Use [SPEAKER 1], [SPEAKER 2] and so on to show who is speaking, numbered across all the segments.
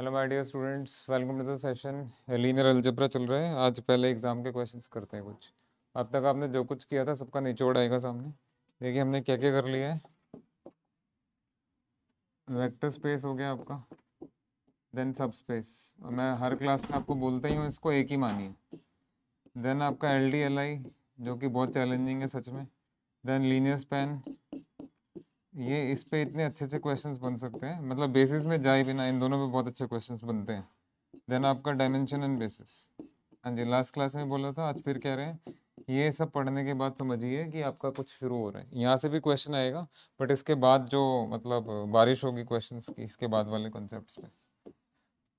[SPEAKER 1] Hello my dear students welcome to the session linear algebra चल रहा है आज पहले एग्जाम के क्वेश्चंस करते हैं कुछ अब तक आपने जो कुछ किया था सबका निचोड़ आएगा सामने देखिए हमने क्या क्या कर लिया है वेक्टर स्पेस हो गया आपका देन सब स्पेस और मैं हर क्लास में आपको बोलता ही हूँ इसको एक ही मानिए देन आपका एल डी एल आई जो कि बहुत चैलेंजिंग है सच में देन लीनियर पैन ये इस पे इतने अच्छे अच्छे क्वेश्चंस बन सकते हैं मतलब बेसिस में जाए बिना इन दोनों पे बहुत अच्छे क्वेश्चंस बनते हैं देन आपका डायमेंशन एंड बेसिस हाँ जी लास्ट क्लास में बोला था आज फिर कह रहे हैं ये सब पढ़ने के बाद समझिए कि आपका कुछ शुरू हो रहा है यहाँ से भी क्वेश्चन आएगा बट इसके बाद जो मतलब बारिश होगी क्वेश्चन की इसके बाद वाले कॉन्सेप्ट पे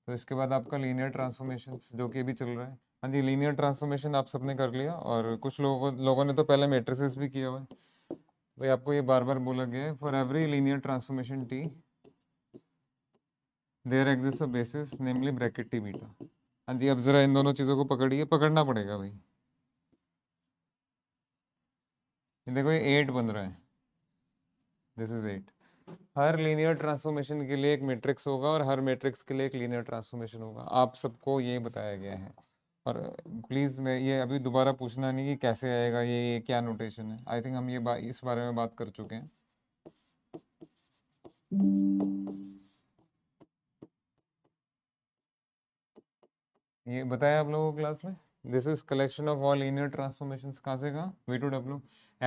[SPEAKER 1] तो इसके बाद आपका लीनियर ट्रांसफॉर्मेशन जो कि भी चल रहा है हाँ जी लीनियर ट्रांसफॉर्मेशन आप सबने कर लिया और कुछ लोगों लोगों ने तो पहले मेट्रिस भी किया हुआ है भाई आपको ये बार बार बोला गया है for every linear transformation T there exist a basis namely bracket T beta हाँ जी अब ज़रा इन दोनों चीज़ों को पकड़िए पकड़ना पड़ेगा भाई ये देखो ये एट बन रहा है दिस इज एट हर लीनियर ट्रांसफॉर्मेशन के लिए एक मैट्रिक्स होगा और हर मैट्रिक्स के लिए एक लीनियर ट्रांसफॉर्मेशन होगा आप सबको ये बताया गया है और प्लीज़ मैं ये अभी दोबारा पूछना नहीं कि कैसे आएगा ये ये क्या नोटेशन है आई थिंक हम ये बा, इस बारे में बात कर चुके हैं ये बताया आप लोगों को क्लास में this is collection of all linear transformation कहाँ से कहा वी टू डब्ल्यू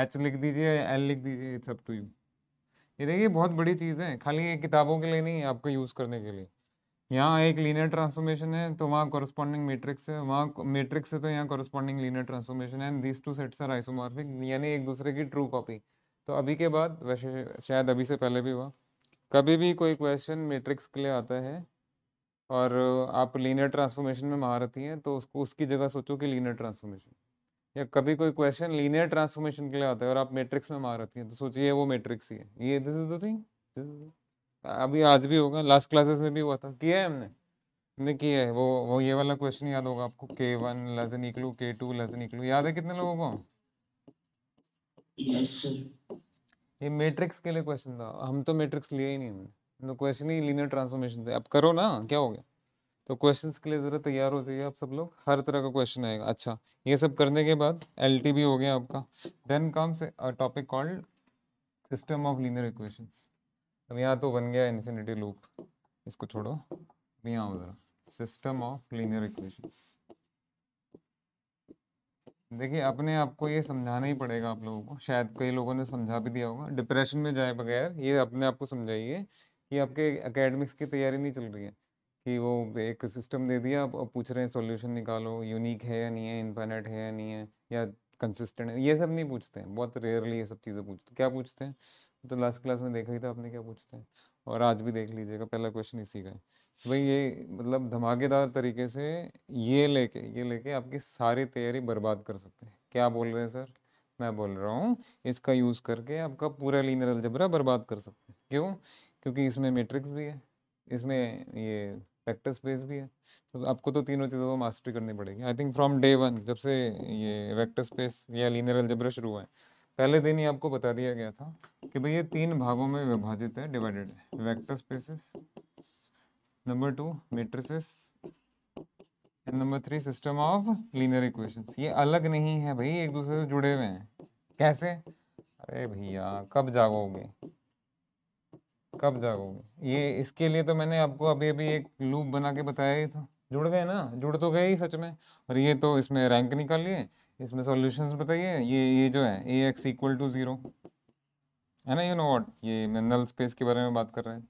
[SPEAKER 1] एच लिख दीजिए एल लिख दीजिए इट्स अप टू यू ये देखिए बहुत बड़ी चीज़ है खाली ये किताबों के लिए नहीं आपको यूज़ करने के लिए यहाँ एक लीनियर ट्रांसफॉर्मेशन है तो वहाँ कॉरस्पॉन्डिंग मैट्रिक्स है वहाँ मैट्रिक्स से तो यहाँ कॉरस्पॉन्डिंग लीनियर ट्रांसफॉर्मेशन है and this two sets are isomorphic यानी एक दूसरे की ट्रू कॉपी तो अभी के बाद वैसे शायद अभी से पहले भी हुआ कभी भी कोई क्वेश्चन मेट्रिक्स के लिए आता है और आप लीनियर ट्रांसफॉर्मेशन में महारती हैं तो उसको उसकी जगह सोचो कि लीनियर ट्रांसफॉर्मेशन या कभी कोई क्वेश्चन लीनियर ट्रांसफॉर्मेशन के लिए आता है और आप मैट्रिक्स में रहती हैं तो सोचिए वो मैट्रिक्स ही है ये दिस इज द थिंग अभी आज भी होगा लास्ट क्लासेस में भी हुआ था किया है हमने हमने किया है वो वो ये वाला क्वेश्चन याद होगा आपको के वन लजन निकलू के टू लजन निकलू याद है कितने लोगों को yes, ये मैट्रिक्स के लिए क्वेश्चन था हम तो मैट्रिक्स लिए ही नहीं हमने तो क्वेश्चन ही लीनियर ट्रांसफॉर्मेशन से अब करो ना क्या हो गया तो क्वेश्चंस के लिए ज़रा तैयार हो जाइए आप सब लोग हर तरह का क्वेश्चन आएगा अच्छा ये सब करने के बाद एल भी हो गया आपका then comes topic called system of linear equations अब यहाँ तो बन गया इन्फिनिटी लूप इसको छोड़ो यहाँ जरा सिस्टम ऑफ लीनियर इक्वेशन देखिए अपने आपको ये समझाना ही पड़ेगा आप लोगों को शायद कई लोगों ने समझा भी दिया होगा डिप्रेशन में जाए बगैर ये अपने आप को समझाइए कि आपके एकेडमिक्स की तैयारी नहीं चल रही है कि वो एक सिस्टम दे दिया आप पूछ रहे हैं सॉल्यूशन निकालो यूनिक है या नहीं है इन्फानेट है या नहीं है या कंसिस्टेंट है ये सब नहीं पूछते हैं बहुत रेयरली ये सब चीज़ें पूछते क्या पूछते हैं तो लास्ट क्लास में देखा ही था आपने क्या पूछते हैं और आज भी देख लीजिएगा पहला क्वेश्चन इसी का है भाई ये मतलब धमाकेदार तरीके से ये लेके ये लेके आपकी सारी तैयारी बर्बाद कर सकते हैं क्या बोल रहे हैं सर मैं बोल रहा हूँ इसका यूज़ करके आपका पूरा लीनर अलजबरा बर्बाद कर सकते हैं क्यों क्योंकि इसमें मेट्रिक्स भी है इसमें ये फैक्टर स्पेस भी है तो आपको तो तीनों चीज़ों को मास्टरी करनी पड़ेगी I think from day one जब से ये वेक्टर स्पेस या लीनर अलजबरा शुरू हुआ है पहले दिन ही आपको बता दिया गया था कि भाई ये तीन भागों में विभाजित है डिवाइडेड है vector spaces number two matrices number three system of linear equations ये अलग नहीं है भाई एक दूसरे से जुड़े हुए हैं कैसे अरे भैया कब जागोगे कब जागोगे ये इसके लिए तो मैंने आपको अभी अभी एक लूप बना के बताया ही था जुड़ गए ना जुड़ तो गए ही सच में और ये तो इसमें रैंक निकाल लिए इसमें सॉल्यूशंस बताइए ये ये जो है A x equal to zero है ना यू नो वॉट ये मैं नल स्पेस के बारे में बात कर रहे हैं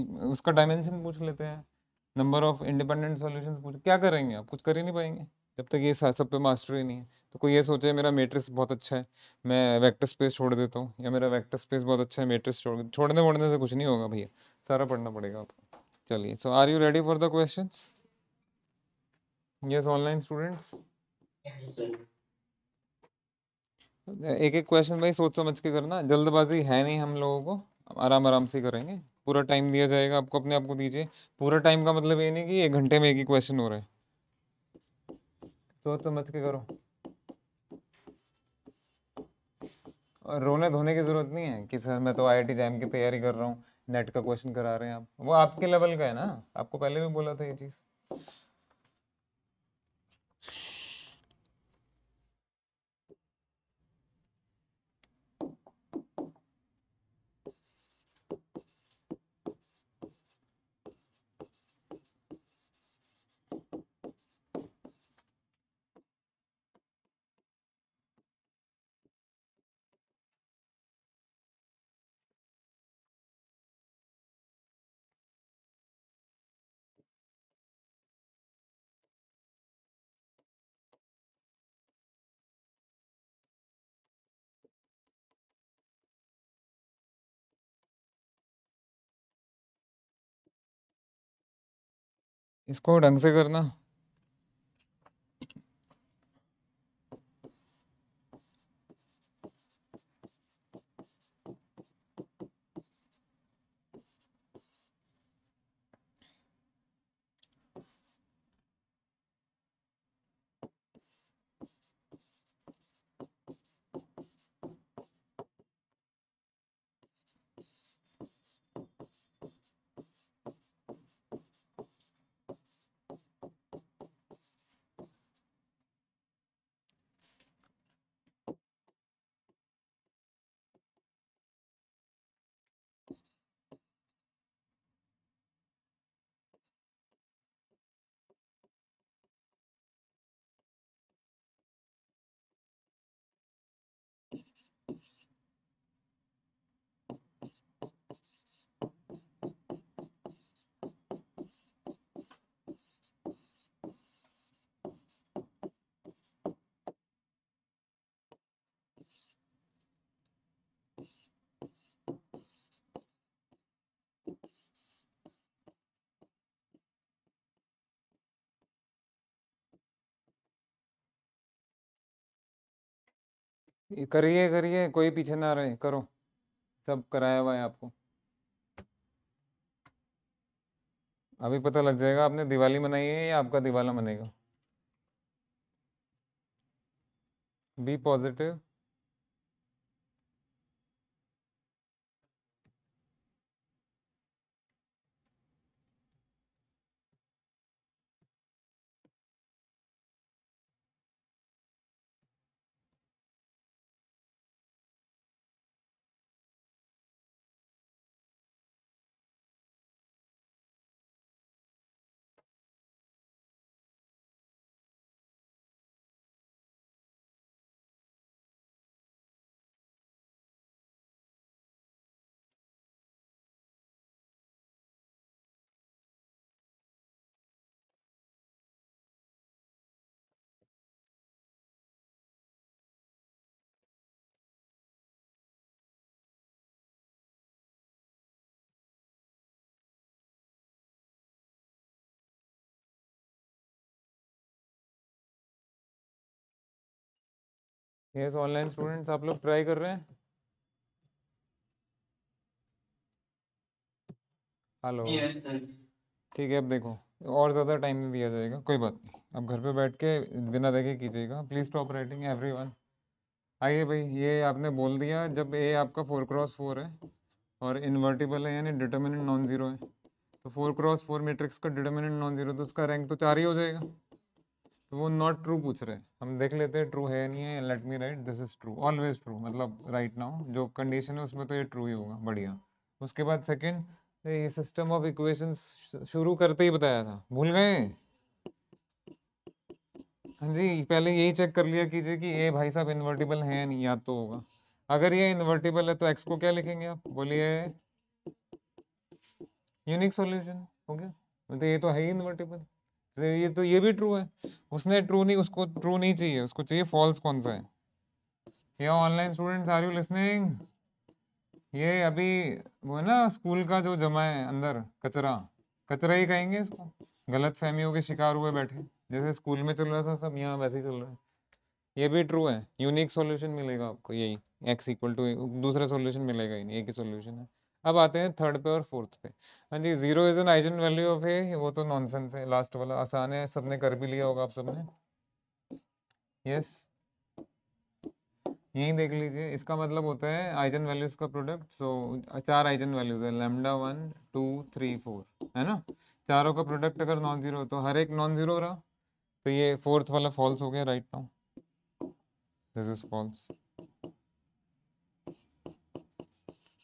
[SPEAKER 1] तो उसका डायमेंशन पूछ लेते हैं नंबर ऑफ इंडिपेंडेंट सॉल्यूशंस पूछ क्या करेंगे आप कुछ कर ही नहीं पाएंगे जब तक ये सब पे मास्टरी नहीं है तो कोई ये सोचे मेरा मेट्रिक्स बहुत अच्छा है मैं वैक्टर स्पेस छोड़ देता हूँ या मेरा वैक्टर स्पेस बहुत अच्छा है मेट्रिक्स छोड़ छोड़ने वोड़ने से कुछ नहीं होगा भैया सारा पढ़ना पड़ेगा आपको चलिए so are you ready for the question yes online students एक एक क्वेश्चन भाई सोच समझ के करना जल्दबाजी है नहीं हम लोगों को आराम आराम से करेंगे पूरा टाइम दिया जाएगा आपको अपने आप को दीजिए पूरा टाइम का मतलब ये नहीं कि एक घंटे में एक ही क्वेश्चन हो रहा है सोच समझ के करो और रोने धोने की ज़रूरत नहीं है कि सर मैं तो आई आई की तैयारी कर रहा हूँ नेट का क्वेश्चन करा रहे हैं आप वो आपके लेवल का है ना आपको पहले भी बोला था ये चीज़
[SPEAKER 2] इसको ढंग से करना
[SPEAKER 1] करिए करिए कोई पीछे ना रहे करो सब कराया हुआ है आपको अभी पता लग जाएगा आपने दिवाली मनाई है या आपका दिवाला मनेगा be positive
[SPEAKER 2] yes online
[SPEAKER 3] students
[SPEAKER 1] आप लोग ट्राई कर रहे हैं हेलो ठीक है अब देखो और ज़्यादा टाइम नहीं दिया जाएगा कोई बात नहीं आप घर पे बैठ के बिना देखे कीजिएगा please stop writing everyone आइए भाई ये आपने बोल दिया जब ए आपका फोर क्रॉस फोर है और इन्वर्टिबल है यानी डिटर्मिनेंट नॉन ज़ीरो है तो फोर क्रॉस फोर मेट्रिक्स का डिटर्मिनेंट नॉन ज़ीरो तो उसका रैंक तो चार ही हो जाएगा तो वो नॉट ट्रू पूछ रहे हैं हम देख लेते हैं ट्रू है नहीं है let me write this is true always true मतलब राइट नाउ जो कंडीशन है उसमें तो ये ट्रू ही होगा बढ़िया उसके बाद सेकेंड ये सिस्टम ऑफ इक्वेशन शुरू करते ही बताया था भूल गए हाँ जी पहले यही चेक कर लिया कीजिए कि ए भाई साहब इन्वर्टिबल है नहीं याद तो होगा अगर ये इन्वर्टिबल है तो एक्स को क्या लिखेंगे आप बोलिए यूनिक सॉल्यूशन हो गया तो ये तो है ही इन्वर्टिबल तो ये तो ये भी ट्रू है उसने ट्रू नहीं उसको ट्रू नहीं चाहिए उसको चाहिए फॉल्स कौन सा है ये online students are you listening ये अभी वो है ना स्कूल का जो जमा है अंदर कचरा कचरा ही कहेंगे इसको गलत फहमियों के शिकार हुए बैठे जैसे स्कूल में चल रहा था सब यहाँ वैसे ही चल रहा है ये भी ट्रू है यूनिक सॉल्यूशन मिलेगा आपको यही एक्स इक्वल टू दूसरा सॉल्यूशन मिलेगा ही नहीं एक ही सॉल्यूशन है अब आते हैं थर्ड पे और फोर्थ पे हाँ जी zero is an eigen value of A वो तो नॉनसेंस है लास्ट वाला आसान है सबने कर भी लिया होगा आप सबने यस यही देख लीजिए इसका मतलब होता है आइजन वैल्यूज का प्रोडक्ट सो चार आइजन वैल्यूज है lambda one two three four है ना चारों का प्रोडक्ट अगर नॉन जीरो तो हर एक नॉन जीरो रहा तो ये फोर्थ वाला फॉल्स हो गया right now this is false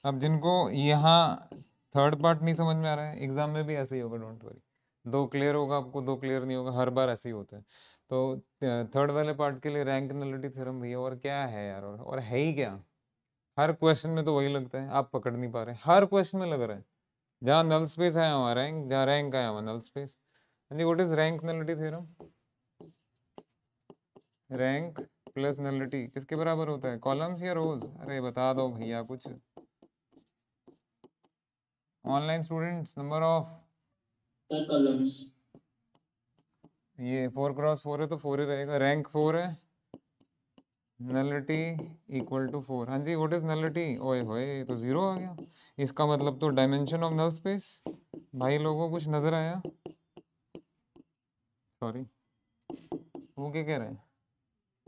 [SPEAKER 1] अब जिनको यहाँ थर्ड पार्ट नहीं समझ में आ रहा है एग्जाम में भी ऐसे ही होगा डोंट वरी दो क्लियर होगा आपको दो क्लियर नहीं होगा हर बार ऐसे ही होता है तो थर्ड वाले पार्ट के लिए रैंक नलिटी थ्योरम भैया और क्या है यार और, और है ही क्या हर क्वेश्चन में तो वही लगता है आप पकड़ नहीं पा रहे हर क्वेश्चन में लग रहा है जहाँ नल स्पेस आया हुआ रैंक जहाँ रैंक आया हुआ नल स्पेस जी वट इज रैंक नलिटी थे रैंक प्लस नलिटी किसके बराबर होता है कॉलम्स या रोज अरे बता दो भैया कुछ online students number of columns ये फोर क्रॉस फोर है तो फोर ही रहेगा रैंक फोर है नलिटी इक्वल टू फोर हाँ जी व्हाट इज नलिटी ओए होए तो जीरो आ गया इसका मतलब तो डायमेंशन ऑफ नल स्पेस भाई लोगों कुछ नजर आया सॉरी वो क्या कह रहे हैं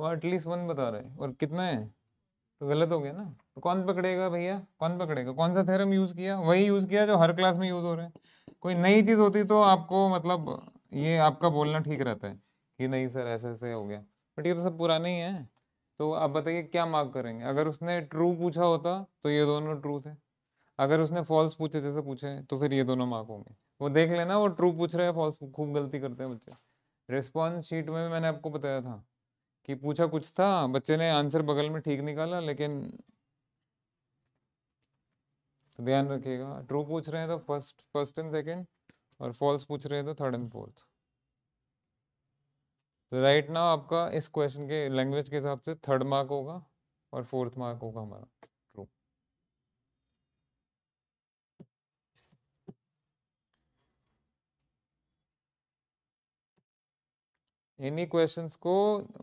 [SPEAKER 1] वो एटलीस्ट वन बता रहे हैं और कितना है तो गलत हो गया ना तो कौन पकड़ेगा भैया कौन पकड़ेगा कौन सा थ्योरम यूज़ किया वही यूज़ किया जो हर क्लास में यूज़ हो रहे हैं कोई नई चीज़ होती तो आपको मतलब ये आपका बोलना ठीक रहता है कि नहीं सर ऐसे ऐसे हो गया बट ये तो सब पुराने ही है तो आप बताइए क्या मार्क करेंगे अगर उसने ट्रू पूछा होता तो ये दोनों ट्रू थे अगर उसने फॉल्स पूछे जैसे पूछे तो फिर ये दोनों मार्क होंगे वो देख लेना वो ट्रू पूछ रहे हैं फॉल्स खूब गलती करते हैं बच्चे रिस्पॉन्स शीट में भी मैंने आपको बताया था कि पूछा कुछ था बच्चे ने आंसर बगल में ठीक निकाला लेकिन तो ध्यान रखिएगा ट्रू पूछ रहे हैं तो फर्स्ट फर्स्ट एंड सेकंड और फॉल्स पूछ रहे हैं तो थर्ड एंड फोर्थ तो राइट नाउ आपका इस क्वेश्चन के लैंग्वेज के हिसाब से थर्ड मार्क होगा और फोर्थ मार्क होगा हमारा इन्हीं क्वेश्चंस को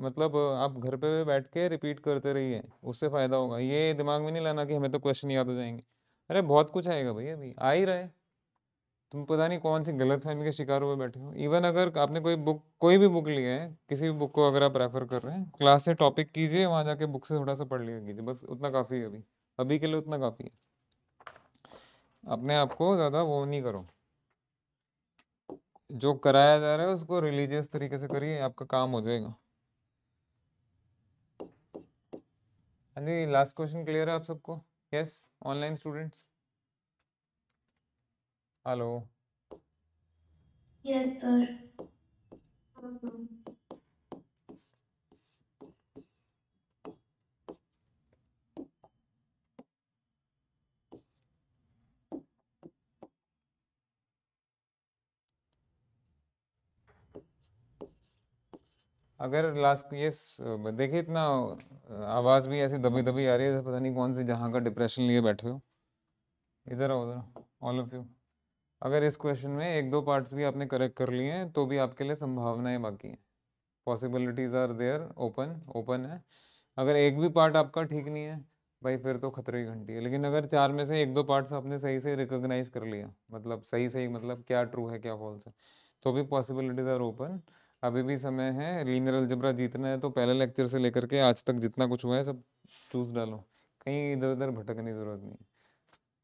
[SPEAKER 1] मतलब आप घर पे बैठ के रिपीट करते रहिए उससे फ़ायदा होगा ये दिमाग में नहीं लाना कि हमें तो क्वेश्चन याद हो जाएंगे अरे बहुत कुछ आएगा भाई अभी आ ही रहा है तुम पता नहीं कौन सी गलत फहमी के शिकार हुए बैठे हो इवन अगर आपने कोई बुक कोई भी बुक लिया है किसी भी बुक को अगर आप रेफर कर रहे हैं क्लास से टॉपिक कीजिए वहाँ जाके बुक से थोड़ा सा पढ़ लिया कीजिए बस उतना काफ़ी है अभी अभी के लिए उतना काफ़ी है अपने आप को ज़्यादा वो नहीं करो जो कराया जा रहा है उसको रिलीजियस तरीके से करिए आपका काम हो जाएगा हाँ जी लास्ट क्वेश्चन क्लियर है आप सबको yes online students hello yes sir अगर लास्ट ये देखिए इतना आवाज़ भी ऐसी दबी दबी आ रही है पता नहीं कौन सी जहाँ का डिप्रेशन लिए बैठे हो इधर आओ उधर ऑल ऑफ यू अगर इस क्वेश्चन में एक दो पार्ट्स भी आपने करेक्ट कर लिए हैं तो भी आपके लिए संभावनाएं बाकी हैं possibilities are there open open है अगर एक भी पार्ट आपका ठीक नहीं है भाई फिर तो खतरे की घंटी है लेकिन अगर चार में से एक दो पार्ट्स आपने सही से रिकोगनाइज कर लिया मतलब सही सही मतलब क्या ट्रू है क्या फॉल्स है तो भी पॉसिबिलिटीज़ आर ओपन अभी भी समय है लीनियर अलजबरा जीतना है तो पहले लेक्चर से लेकर के आज तक जितना कुछ हुआ है सब चूज डालो कहीं इधर उधर भटकने की ज़रूरत नहीं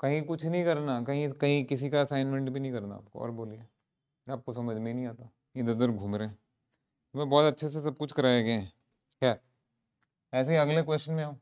[SPEAKER 1] कहीं कुछ नहीं करना कहीं कहीं किसी का असाइनमेंट भी नहीं करना आपको और बोलिए आपको समझ में नहीं आता इधर उधर घूम रहे हैं तो बहुत अच्छे से सब कुछ कराए गए हैं खैर ऐसे ही अगले क्वेश्चन में आओ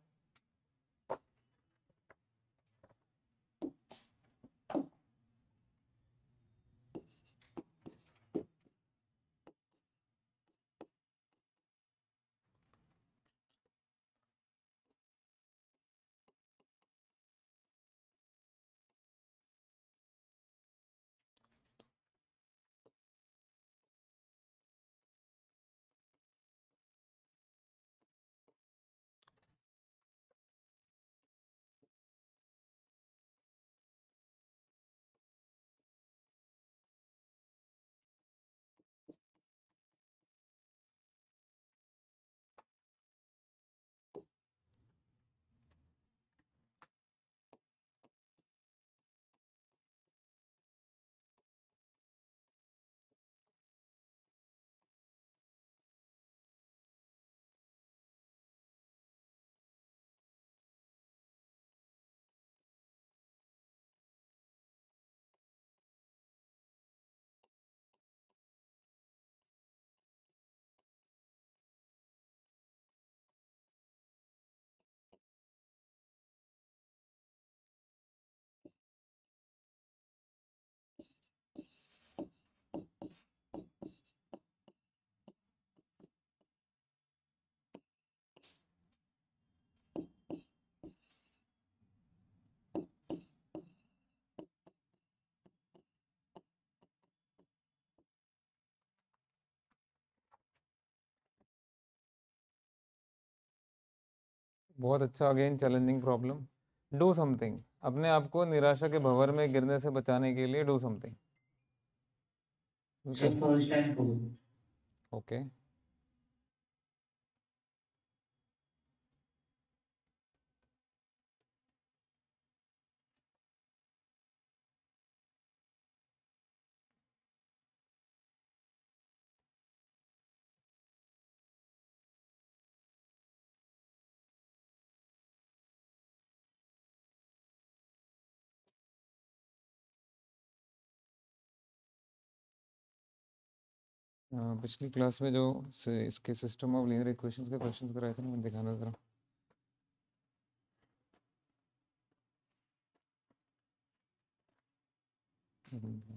[SPEAKER 1] बहुत अच्छा again challenging problem do something अपने आप को निराशा के भंवर में गिरने से बचाने के लिए डू समथिंग ओके
[SPEAKER 2] पिछली क्लास
[SPEAKER 1] में जो इसके सिस्टम ऑफ लीनियर इक्वेशंस के क्वेश्चंस कराए थे ना मैं दिखाना ज़रा mm hmm.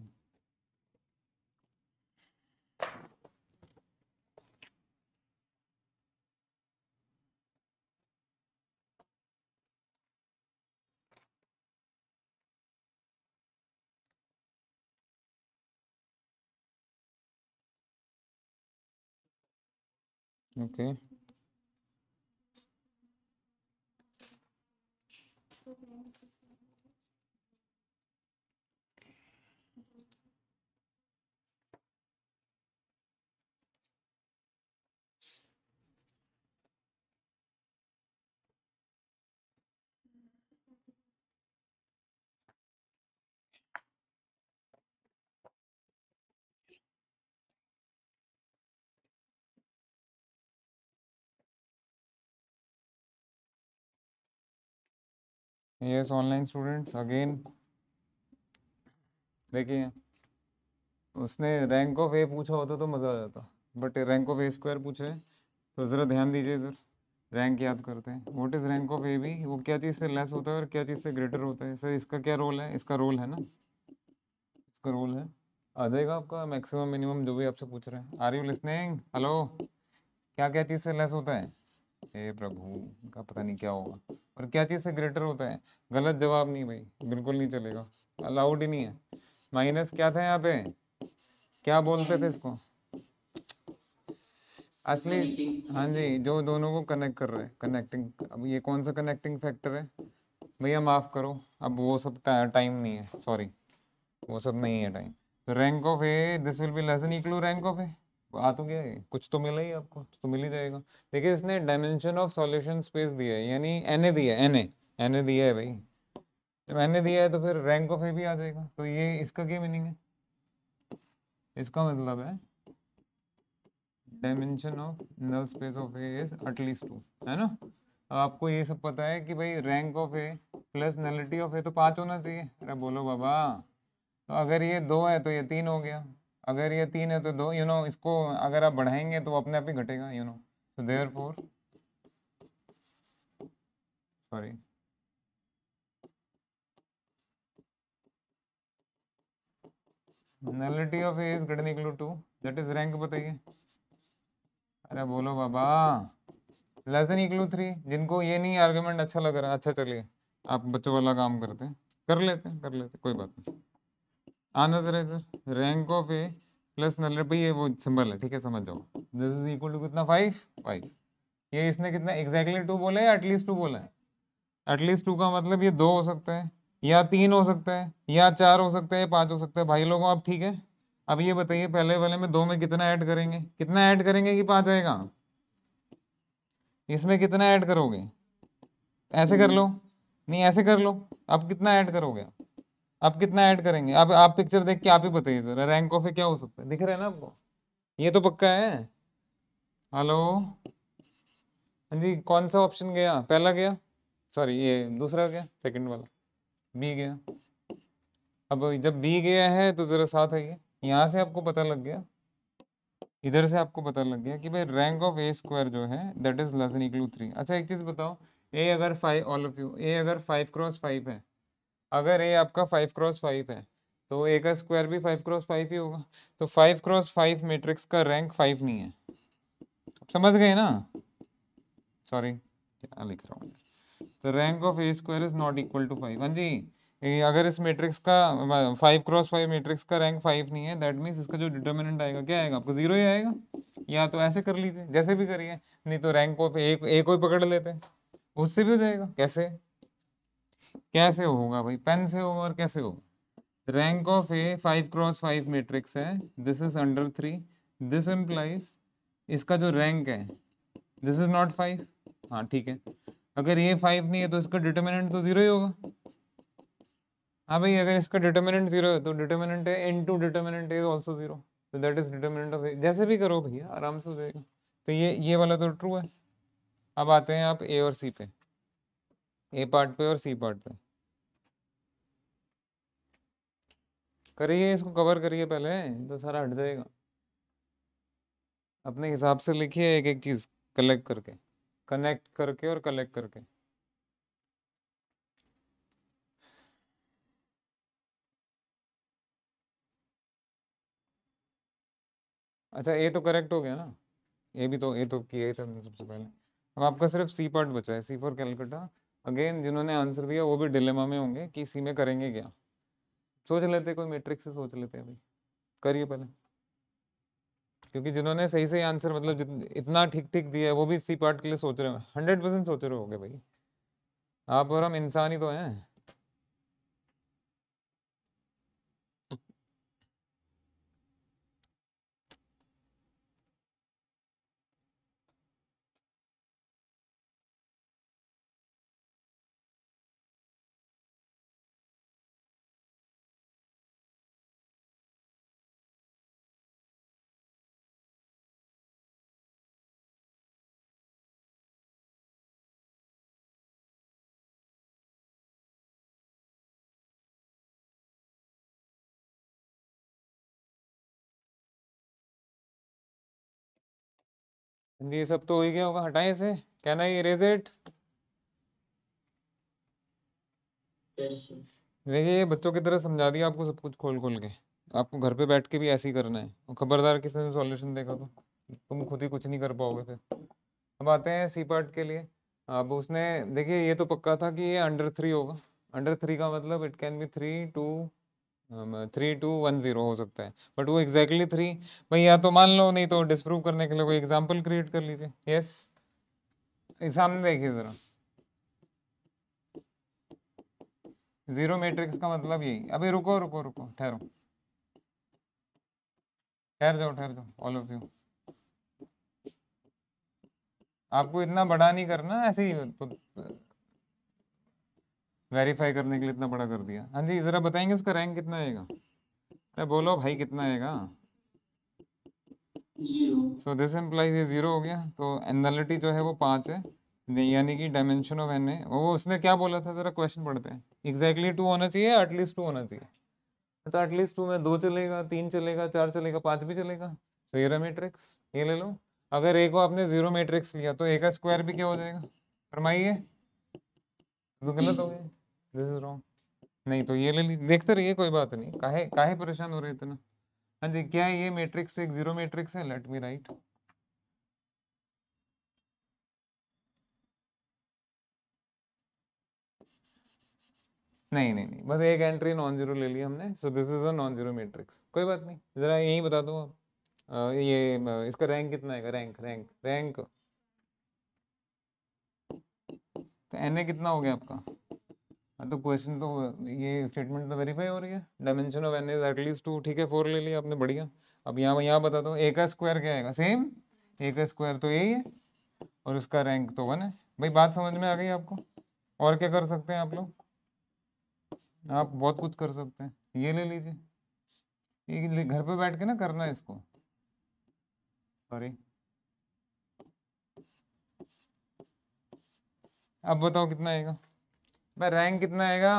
[SPEAKER 1] Okay yes online students again देखिए उसने रैंक ऑफ ए पूछा होता तो मज़ा आ जाता but rank of A square पूछे तो ज़रा ध्यान दीजिए इधर रैंक याद करते हैं what is rank of A B वो क्या चीज़ से लेस होता है और क्या चीज़ से ग्रेटर होता है सर इसका क्या रोल है इसका रोल है ना इसका रोल है आ जाएगा आपका मैक्सिमम मिनिमम जो भी आपसे पूछ रहे हैं आर यू लिसनिंग हेलो क्या क्या चीज़ से लेस होता है हे प्रभु का पता नहीं क्या होगा और क्या चीज़ से ग्रेटर होता है गलत जवाब नहीं भाई बिल्कुल नहीं चलेगा अलाउड ही नहीं है माइनस क्या था यहाँ पे क्या बोलते थे इसको असली हाँ जी जो दोनों को कनेक्ट कर रहे हैं कनेक्टिंग अब ये कौन सा कनेक्टिंग फैक्टर है भैया माफ़ करो अब वो सब टाइम नहीं है सॉरी वो सब नहीं है टाइम तो rank of A this will be less and equal rank of A आ तो गया कुछ तो मिला ही आपको तो मिल ही जाएगा देखिए इसने डायमेंशन ऑफ सॉल्यूशन स्पेस दिया है यानी एन ए दिया है एन ए एन ए दिया है भाई जब एन ए दिया है तो फिर रैंक ऑफ ए भी आ जाएगा तो ये इसका क्या मीनिंग है इसका मतलब है dimension of null space of A is at least two है ना अब आपको ये सब पता है कि भाई rank of A plus nullity of A तो पाँच होना चाहिए अरे बोलो बाबा तो अगर ये दो है तो ये तीन हो गया अगर ये तीन है तो दो यू you नो know, इसको अगर आप बढ़ाएंगे तो अपने आप ही घटेगा यू नो तो there four sorry nullity of A's is greater to that is rank बताइए अरे बोलो बाबा लेस देन इक्लू थ्री जिनको ये नहीं आर्गुमेंट अच्छा लग रहा अच्छा चलिए आप बच्चों वाला काम करते हैं कर लेते हैं कर लेते हैं कोई बात नहीं आना जरा इधर rank of A plus null भाई ये वो सिंबल है ठीक है समझ जाओ दिस इज इक्वल टू कितना फाइव फाइव ये इसने कितना एग्जैक्टली exactly टू बोला है एटलीस्ट टू बोला है एटलीस्ट टू का मतलब ये दो हो सकता है या तीन हो सकता है या चार हो सकता है पाँच हो सकता है भाई लोगों आप ठीक है अब ये बताइए पहले वाले में दो में कितना ऐड करेंगे कितना ऐड करेंगे कि पाँच आएगा इसमें कितना ऐड करोगे ऐसे कर लो नहीं ऐसे कर लो अब कितना ऐड करोगे आप कितना ऐड करेंगे आप आप पिक्चर देख के आप ही बताइए जरा रैंक ऑफ क्या हो सकता है दिख रहा है ना आपको ये तो पक्का है हेलो हाँ जी कौन सा ऑप्शन गया पहला गया सॉरी ये दूसरा गया सेकंड वाला बी गया अब जब बी गया है तो ज़रा साथ आइए यहाँ से आपको पता लग गया इधर से आपको पता लग गया कि भाई रैंक ऑफ ए स्क्वायर जो है that is less than equal to three अच्छा एक चीज़ बताओ ए अगर five all of you A अगर फाइव क्रॉस फाइव है अगर ये आपका फाइव क्रॉस फाइव है तो ए का स्क्वायर भी फाइव क्रॉस फाइव ही होगा तो फाइव क्रॉस फाइव मेट्रिक्स का रैंक फाइव नहीं है समझ गए ना सॉरी लिख रहा हूँ तो rank of A square is not equal to five हाँ जी अगर इस मैट्रिक्स का फाइव क्रॉस फाइव मैट्रिक्स का रैंक फाइव नहीं है दैट मीन्स इसका जो डिटर्मिनेंट आएगा क्या आएगा आपको जीरो ही आएगा या तो ऐसे कर लीजिए जैसे भी करिए नहीं तो रैंक ऑफ ए को ही पकड़ लेते हैं उससे भी हो जाएगा कैसे कैसे होगा भाई पेन से होगा और कैसे होगा rank of A five cross five matrix है this is under three this implies इसका जो रैंक है दिस इज नॉट फाइव हाँ ठीक है अगर ये फाइव नहीं है तो इसका डिटर्मिनेंट तो जीरो ही होगा हाँ भाई अगर इसका डिटर्मिनेंट जीरो है तो डिटर्मिनेंट है and two determinant is also zero तो दैट इज डिटर्मिनेंट ऑफ जैसे भी करो भैया आराम से हो जाएगा तो ये ये वाला तो ट्रू है अब आते हैं आप ए और सी पे ए पार्ट पे और सी पार्ट पे करिए इसको कवर करिए पहले तो सारा हट जाएगा अपने हिसाब से लिखिए एक एक चीज़ कलेक्ट करके कनेक्ट करके और कलेक्ट करके अच्छा ए तो करेक्ट हो गया ना ये भी तो ए तो किया ही था हमने सबसे पहले अब आपका सिर्फ सी पार्ट बचा है सी फॉर कैलकटा अगेन जिन्होंने आंसर दिया वो भी डिलेमा में होंगे कि सी में करेंगे क्या सोच लेते हैं कोई मैट्रिक्स से सोच लेते भाई करिए पहले क्योंकि जिन्होंने सही सही आंसर मतलब इतना ठीक ठीक दिया है वो भी इसी पार्ट के लिए सोच रहे हो हंड्रेड परसेंट सोच रहे हो भाई आप और हम इंसान ही तो हैं
[SPEAKER 2] ये सब तो हो ही गया होगा हटाएं इसे कैन आई इरेज इट
[SPEAKER 4] देखिए
[SPEAKER 1] बच्चों की तरह समझा दिया आपको सब कुछ खोल खोल के आपको घर पे बैठ के भी ऐसे ही करना है और खबरदार किसी ने सॉल्यूशन देखा तो तुम खुद ही कुछ नहीं कर पाओगे फिर अब आते हैं सी पार्ट के लिए अब उसने देखिए ये तो पक्का था कि ये अंडर थ्री होगा अंडर थ्री का मतलब it can be three two three two one zero हो सकता है बट वो एग्जैक्टली थ्री भाई या तो मान लो नहीं तो डिस्प्रूव करने के लिए कोई एग्जाम्पल क्रिएट कर लीजिए यस सामने देखिए ज़रा जीरो मैट्रिक्स का मतलब यही अभी रुको रुको रुको ठहरो ठहर जाओ ठहर जाओ ऑल ऑफ यू आपको इतना बड़ा नहीं करना ऐसे ही तो वेरीफाई करने के लिए इतना बड़ा कर दिया हाँ जी ज़रा बताएंगे इसका रैंक कितना आएगा अरे बोलो भाई कितना आएगा सो दिस एम्प्लाइज ये ज़ीरो हो गया तो एनालिटी जो है वो पाँच है यानी कि डायमेंशन ऑफ एन ए वो उसने क्या बोला था ज़रा क्वेश्चन पढ़ते हैं एग्जैक्टली टू होना चाहिए एटलीस्ट टू होना चाहिए तो एटलीस्ट टू में दो चलेगा तीन चलेगा चार चलेगा पाँच भी चलेगा तो ये मेट्रिक्स ये ले लो अगर ए को आपने जीरो मेट्रिक्स लिया तो ए का स्क्वायर भी क्या हो जाएगा फरमाइए तो गलत हो गया दिस इज रॉन्ग नहीं तो ये ले लीजिए देखते रहिए कोई बात नहीं काहे काहे परेशान हो रहे इतना हाँ जी क्या है ये मैट्रिक्स एक जीरो मैट्रिक्स है लेट मी राइट नहीं नहीं नहीं बस एक एंट्री नॉन जीरो ले ली हमने so this is a non zero matrix कोई बात नहीं जरा यही बता दो ये इसका रैंक कितना है रैंक रैंक रैंक तो एन ए कितना हो गया आपका हाँ, तो क्वेश्चन तो ये स्टेटमेंट तो वेरीफाई हो रही है dimension of N is at least two ठीक है फोर ले लिया आपने बढ़िया अब यहाँ यहाँ बता दो ए का स्क्वायर क्या आएगा सेम ए का स्क्वायर तो यही है और उसका रैंक तो वन है भाई बात समझ में आ गई आपको और क्या कर सकते हैं आप लोग आप बहुत कुछ कर सकते हैं ये ले लीजिए ये घर पे बैठ के ना करना है इसको सॉरी अब बताओ कितना आएगा मैं रैंक कितना आएगा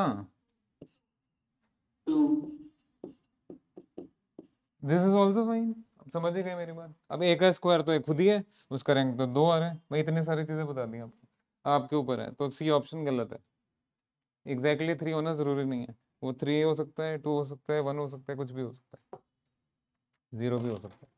[SPEAKER 1] दिस इज ऑल्सो फाइन समझ ही गए मेरी बात अब एक स्क्वायर तो एक खुद ही है उसका रैंक तो दो आ रहा है मैं इतनी सारी चीज़ें बता दी आपको आपके ऊपर है तो सी ऑप्शन गलत है एग्जैक्टली थ्री होना ज़रूरी नहीं है वो थ्री हो सकता है टू हो सकता है वन हो सकता है कुछ भी हो सकता है ज़ीरो भी हो सकता है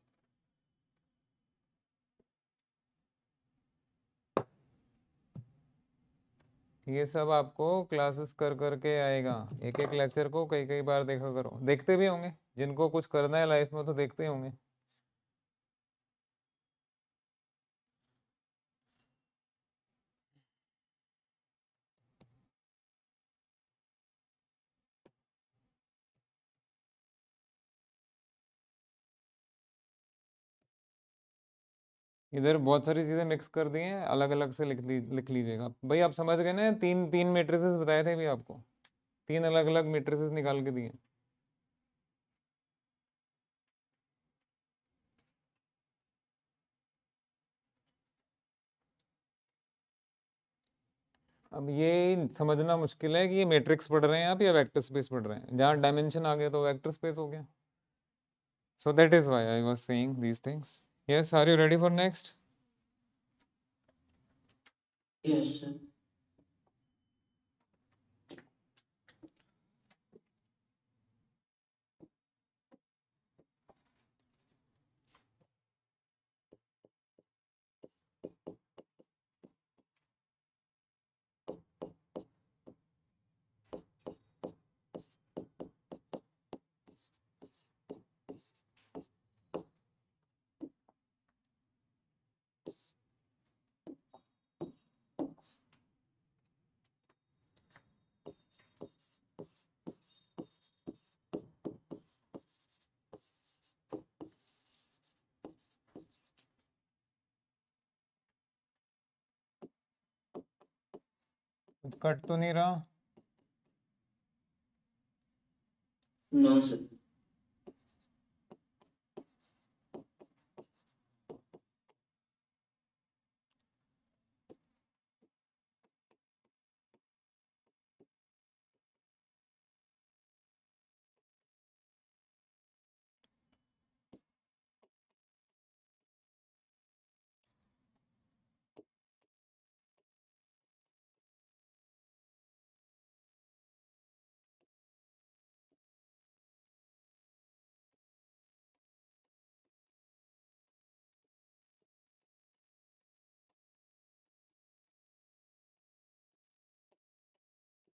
[SPEAKER 1] ये सब आपको क्लासेस कर करके आएगा एक एक लेक्चर को कई कई बार देखा करो देखते भी होंगे जिनको कुछ करना है लाइफ में तो देखते होंगे इधर बहुत सारी चीज़ें मिक्स कर दी हैं अलग अलग से लिख ली लिख लीजिएगा भाई आप समझ गए ना तीन तीन मेट्रिसेस बताए थे भी आपको तीन अलग अलग मेट्रिसेस निकाल के दिए अब ये समझना मुश्किल है कि ये मैट्रिक्स पढ़ रहे हैं आप या वेक्टर स्पेस पढ़ रहे हैं जहाँ डायमेंशन आ गया तो वेक्टर स्पेस हो गया so that is why I was saying these things Yes, are you ready for next? Yes, sir. Cut तो नहीं रहा नो no, सर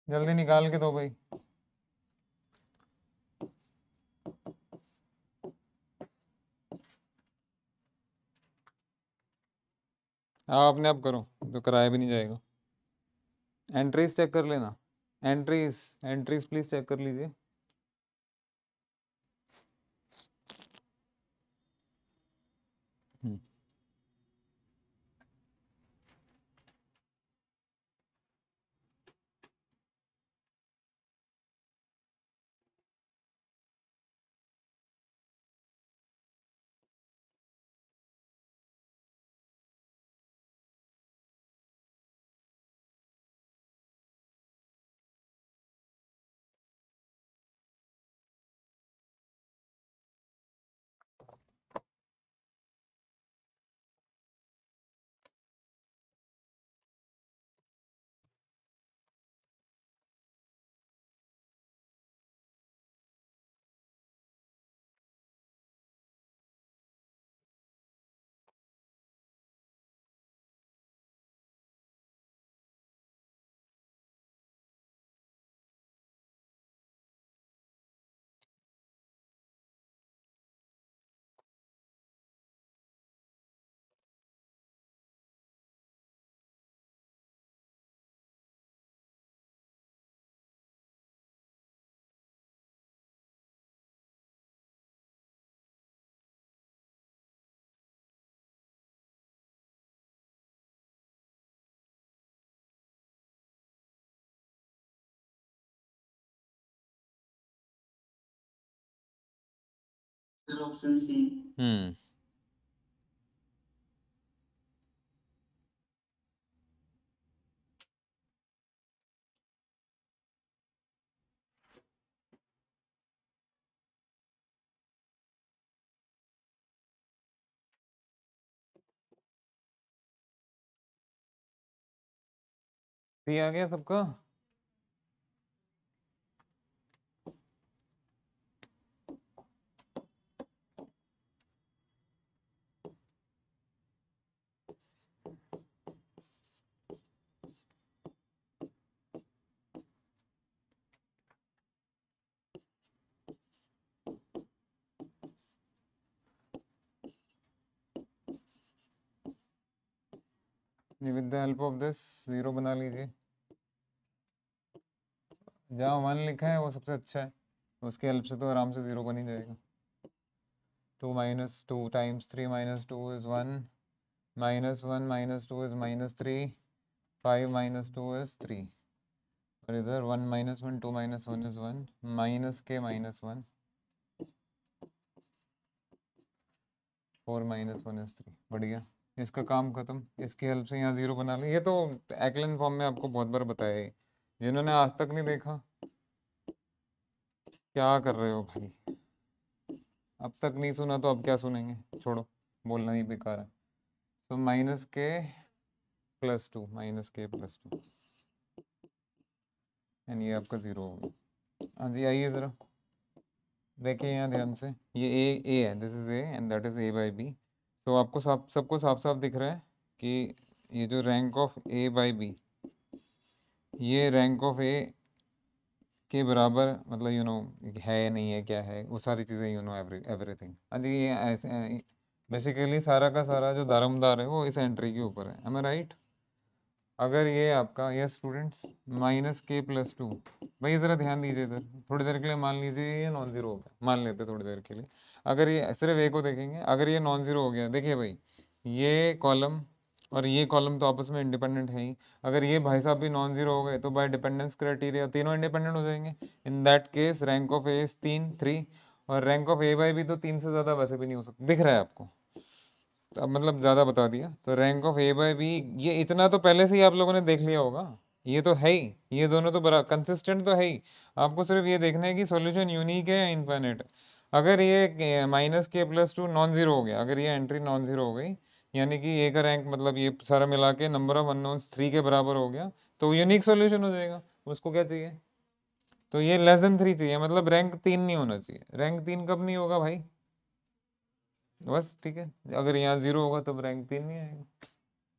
[SPEAKER 2] जल्दी निकाल के दो भाई
[SPEAKER 1] हाँ अपने आप करो तो कराया भी नहीं जाएगा एंट्रीज चेक कर लेना एंट्रीज एंट्रीज प्लीज़ चेक कर लीजिए
[SPEAKER 4] another option C. Hmm.
[SPEAKER 2] आ गया सबका
[SPEAKER 1] with the help of this zero बना लीजिए जहाँ वन लिखा है वो सबसे अच्छा है उसके हेल्प से तो आराम से ज़ीरो बन ही जाएगा two minus two times three minus two is one minus one minus two is minus three five minus two is three और इधर one minus one two minus one is one minus k minus one four minus one is three बढ़िया इसका काम खत्म इसकी help से यहाँ zero बना ली ये तो एक्लिन फॉर्म में आपको बहुत बार बताया है जिन्होंने आज तक नहीं देखा क्या कर रहे हो भाई अब तक नहीं सुना तो अब क्या सुनेंगे छोड़ो बोलना ही बेकार है तो minus k plus two minus k plus two and ये आपका ज़ीरो हो गया हाँ जी आइए ज़रा देखिए यहाँ ध्यान से ये ए ए है this is A and that is A by B तो आपको साफ सबको साफ साफ दिख रहा है कि ये जो rank of A by B ये रैंक ऑफ ए के बराबर मतलब यू नो है नहीं है क्या है वो सारी चीज़ें यू नो एवरी एवरीथिंग हाँ जी ये ऐसे बेसिकली सारा का सारा जो दारमदार है वो इस एंट्री के ऊपर है हमें राइट अगर ये आपका ये students minus k plus two भाई ज़रा ध्यान दीजिए इधर थोड़ी देर के लिए मान लीजिए ये नॉन ज़ीरो मान लेते थोड़ी देर के लिए अगर ये सिर्फ ए को देखेंगे अगर ये नॉन ज़ीरो हो गया देखिए भाई ये कॉलम और ये कॉलम तो आपस में इंडिपेंडेंट है ही अगर ये भाई साहब भी नॉन जीरो हो गए तो बाय डिपेंडेंस क्राइटेरिया तीनों इंडिपेंडेंट हो जाएंगे in that case rank of A is तीन थ्री और रैंक ऑफ ए बाई भी तो तीन से ज़्यादा वैसे भी नहीं हो सकता दिख रहा है आपको तो अब मतलब ज़्यादा बता दिया तो रैंक ऑफ ए बाई भी ये इतना तो पहले से ही आप लोगों ने देख लिया होगा ये तो है ही ये दोनों तो बड़ा कंसिस्टेंट तो है ही आपको सिर्फ ये देखना है कि सोल्यूशन यूनिक है या इन्फाइनेट है अगर ये minus k plus to non zero हो गया अगर ये एंट्री नॉन ज़ीरो हो गई यानी कि ए का रैंक मतलब ये सारा मिला के नंबर ऑफ अननोन्स थ्री के बराबर हो गया तो यूनिक सॉल्यूशन हो जाएगा उसको क्या चाहिए तो ये लेस देन थ्री चाहिए मतलब रैंक तीन नहीं होना चाहिए रैंक तीन कब नहीं होगा भाई बस ठीक है अगर यहाँ ज़ीरो होगा तब तो रैंक तीन नहीं आएगा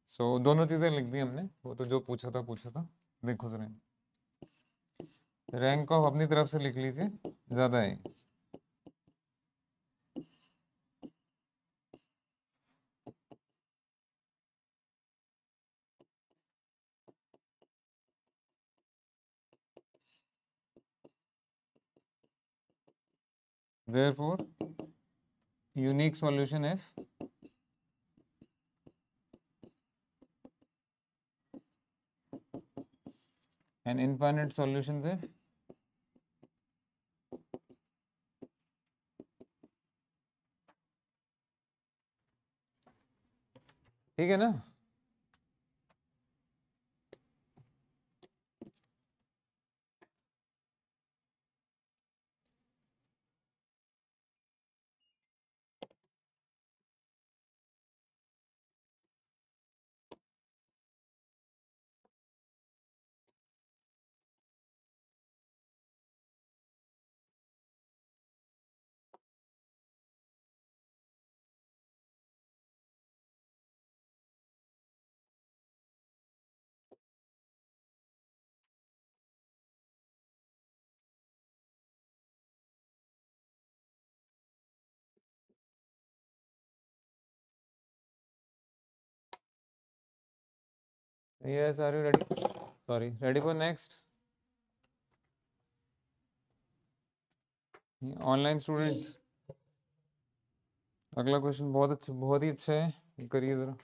[SPEAKER 1] सो so, दोनों चीज़ें लिख दी हमने वो तो जो पूछा था पूछा था देखो जरा रैंक ऑफ अपनी तरफ से लिख लीजिए ज़्यादा है Therefore, unique solution F and infinite solutions F
[SPEAKER 3] ठीक है ना
[SPEAKER 2] yes are you ready sorry ready for
[SPEAKER 1] next online students अगला क्वेश्चन बहुत अच्छा बहुत ही अच्छा है करिए ज़रा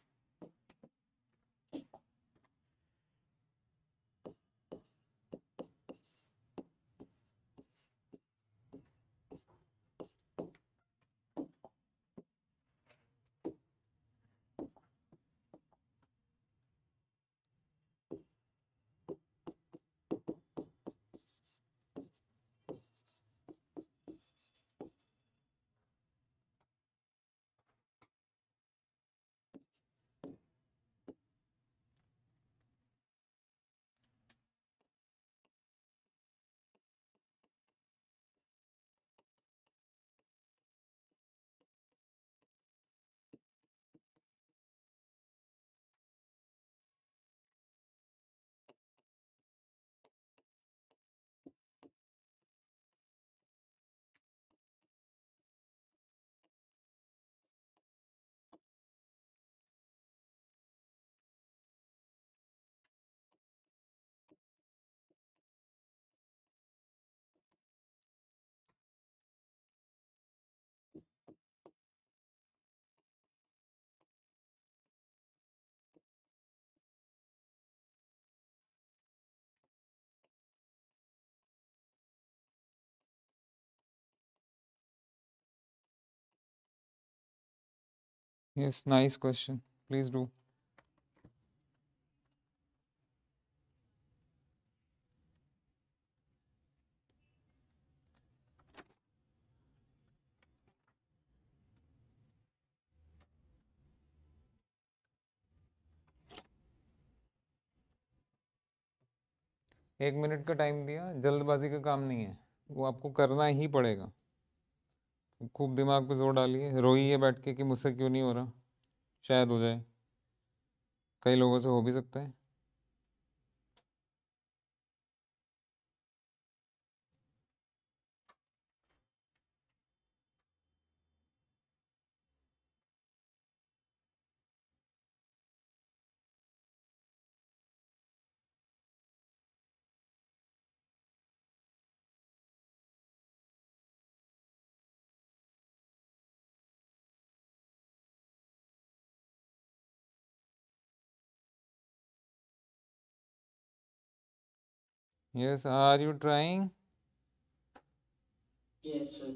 [SPEAKER 2] Yes, nice question.
[SPEAKER 1] Please do. एक मिनट का टाइम दिया जल्दबाजी का काम नहीं है वो आपको करना ही पड़ेगा खूब दिमाग पे जोर डालिए है बैठ के कि मुझसे क्यों नहीं हो रहा शायद हो जाए कई लोगों से हो भी सकता है
[SPEAKER 2] Yes, are you trying? Yes, sir.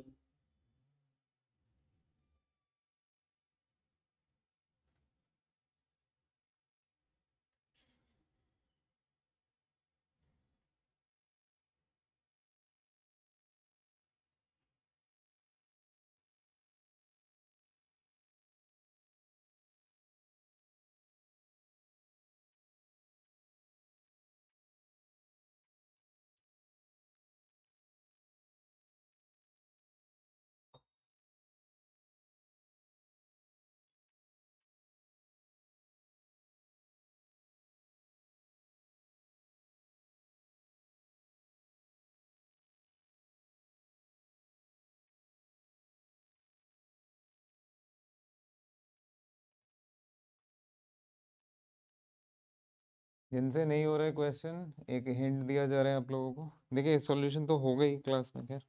[SPEAKER 2] जिनसे नहीं हो रहा है क्वेश्चन एक हिंट
[SPEAKER 1] दिया जा रहा है आप लोगों को देखिए सॉल्यूशन तो हो गई क्लास में खैर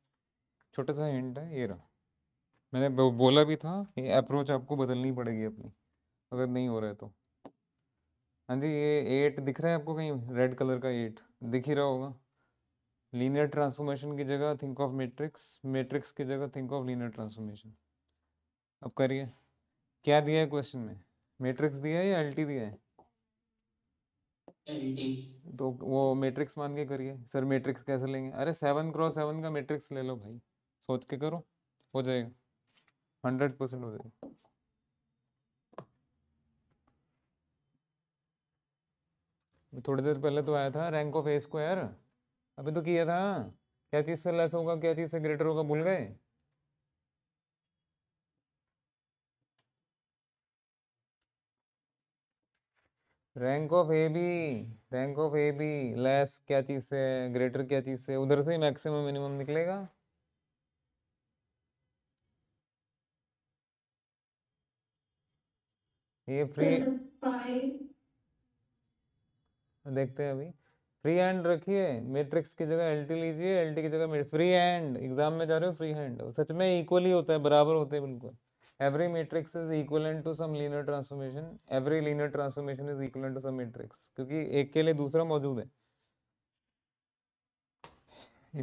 [SPEAKER 1] छोटा सा हिंट है ये रहा मैंने बोला भी था ये अप्रोच आपको बदलनी पड़ेगी अपनी अगर नहीं हो रहा है तो हाँ जी ये एट दिख रहा है आपको कहीं रेड कलर का एट दिख ही रहा होगा लीनियर ट्रांसफॉर्मेशन की जगह थिंक ऑफ मेट्रिक्स मेट्रिक्स की जगह थिंक ऑफ लीनियर ट्रांसफॉर्मेशन अब करिए क्या दिया है क्वेश्चन में मेट्रिक्स दिया है या एल दिया है तो वो मैट्रिक्स मान के करिए सर मैट्रिक्स कैसे लेंगे अरे सेवन क्रॉस सेवन का मैट्रिक्स ले लो भाई सोच के करो हो जाएगा हंड्रेड परसेंट हो जाएगा थोड़ी देर पहले तो आया था रैंक ऑफ ए स्क्वायर अभी तो किया था क्या चीज़ से लेस होगा क्या चीज़ से ग्रेटर होगा भूल गए rank of A B rank of A B less क्या चीज़ से ग्रेटर क्या चीज़ से उधर से ही मैक्सिमम मिनिमम निकलेगा ये फ्री देखते हैं अभी फ्री हैंड रखिए मैट्रिक्स की जगह एलटी लीजिए एलटी की जगह फ्री हैंड एग्जाम में जा रहे हो फ्री हैंड सच में इक्वली होता है बराबर होते हैं बिल्कुल every matrix is equivalent to some linear transformation every linear transformation is equivalent to some matrix क्योंकि एक के लिए दूसरा मौजूद है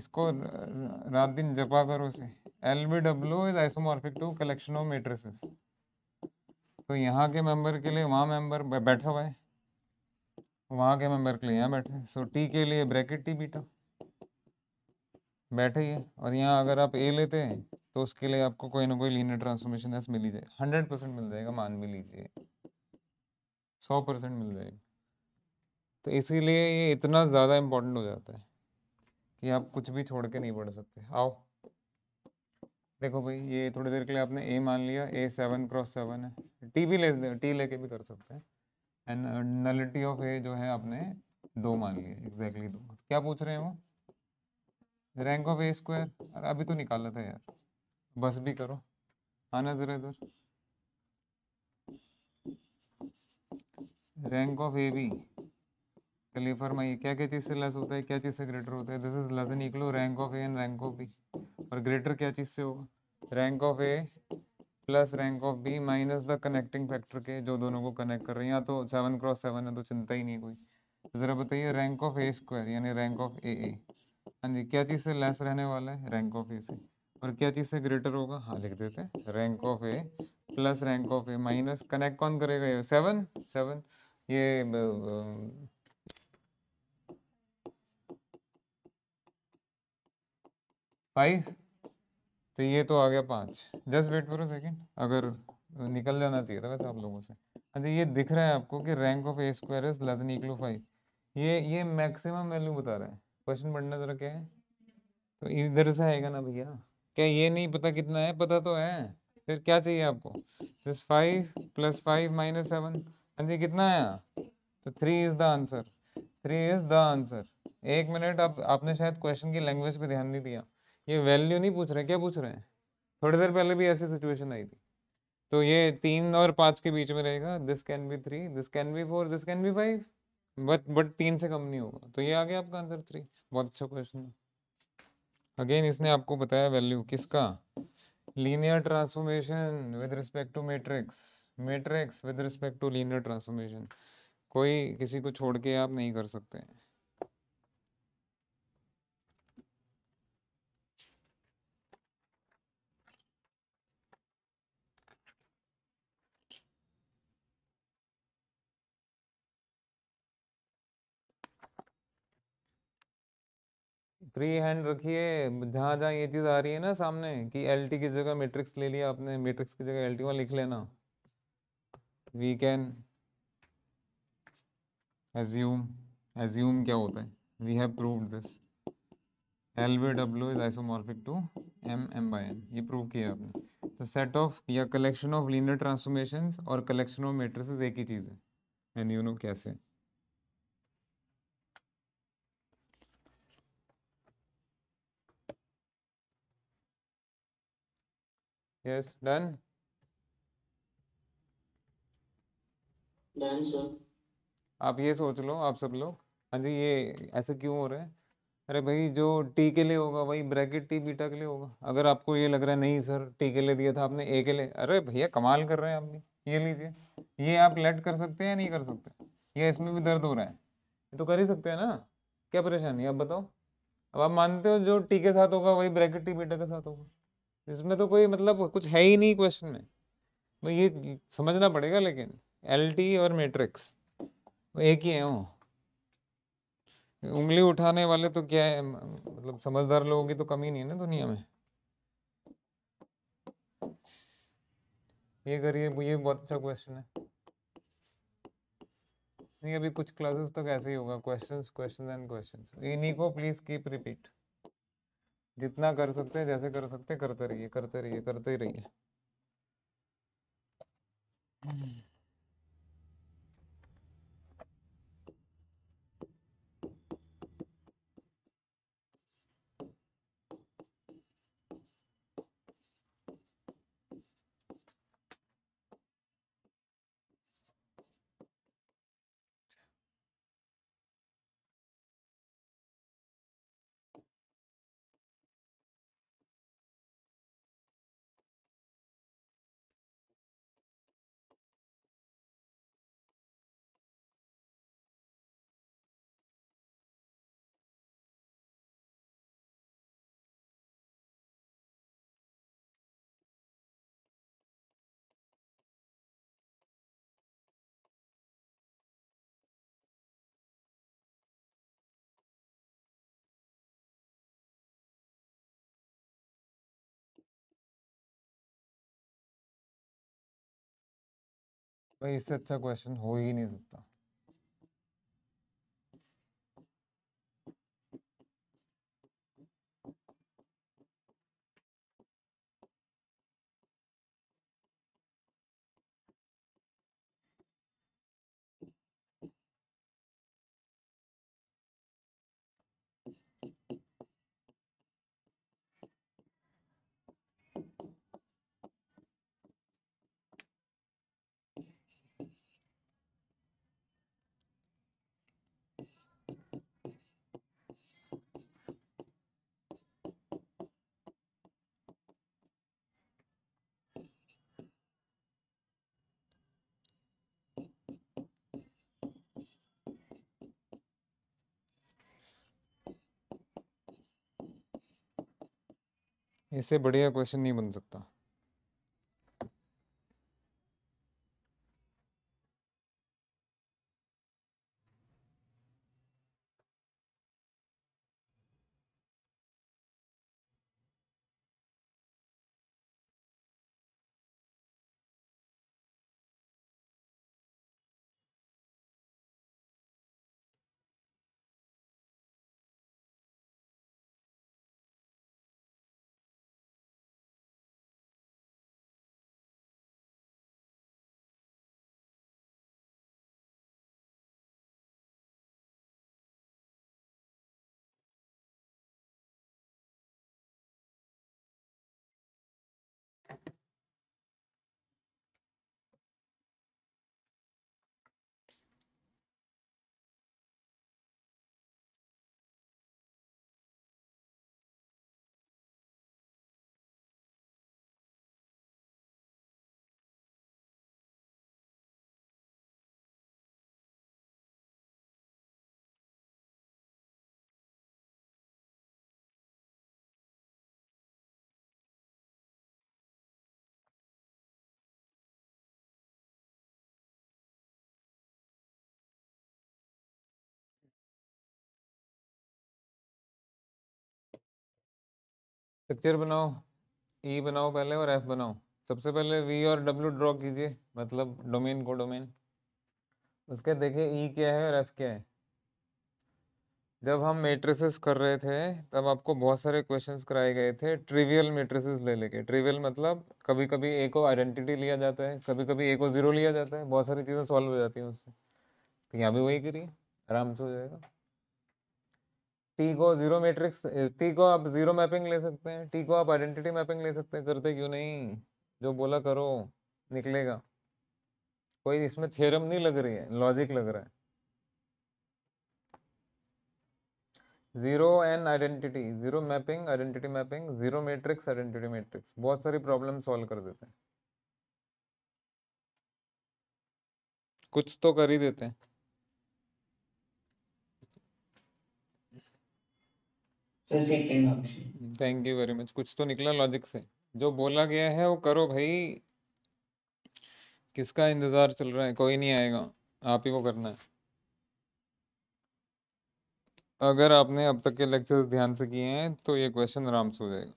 [SPEAKER 1] इसको रात दिन जपा करो से L B W is isomorphic to collection of matrices तो यहाँ के मेंबर के लिए वहाँ मेंबर बैठा हुआ है वहाँ के मेंबर के लिए यहाँ बैठा है सो टी के लिए ब्रैकेट टी बीटा बैठे ही है और यहाँ अगर आप ए लेते हैं तो उसके लिए आपको कोई ना कोई लीनियर ट्रांसफॉर्मेशन एस मिल जाए हंड्रेड परसेंट मिल जाएगा मान भी लीजिए सौ परसेंट मिल जाएगा तो इसीलिए ये इतना ज़्यादा इम्पोर्टेंट हो जाता है कि आप कुछ भी छोड़ के नहीं पढ़ सकते आओ देखो भाई ये थोड़ी देर के लिए आपने ए मान लिया ए सेवन क्रॉस सेवन है टी भी ले टी लेके भी कर सकते हैं एंड नलिटी ऑफ ए जो है आपने दो मान लिया एग्जैक्टली exactly दो क्या पूछ रहे हैं वो रैंक ऑफ ए स्क्वायर अरे अभी तो निकाला था यार बस भी करो आना जरा इधर रैंक ऑफ ए बी चलिए फरमाइए क्या क्या चीज़ से लेस होता है क्या चीज़ से ग्रेटर होता है this is less and equal rank of A and rank of B और ग्रेटर क्या चीज़ से होगा rank of A plus rank of B minus the connecting factor के जो दोनों को कनेक्ट कर रहे हैं या तो सेवन क्रॉस सेवन है तो चिंता ही नहीं कोई ज़रा बताइए रैंक ऑफ ए स्क्वायर यानी रैंक ऑफ ए ए हाँ जी क्या चीज़ से लेस रहने वाला है रैंक ऑफ ए से और क्या चीज़ से ग्रेटर होगा हाँ लिख देते हैं rank of A plus rank of A minus connect कौन करेगा ये सेवन सेवन ये ब, ब, फाइव तो ये तो आ गया पाँच जस्ट वेट करो सेकेंड अगर निकल जाना चाहिए था वैसे आप लोगों से अच्छा ये दिख रहा है आपको कि rank of A square is less and equal five ये ये मैक्सिमम वैल्यू बता रहा है क्वेश्चन पढ़ना जरा क्या है तो इधर से आएगा ना भैया क्या ये नहीं पता कितना है पता तो है फिर क्या चाहिए आपको this five plus five minus seven हाँ जी कितना है तो three is the answer three is the answer एक मिनट आप आपने शायद क्वेश्चन की लैंग्वेज पे ध्यान नहीं दिया ये वैल्यू नहीं पूछ रहे क्या पूछ रहे हैं थोड़ी देर पहले भी ऐसी सिचुएशन आई थी तो ये तीन और पाँच के बीच में रहेगा this can be three this can be four this can be five but but तीन से कम नहीं होगा तो ये आ गया आपका आंसर थ्री बहुत अच्छा क्वेश्चन है अगेन इसने आपको बताया वैल्यू किसका linear transformation with respect to matrix matrix with respect to linear transformation कोई किसी को छोड़ के आप नहीं कर सकते फ्री हैंड रखिए जहाँ जहाँ ये चीज़ आ रही है ना सामने कि एल की जगह मैट्रिक्स ले लिया आपने मैट्रिक्स की जगह एल टी लिख लेना वी कैन एज्यूम एज्यूम क्या होता है we have prove this L V W is isomorphic to M M by N ये प्रूव किया आपने तो सेट ऑफ या कलेक्शन ऑफ लीनर ट्रांसफॉर्मेशन और कलेक्शन ऑफ मैट्रिसेस एक ही चीज़ है मैंने यू नो कैसे है? Yes, done? Done, sir. आप ये सोच लो आप सब लोग हाँ जी ये ऐसे क्यों हो रहा है अरे भाई जो टी के लिए होगा वही ब्रैकेट टी बीटा के लिए होगा अगर आपको ये लग रहा है नहीं सर टी के लिए दिया था आपने ए के लिए अरे भैया कमाल कर रहे हैं आपने ये लीजिए ये आप लेट कर सकते हैं या नहीं कर सकते या इसमें भी दर्द हो रहा है ये तो कर ही सकते हैं ना क्या परेशानी आप बताओ अब आप मानते हो जो टी के साथ होगा वही ब्रैकेट टी बीटा के साथ होगा इसमें तो कोई मतलब कुछ है ही नहीं क्वेश्चन में तो ये समझना पड़ेगा लेकिन एल और मेट्रिक्स एक ही है वो उंगली उठाने वाले तो क्या है मतलब समझदार लोगों की तो कमी नहीं है ना दुनिया में ये करिए ये बहुत अच्छा क्वेश्चन है नहीं अभी कुछ क्लासेस तो कैसे ही होगा क्वेश्चंस क्वेश्चंस एंड क्वेश्चंस इन्हीं को प्लीज कीप रिपीट जितना कर सकते हैं जैसे कर सकते करते रहिए करते रहिए करते रहिए हम्म।
[SPEAKER 2] भाई इससे अच्छा क्वेश्चन
[SPEAKER 3] हो ही नहीं
[SPEAKER 1] सकता इससे बढ़िया क्वेश्चन नहीं बन सकता
[SPEAKER 2] पिक्चर बनाओ ई e बनाओ पहले
[SPEAKER 1] और एफ बनाओ सबसे पहले वी और डब्ल्यू ड्रॉ कीजिए मतलब डोमेन को डोमेन उसके देखिए ई e क्या है और एफ क्या है जब हम मेट्रिसेस कर रहे थे तब आपको बहुत सारे क्वेश्चंस कराए गए थे ट्रिवियल मेट्रिसेस ले लेके ट्रिवियल मतलब कभी कभी ए को आइडेंटिटी लिया जाता है कभी कभी ए को ज़ीरो लिया जाता है बहुत सारी चीज़ें सॉल्व हो जाती हैं उससे तो यहाँ भी वही करिए आराम से हो जाएगा टी को जीरो मैट्रिक्स टी को आप जीरो मैपिंग ले सकते हैं टी को आप आइडेंटिटी मैपिंग ले सकते हैं करते क्यों नहीं जो बोला करो निकलेगा कोई इसमें थ्योरम नहीं लग रही है लॉजिक लग रहा है zero and identity zero mapping identity mapping zero matrix identity matrix बहुत सारी प्रॉब्लम सॉल्व कर देते हैं कुछ तो कर ही देते हैं second option thank you very much कुछ तो निकला लॉजिक से जो बोला गया है वो करो भाई किसका इंतजार चल रहा है कोई नहीं आएगा आप ही को करना है अगर आपने अब तक के लेक्चर्स ध्यान से किए हैं तो ये क्वेश्चन आराम से हो जाएगा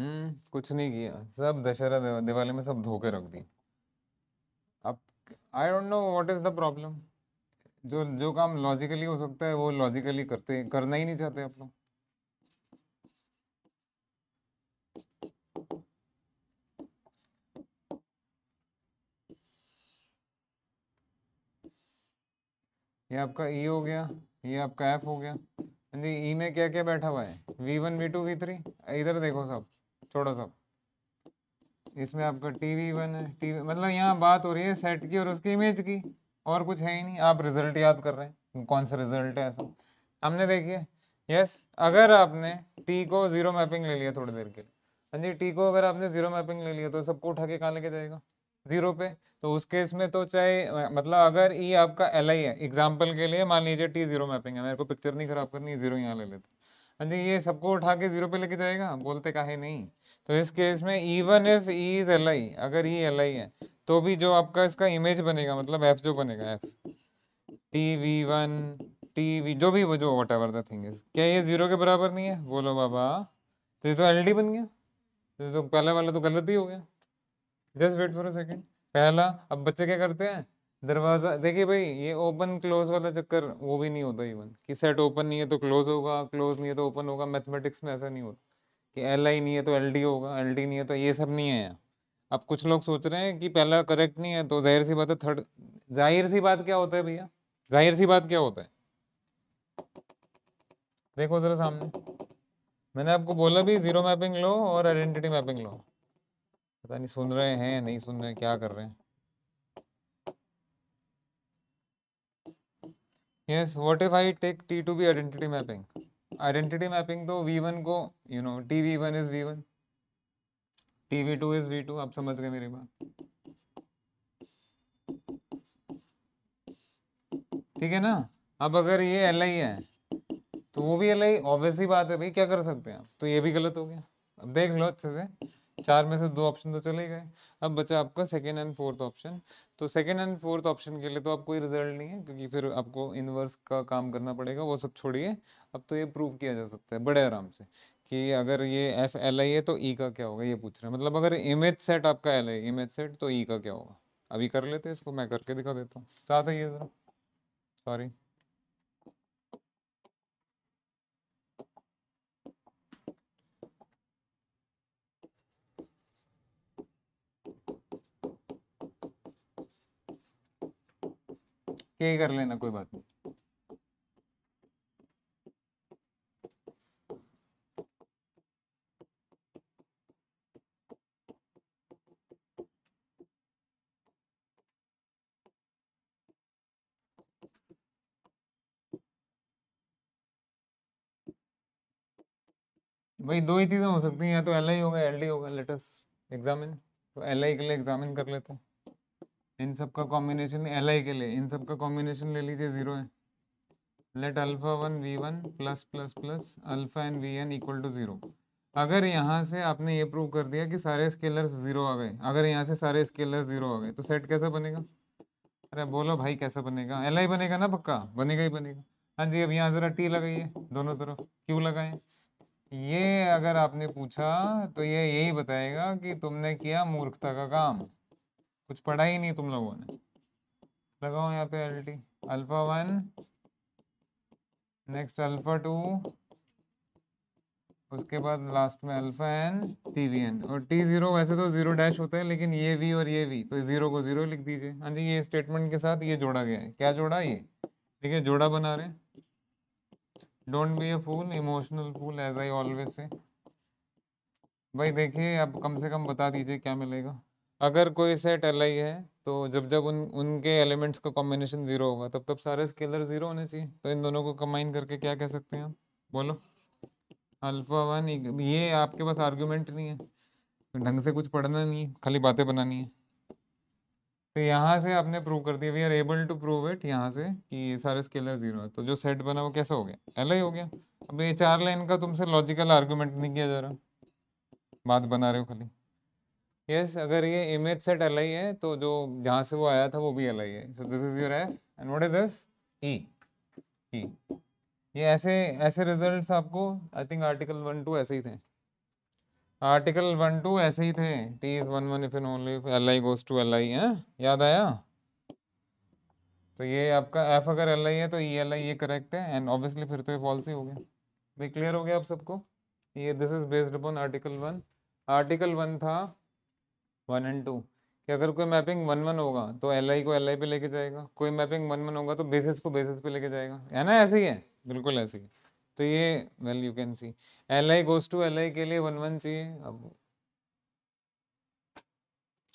[SPEAKER 1] हम्म कुछ नहीं किया सब दशहरा दिवाली में सब धोके रख दी अब I don't know what is the problem जो जो काम लॉजिकली हो सकता है वो लॉजिकली करते करना ही नहीं चाहते आप लोग ये आपका ई e हो गया ये आपका एफ हो गया हाँ जी ई e में क्या क्या बैठा हुआ है we one V to V three इधर देखो सब छोटा सा इसमें आपका टी वी वन है टी मतलब यहाँ बात हो रही है सेट की और उसकी इमेज की और कुछ है ही नहीं आप रिजल्ट याद कर रहे हैं कौन सा रिजल्ट है ऐसा हमने देखिए यस अगर आपने टी को जीरो मैपिंग ले लिया थोड़ी देर के लिए हाँ जी टी को अगर आपने जीरो मैपिंग ले लिया तो सबको उठा के कहाँ लेके जाएगा जीरो पे तो उस केस में तो चाहे मतलब अगर ई e आपका एल आई है एग्जाम्पल के लिए मान लीजिए टी जीरो मैपिंग है मेरे को पिक्चर नहीं खराब करनी जीरो यहाँ ले लेते हाँ जी ये सबको उठा के जीरो पे लेके जाएगा बोलते काहे नहीं तो इस केस में even if E is L I अगर ई एल आई है तो भी जो आपका इसका इमेज बनेगा मतलब एफ जो बनेगा F T we one T V जो भी वो जो whatever the thing is क्या ये जीरो के बराबर नहीं है बोलो बाबा तो ये तो एल डी बन गया तो ये तो पहला वाला तो गलत ही हो गया just wait for a second पहला अब बच्चे क्या करते हैं दरवाज़ा देखिए भाई ये ओपन क्लोज वाला चक्कर वो भी नहीं होता इवन कि सेट ओपन नहीं है तो क्लोज होगा क्लोज नहीं है तो ओपन होगा मैथमेटिक्स में ऐसा नहीं होता कि एल आई नहीं है तो एल डी होगा एल डी नहीं है तो ये सब नहीं है यहाँ अब कुछ लोग सोच रहे हैं कि पहला करेक्ट नहीं है तो जाहिर सी बात है थर्ड जाहिर सी बात क्या होता है भैया जाहिर सी बात क्या होता है देखो ज़रा सामने मैंने आपको बोला भी जीरो मैपिंग लो और आइडेंटिटी मैपिंग लो पता नहीं सुन रहे हैं नहीं सुन रहे हैं क्या कर रहे हैं yes what if I take T to be identity mapping identity mapping तो वी वन को you know T we one is V one T V two is V two आप समझ गए मेरी बात ठीक है ना अब अगर ये एल आई है तो वो भी एल आई ऑब्वियसली बात है भाई क्या कर सकते हैं आप तो ये भी गलत हो गया अब देख लो अच्छे से चार में से दो ऑप्शन तो चले गए अब बचा आपका सेकेंड एंड फोर्थ ऑप्शन तो सेकेंड एंड फोर्थ ऑप्शन के लिए तो आप कोई रिजल्ट नहीं है क्योंकि फिर आपको इनवर्स का काम करना पड़ेगा वो सब छोड़िए अब तो ये प्रूव किया जा सकता है बड़े आराम से कि अगर ये एफ एल आई है तो ई e का क्या होगा ये पूछ रहे हैं मतलब अगर इमेज सेट आपका एल आई इमेज सेट तो ई e का क्या होगा अभी कर लेते हैं इसको मैं करके दिखा देता हूँ साथ है ये ज़रा सॉरी के कर लेना कोई बात नहीं भाई दो ही चीज़ें हो सकती हैं या तो एल आई होगा एल डी होगा लेटेस्ट एग्जामिन तो एल आई के लिए एग्जामिन कर लेते हैं इन सब का कॉम्बिनेशन एल आई के लिए इन सब का कॉम्बिनेशन ले लीजिए जीरो है let alpha one we one plus plus plus alpha and V N equal to zero अगर यहाँ से आपने ये प्रूव कर दिया कि सारे स्केलर्स जीरो आ गए अगर यहाँ से सारे स्केलर्स जीरो आ गए तो सेट कैसा बनेगा अरे बोलो भाई कैसा बनेगा एल आई बनेगा ना पक्का बनेगा ही बनेगा हाँ जी अब यहाँ ज़रा टी लगाइए दोनों तरफ क्यों लगाएं ये अगर आपने पूछा तो ये यही बताएगा कि तुमने किया मूर्खता का काम कुछ पढ़ा ही नहीं तुम लोगों ने लगाओ यहाँ पे L T alpha one next alpha two उसके बाद लास्ट में alpha N T we N और टी जीरो वैसे तो जीरो डैश होता है लेकिन ये वी और ये वी तो जीरो को जीरो लिख दीजिए हाँ जी ये स्टेटमेंट के साथ ये जोड़ा गया है क्या जोड़ा ये देखिए जोड़ा बना रहे don't be a fool emotional fool as I always say भाई देखिए आप कम से कम बता दीजिए क्या मिलेगा अगर कोई सेट एल आई है तो जब जब उन उनके एलिमेंट्स का कॉम्बिनेशन जीरो होगा तब तब सारे स्केलर जीरो होने चाहिए तो इन दोनों को कंबाइन करके क्या कह सकते हैं आप बोलो अल्फा वन e, ये आपके पास आर्ग्यूमेंट नहीं है ढंग से कुछ पढ़ना नहीं है खाली बातें बनानी है तो यहाँ से आपने प्रूव कर दिया we are able to prove it यहाँ से कि ये सारे स्केलर जीरो है तो जो सेट बना वो कैसा हो गया एल आई हो गया अब ये चार लाइन का तुमसे लॉजिकल आर्ग्यूमेंट नहीं किया जा रहा बात बना रहे हो खाली यस yes, अगर ये इमेज सेट एल है तो जो जहाँ से वो आया था वो भी एल है so this is your F and what is this E E ये ऐसे ऐसे रिजल्ट्स आपको I think article one two ऐसे ही थे आर्टिकल वन टू ऐसे ही थे T is one one if and only L I goes to L I है याद आया तो ये आपका एफ अगर एल आई है तो ई एल आई ये करेक्ट है एंड ऑब्वियसली फिर तो ये फॉल्स ही हो गया भाई क्लियर हो गया आप सबको ये this is based upon article one article one था वन एंड टू कि अगर कोई मैपिंग वन वन होगा तो एल आई को एल आई पे लेके जाएगा कोई मैपिंग वन वन होगा तो बेसिस को बेसिस पे लेके जाएगा है ना ऐसे ही है बिल्कुल ऐसे ही तो ये well you can see L I goes to L I के लिए वन वन चाहिए अब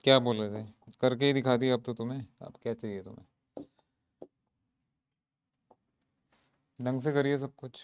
[SPEAKER 1] क्या बोला जाए करके ही दिखा दिया अब तो तुम्हें अब क्या चाहिए तुम्हें ढंग से करिए सब कुछ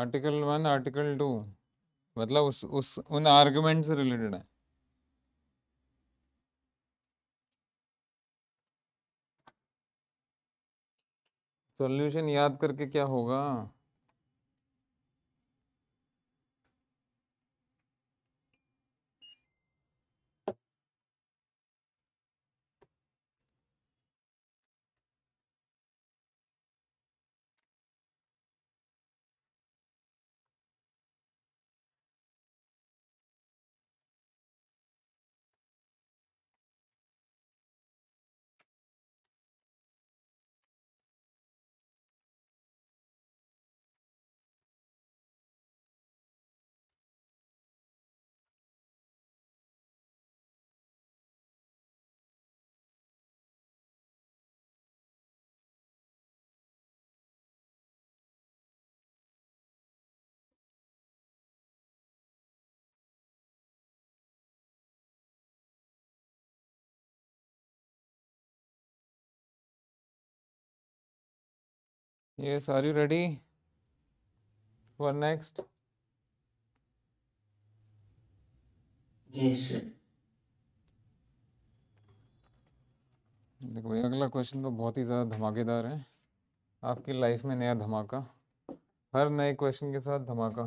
[SPEAKER 2] आर्टिकल वन आर्टिकल टू मतलब उस उस उन आर्गुमेंट से रिलेटेड है
[SPEAKER 1] सॉल्यूशन याद करके क्या होगा
[SPEAKER 2] yes are you ready
[SPEAKER 1] for next yes देखो भाई अगला क्वेश्चन तो बहुत ही ज़्यादा धमाकेदार है आपकी लाइफ में नया धमाका हर नए क्वेश्चन के साथ धमाका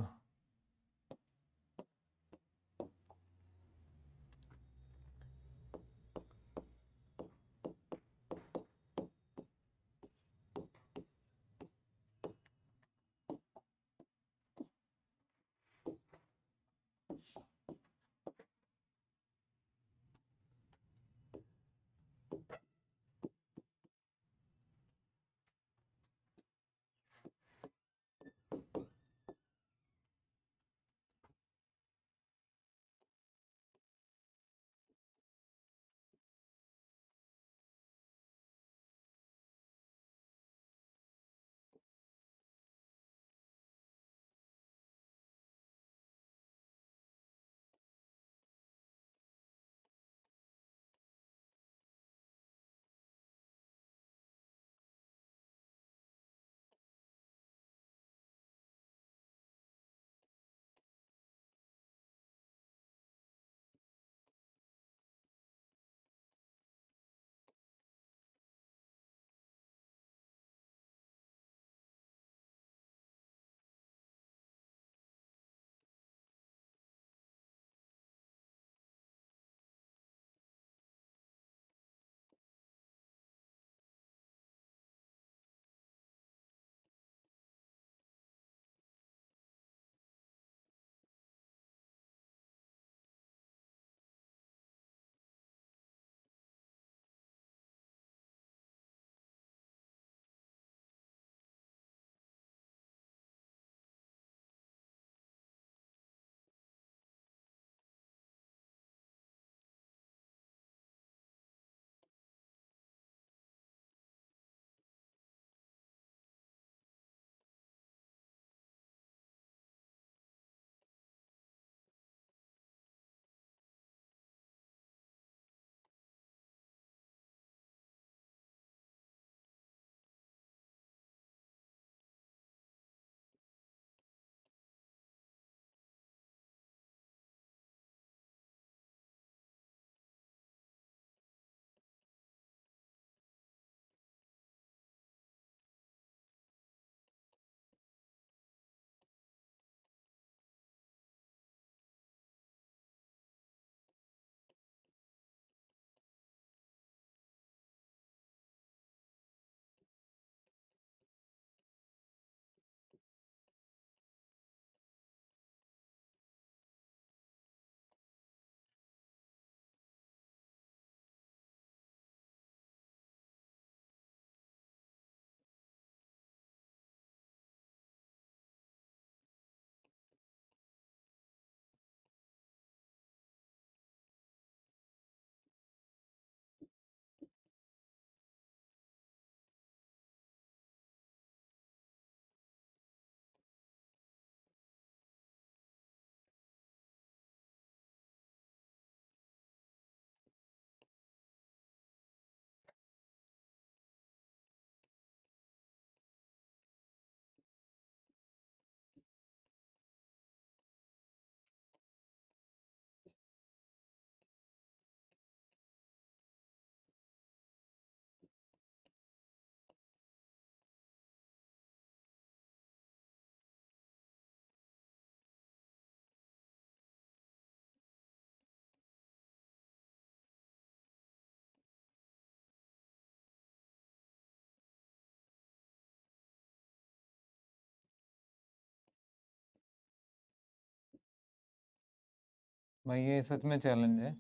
[SPEAKER 2] भाई ये सच में चैलेंज है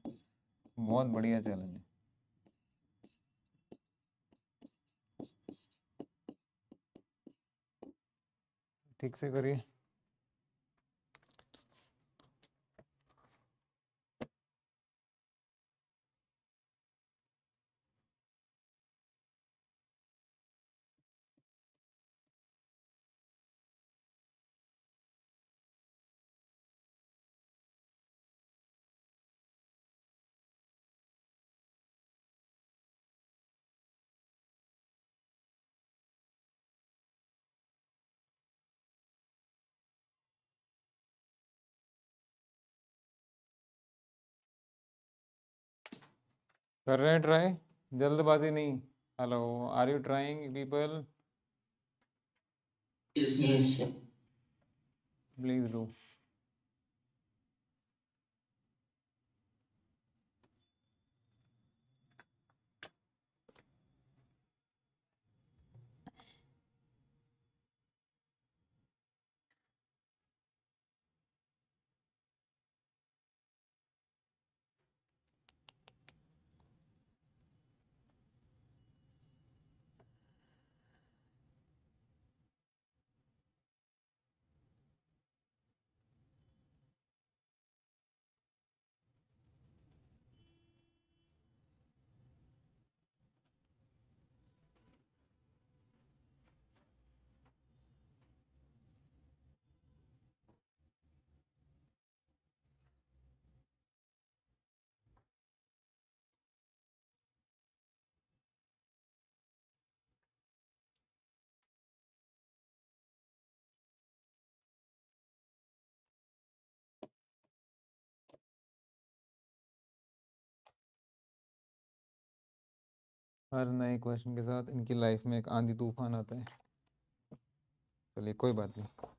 [SPEAKER 1] बहुत बढ़िया चैलेंज है ठीक से करिए कर रहे हैं ट्राई जल्दबाजी नहीं hello are you trying people please do
[SPEAKER 2] हर नए क्वेश्चन के साथ इनकी
[SPEAKER 1] लाइफ में एक आंधी तूफान आता है चलिए कोई बात नहीं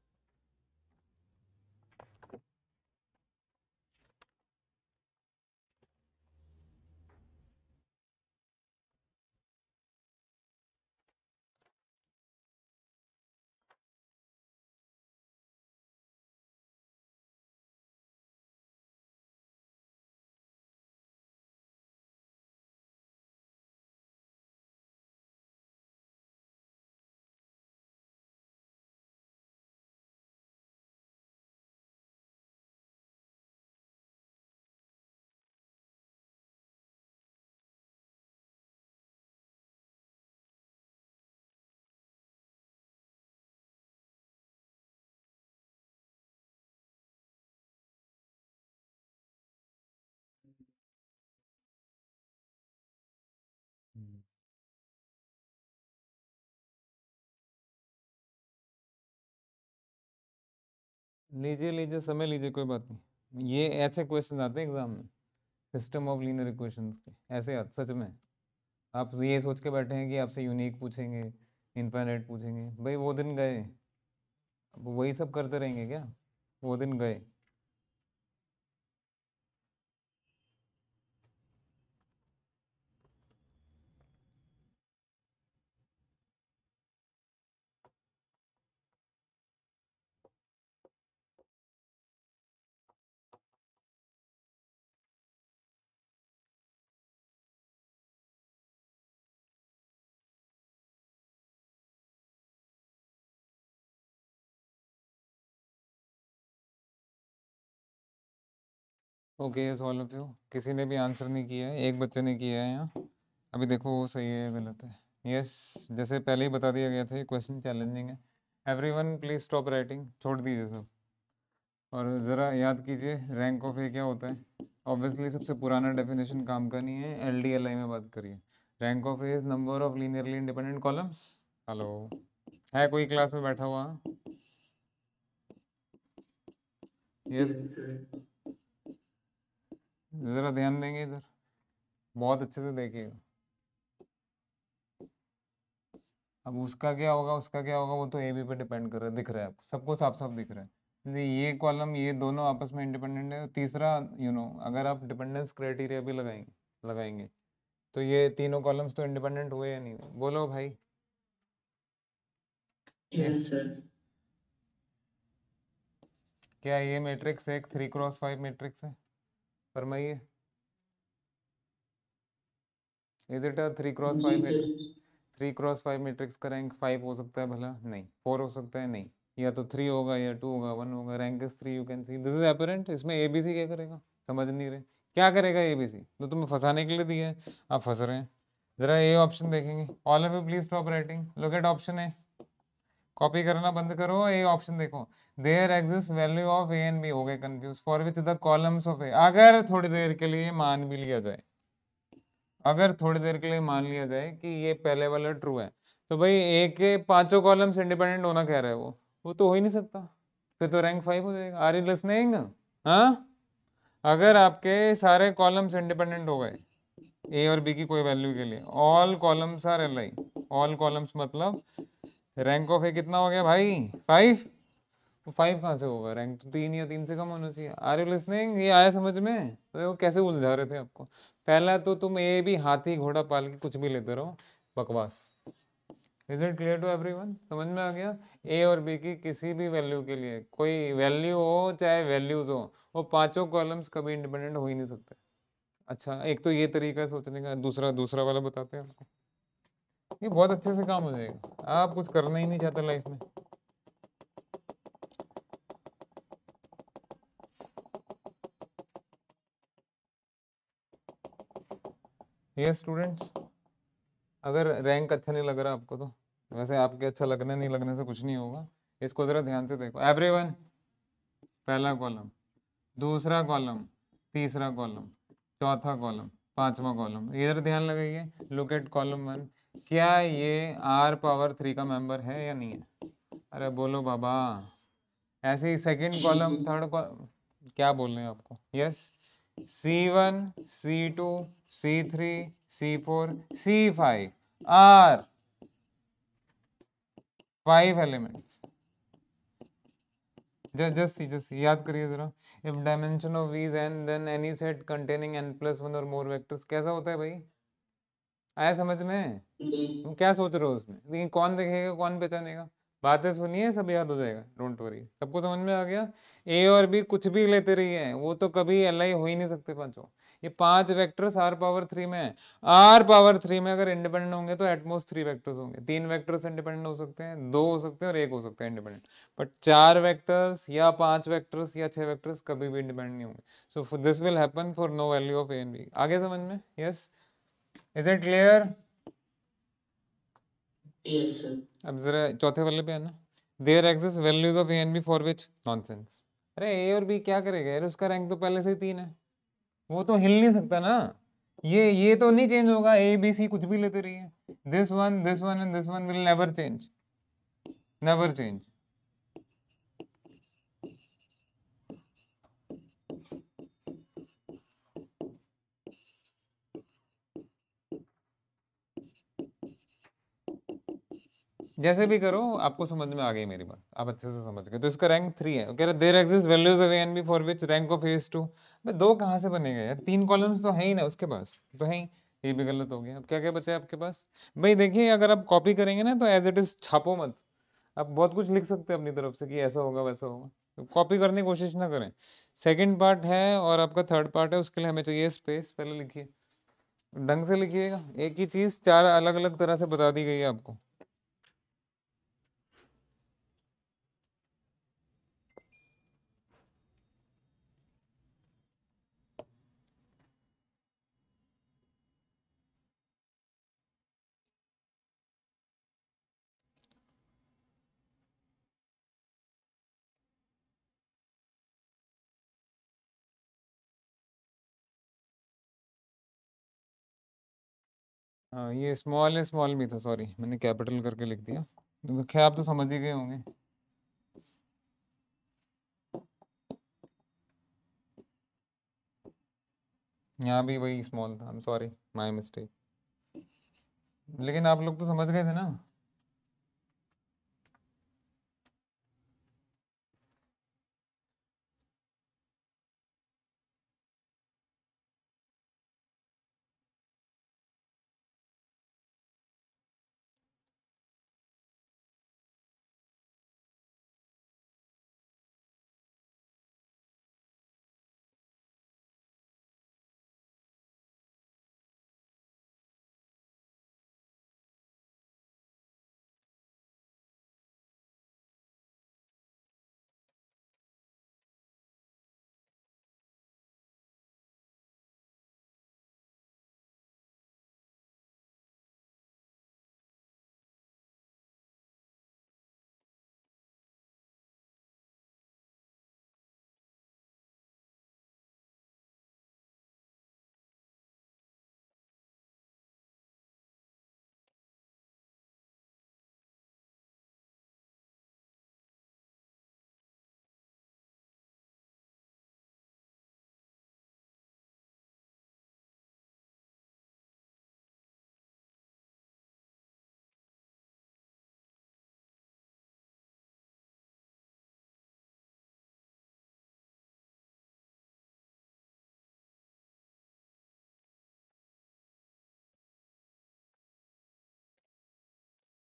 [SPEAKER 2] लीजिए लीजिए समय लीजिए कोई बात नहीं ये ऐसे क्वेश्चन आते हैं एग्जाम में
[SPEAKER 1] सिस्टम ऑफ लीनर इक्वेशंस के ऐसे सच में आप ये सोच के बैठे हैं कि आपसे यूनिक पूछेंगे इनफाइनाइट पूछेंगे भाई वो दिन गए वही सब करते रहेंगे क्या वो दिन गए
[SPEAKER 2] okay yes all of you किसी ने
[SPEAKER 1] भी आंसर नहीं किया है एक बच्चे ने किया है यहाँ अभी देखो वो सही है गलत है यस yes, जैसे पहले ही बता दिया गया था ये क्वेश्चन चैलेंजिंग है everyone please stop writing छोड़ दीजिए सब और ज़रा याद कीजिए रैंक ऑफ ए क्या होता है ऑब्वियसली सबसे पुराना डेफिनेशन काम का नहीं है एल डी एल आई में बात करिए rank of as number of linearly independent columns hello है कोई क्लास में बैठा हुआ यस yes. ज़रा ध्यान देंगे इधर बहुत अच्छे से देखिएगा अब उसका क्या होगा उसका क्या होगा वो तो ए बी पे डिपेंड कर रहा है दिख रहा है आपको सबको साफ साफ दिख रहा है ये कॉलम ये दोनों आपस में इंडिपेंडेंट है तीसरा यू नो अगर आप डिपेंडेंस क्राइटेरिया भी लगाएंगे लगाएंगे तो ये तीनों कॉलम्स तो इंडिपेंडेंट हुए या नहीं हुए बोलो भाई yes, क्या ये मैट्रिक्स एक थ्री क्रॉस फाइव मैट्रिक्स है फरमाइए is it a three cross five three cross five matrix का रैंक फाइव हो सकता है भला नहीं फोर हो सकता है नहीं या तो थ्री होगा या टू होगा वन होगा rank is three you can see this is apparent इसमें ए बी सी क्या करेगा समझ नहीं रहे क्या करेगा ए बी सी तो तुम्हें फंसाने के लिए दिया है आप फंस रहे हैं जरा ए ऑप्शन देखेंगे all of you please stop writing locate option है कॉपी करना बंद करो ए ऑप्शन देखो there exist value of A and B हो गए confuse for which the columns of A अगर थोड़ी देर के लिए मान भी लिया जाए अगर थोड़ी देर के लिए मान लिया जाए कि ये पहले वाला ट्रू है तो भाई ए के पांचों कॉलम्स इंडिपेंडेंट होना कह रहा है वो वो तो हो ही नहीं सकता फिर तो रैंक फाइव हो जाएगा आर यू लिसनिंग अगर आपके सारे कॉलम्स इंडिपेंडेंट हो गए ए और बी की कोई वैल्यू के लिए all columns are L I all columns मतलब रैंक ऑफ ए कितना हो गया भाई फाइव तो फाइव कहाँ से होगा रैंक तो तीन या तीन से कम होना चाहिए आर यू लिसनिंग ये आया समझ में तो वो कैसे उलझा रहे थे आपको पहला तो तुम ए भी हाथी घोड़ा पाल के कुछ भी लेते रहो बकवास is it clear to every समझ में आ गया ए और बी की किसी भी वैल्यू के लिए कोई वैल्यू हो चाहे वैल्यूज हो वो पांचों कॉलम्स कभी इंडिपेंडेंट हो ही नहीं सकते अच्छा एक तो ये तरीका है सोचने का दूसरा दूसरा वाला बताते हैं आपको ये बहुत अच्छे से काम हो जाएगा आप कुछ करना ही नहीं चाहते लाइफ में ये स्टूडेंट्स अगर रैंक अच्छा नहीं लग रहा आपको तो वैसे आपके अच्छा लगने नहीं लगने से कुछ नहीं होगा इसको ज़रा ध्यान से देखो एवरीवन पहला कॉलम दूसरा कॉलम तीसरा कॉलम चौथा कॉलम पांचवा कॉलम इधर ध्यान लगाइए लोकेट कॉलम वन क्या ये आर पावर थ्री का मेंबर है या नहीं है अरे बोलो बाबा ऐसे ही सेकेंड कॉलम थर्ड कॉलम क्या बोल रहे हैं आपको yes C one C two C three C four C five R five elements just see just see याद करिए जरा if dimension of V is N then any set containing N plus one or more vectors कैसा होता है भाई आया समझ में तुम क्या सोच रहे हो उसमें लेकिन कौन देखेगा कौन पहचानेगा बातें सुनिए सब याद हो जाएगा डोंट वरी सबको समझ में आ गया ए और बी कुछ भी लेते रहिए वो तो कभी एल हो ही नहीं सकते पांचों ये पांच वेक्टर्स आर पावर थ्री में है आर पावर थ्री में अगर इंडिपेंडेंट होंगे तो एटमोस्ट थ्री वेक्टर्स होंगे तीन वेक्टर्स इंडिपेंडेंट हो सकते हैं दो हो सकते हैं और एक हो सकता है इंडिपेंडेंट बट चार वेक्टर्स या पांच वेक्टर्स या छह वेक्टर्स कभी भी इंडिपेंडेंट नहीं होंगे so this will happen for no value of A and B आगे समझ में yes yes? Is it clear अब जरा चौथे वाले पे आना there exist values of A and B for which nonsense अरे ए और बी क्या करेगा यार उसका रैंक तो पहले से ही तीन है वो तो हिल नहीं सकता ना ये ये तो नहीं चेंज होगा ए बी सी कुछ भी लेते रहिए this one this one and this one will never change never change जैसे भी करो आपको समझ में आ गई मेरी बात आप अच्छे से समझ गए तो इसका रैंक थ्री है कह रहे there exist values of and B for which rank of S two भाई दो कहाँ से बनेगा यार तीन कॉलम्स तो है ही ना उसके पास तो है ही ये भी गलत हो गया अब क्या क्या बचा है आपके पास भाई देखिए अगर आप कॉपी करेंगे ना तो एज इट इज़ छापो मत आप बहुत कुछ लिख सकते हैं अपनी तरफ से कि ऐसा होगा वैसा होगा तो कॉपी करने की कोशिश ना करें सेकेंड पार्ट है और आपका थर्ड पार्ट है उसके लिए हमें चाहिए स्पेस पहले लिखिए ढंग से लिखिएगा एक ही चीज़ चार अलग अलग तरह से बता दी गई है आपको हाँ ये स्मॉल है स्मॉल भी था सॉरी मैंने कैपिटल करके लिख दिया तो खैर आप तो समझ ही गए होंगे यहाँ भी वही स्मॉल था I am sorry my mistake लेकिन आप लोग तो समझ गए थे ना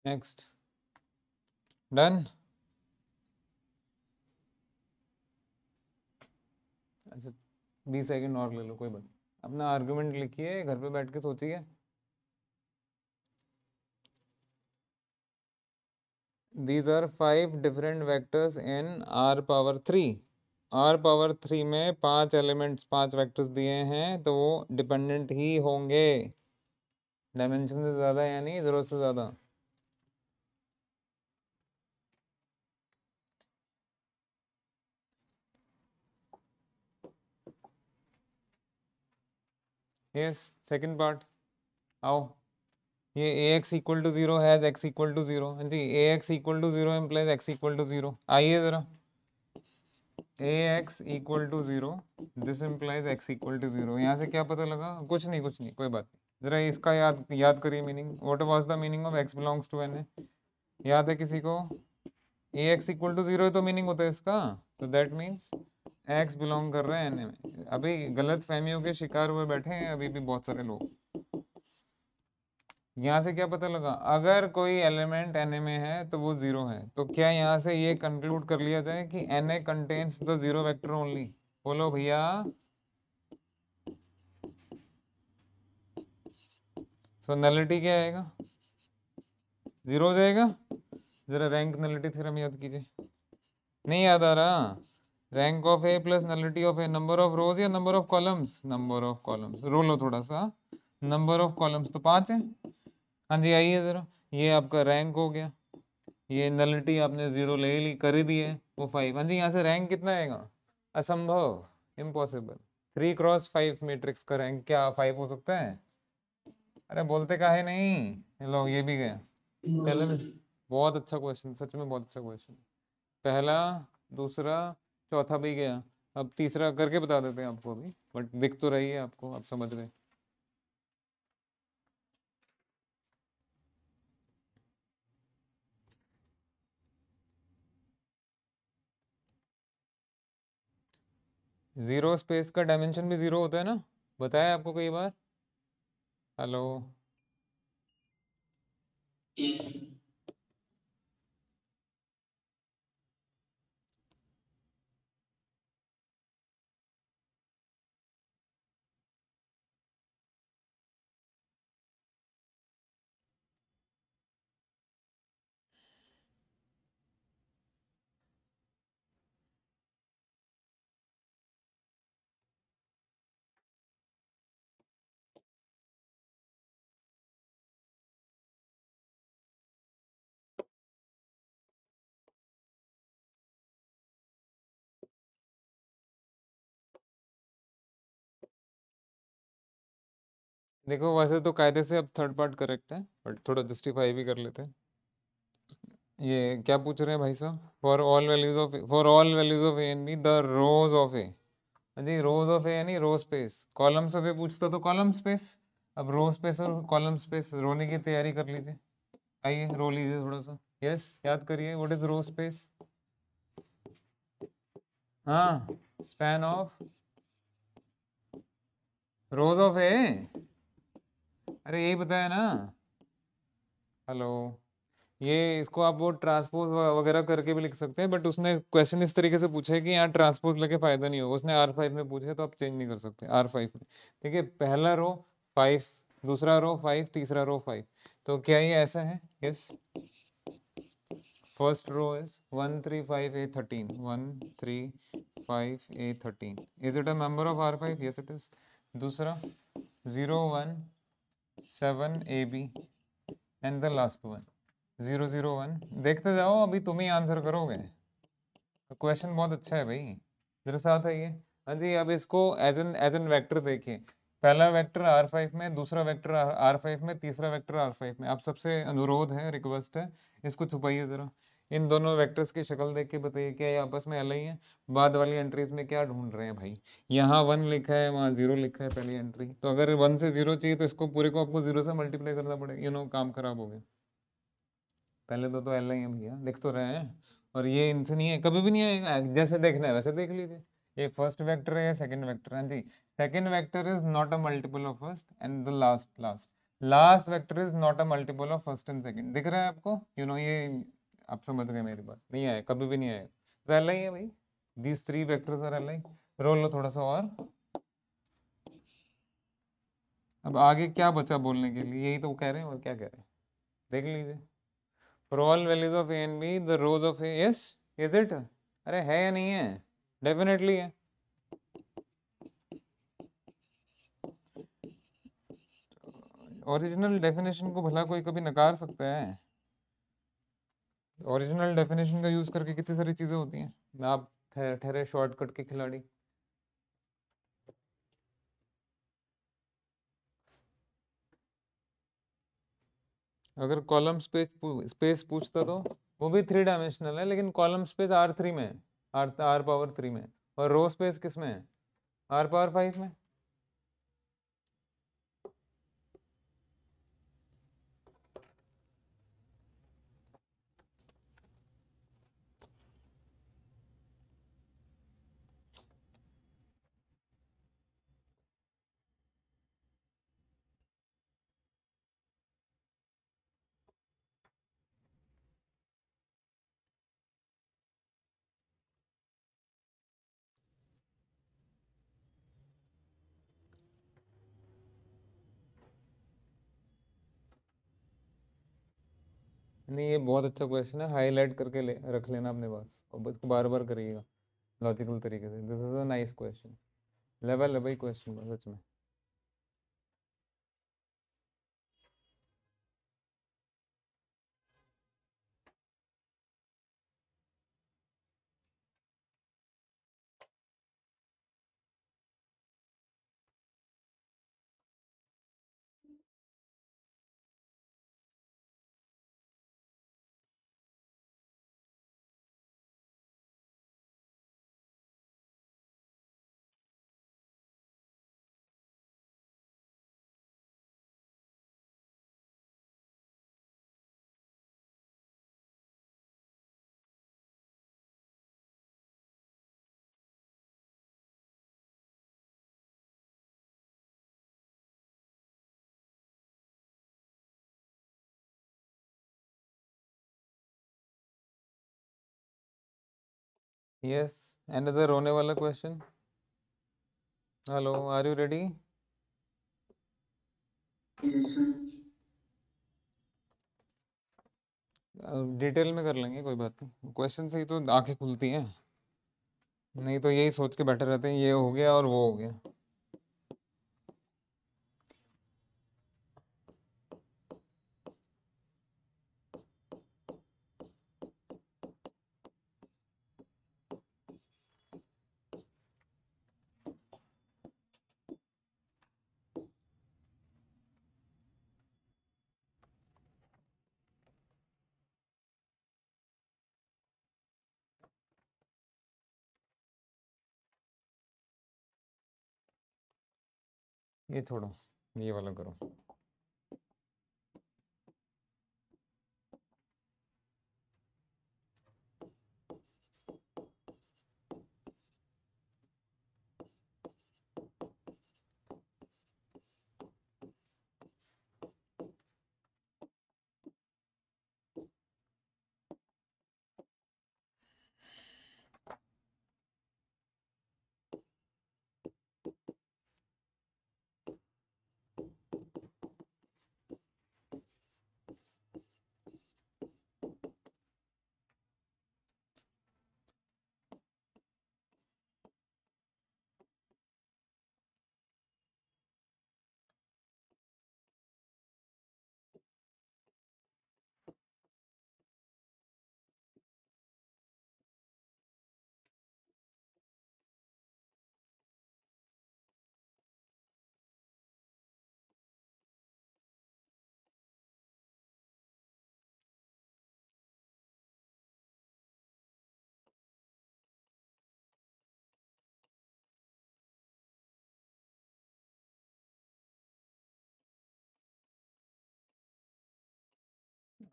[SPEAKER 2] next done
[SPEAKER 1] अच्छा बीस सेकेंड और ले लो कोई बात अपना आर्गूमेंट लिखिए घर पे बैठ के सोचिए these are five different vectors in R power three R power three में पांच एलिमेंट्स पांच वैक्टर्स दिए हैं तो वो डिपेंडेंट ही होंगे डायमेंशन से ज़्यादा यानी ज़रूरत से ज़्यादा यस सेकंड पार्ट आओ ये A x equal to zero has X equal to zero हाँ जी A x equal to zero implies X equal to zero आइए ज़रा A x equal to zero this implies X equal to zero यहाँ से क्या पता लगा कुछ नहीं कुछ नहीं कोई बात नहीं ज़रा इसका याद याद करिए meaning what was the meaning of X belongs to N याद है किसी को A x equal to zero तो मीनिंग होता है इसका तो दैट मीन्स एक्स बिलोंग कर रहा है एन में अभी गलत फहमियों के शिकार हुए बैठे हैं अभी भी बहुत सारे लोग यहाँ से क्या पता लगा अगर कोई एलिमेंट एन में है तो वो जीरो है तो क्या यहाँ से ये कंक्लूड कर लिया जाए कि N A contains the zero vector only बोलो भैया सो नलिटी क्या आएगा जीरो हो जाएगा जरा रैंक नलिटी थे याद कीजिए नहीं याद आ रहा rank of A plus nullity of A number of rows या number of columns number of columns रोलो थोड़ा सा नंबर ऑफ कॉलम्स तो पांच है हाँ जी आइए ज़रा ये आपका रैंक हो गया ये नलिटी आपने जीरो ले ली कर ही दी है वो फाइव हाँ जी यहाँ से रैंक कितना आएगा असंभव impossible three cross five matrix का रैंक क्या फाइव हो सकता है अरे बोलते का है नहीं लो ये भी गया पहले बहुत अच्छा क्वेश्चन सच में बहुत अच्छा क्वेश्चन पहला दूसरा चौथा भी गया अब तीसरा करके बता देते हैं आपको अभी बट दिख तो रही है आपको आप समझ रहे ज़ीरो स्पेस का डायमेंशन भी ज़ीरो होता है ना बताया आपको कई बार हेलो yes. देखो वैसे तो कायदे से अब थर्ड पार्ट करेक्ट है बट थोड़ा जस्टिफाई भी कर लेते हैं ये क्या पूछ रहे हैं भाई साहब for all values of for all values of A and B the rows of A जी रोज ऑफ ए यानी row space columns of A पूछता तो कॉलम स्पेस अब रो स्पेस और कॉलम स्पेस रोने की तैयारी कर लीजिए आइए रो लीजिए थोड़ा सा यस yes, याद करिए व्हाट इज रो स्पेस हाँ span of rows of A अरे यही बताया ना हेलो ये इसको आप वो ट्रांसपोज वगैरह करके भी लिख सकते हैं बट उसने क्वेश्चन इस तरीके से पूछा है कि यहाँ ट्रांसपोज लेके फायदा नहीं होगा उसने आर फाइव में पूछा तो आप चेंज नहीं कर सकते आर फाइव में ठीक है पहला रो फाइव दूसरा रो फाइव तीसरा रो फाइव तो क्या ये ऐसा है yes first row is one three five A thirteen one three five A thirteen is it a member of R five yes it is दूसरा zero one seven A B and the last one zero zero one देखते जाओ अभी तुम ही answer करोगे question तो बहुत अच्छा है भाई मेरे साथ है ये हाँ जी अब इसको as an as an vector देखिए पहला वेक्टर आर फाइव में दूसरा वेक्टर आर फाइव में तीसरा वेक्टर आर फाइव में आप सबसे अनुरोध है रिक्वेस्ट है इसको छुपाइए ज़रा इन दोनों वेक्टर्स की शक्ल देख के बताइए क्या ये आपस में अलग है बाद वाली एंट्रीज में क्या ढूंढ रहे हैं भाई यहाँ वन लिखा है वहाँ जीरो लिखा है पहली एंट्री तो अगर वन से जीरो चाहिए तो इसको पूरे को आपको जीरो से मल्टीप्लाई करना पड़ेगा यू नो काम खराब हो गया पहले तो तो एल आई है भैया लिख तो रहे हैं और ये इनसे नहीं है कभी भी नहीं आएगा जैसे देखना है वैसे देख लीजिए ये फर्स्ट वैक्टर है सेकंड वैक्टर है हाँ जी second vector is not a multiple of first and the last last last vector is not a multiple of first and second दिख रहा है आपको यू you नो know, ये आप समझ गए मेरी बात नहीं आया कभी भी नहीं आएगा तो एल आई है भाई these three vectors are L I रोल लो थोड़ा सा और अब आगे क्या बचा बोलने के लिए यही तो कह रहे हैं और क्या कह रहे हैं देख लीजिए for all values of A and B the rows of A yes is it अरे है या नहीं है डेफिनेटली है ओरिजिनल डेफिनेशन को भला कोई कभी नकार सकता है ओरिजिनल डेफिनेशन का यूज़ करके कितनी सारी चीज़ें होती हैं मैं आप ठहरे शॉर्टकट के खिलाड़ी अगर कॉलम स्पेस स्पेस पूछता तो वो भी थ्री डायमेंशनल है लेकिन कॉलम स्पेस आर थ्री में है आर आर पावर थ्री में और रो स्पेस किस में है आर पावर फाइव में नहीं ये बहुत अच्छा क्वेश्चन है हाईलाइट करके ले, रख लेना अपने पास और इसको बार बार करिएगा लॉजिकल तरीके से this is a nice question level है भाई क्वेश्चन सच में
[SPEAKER 2] yes another
[SPEAKER 3] rone wala
[SPEAKER 1] question hello are you ready yes detail uh, में कर लेंगे कोई बात नहीं क्वेश्चन से ही तो आंखें खुलती हैं नहीं तो यही सोच के बैठे रहते हैं ये हो गया और वो हो गया ये छोड़ो ये वाला करो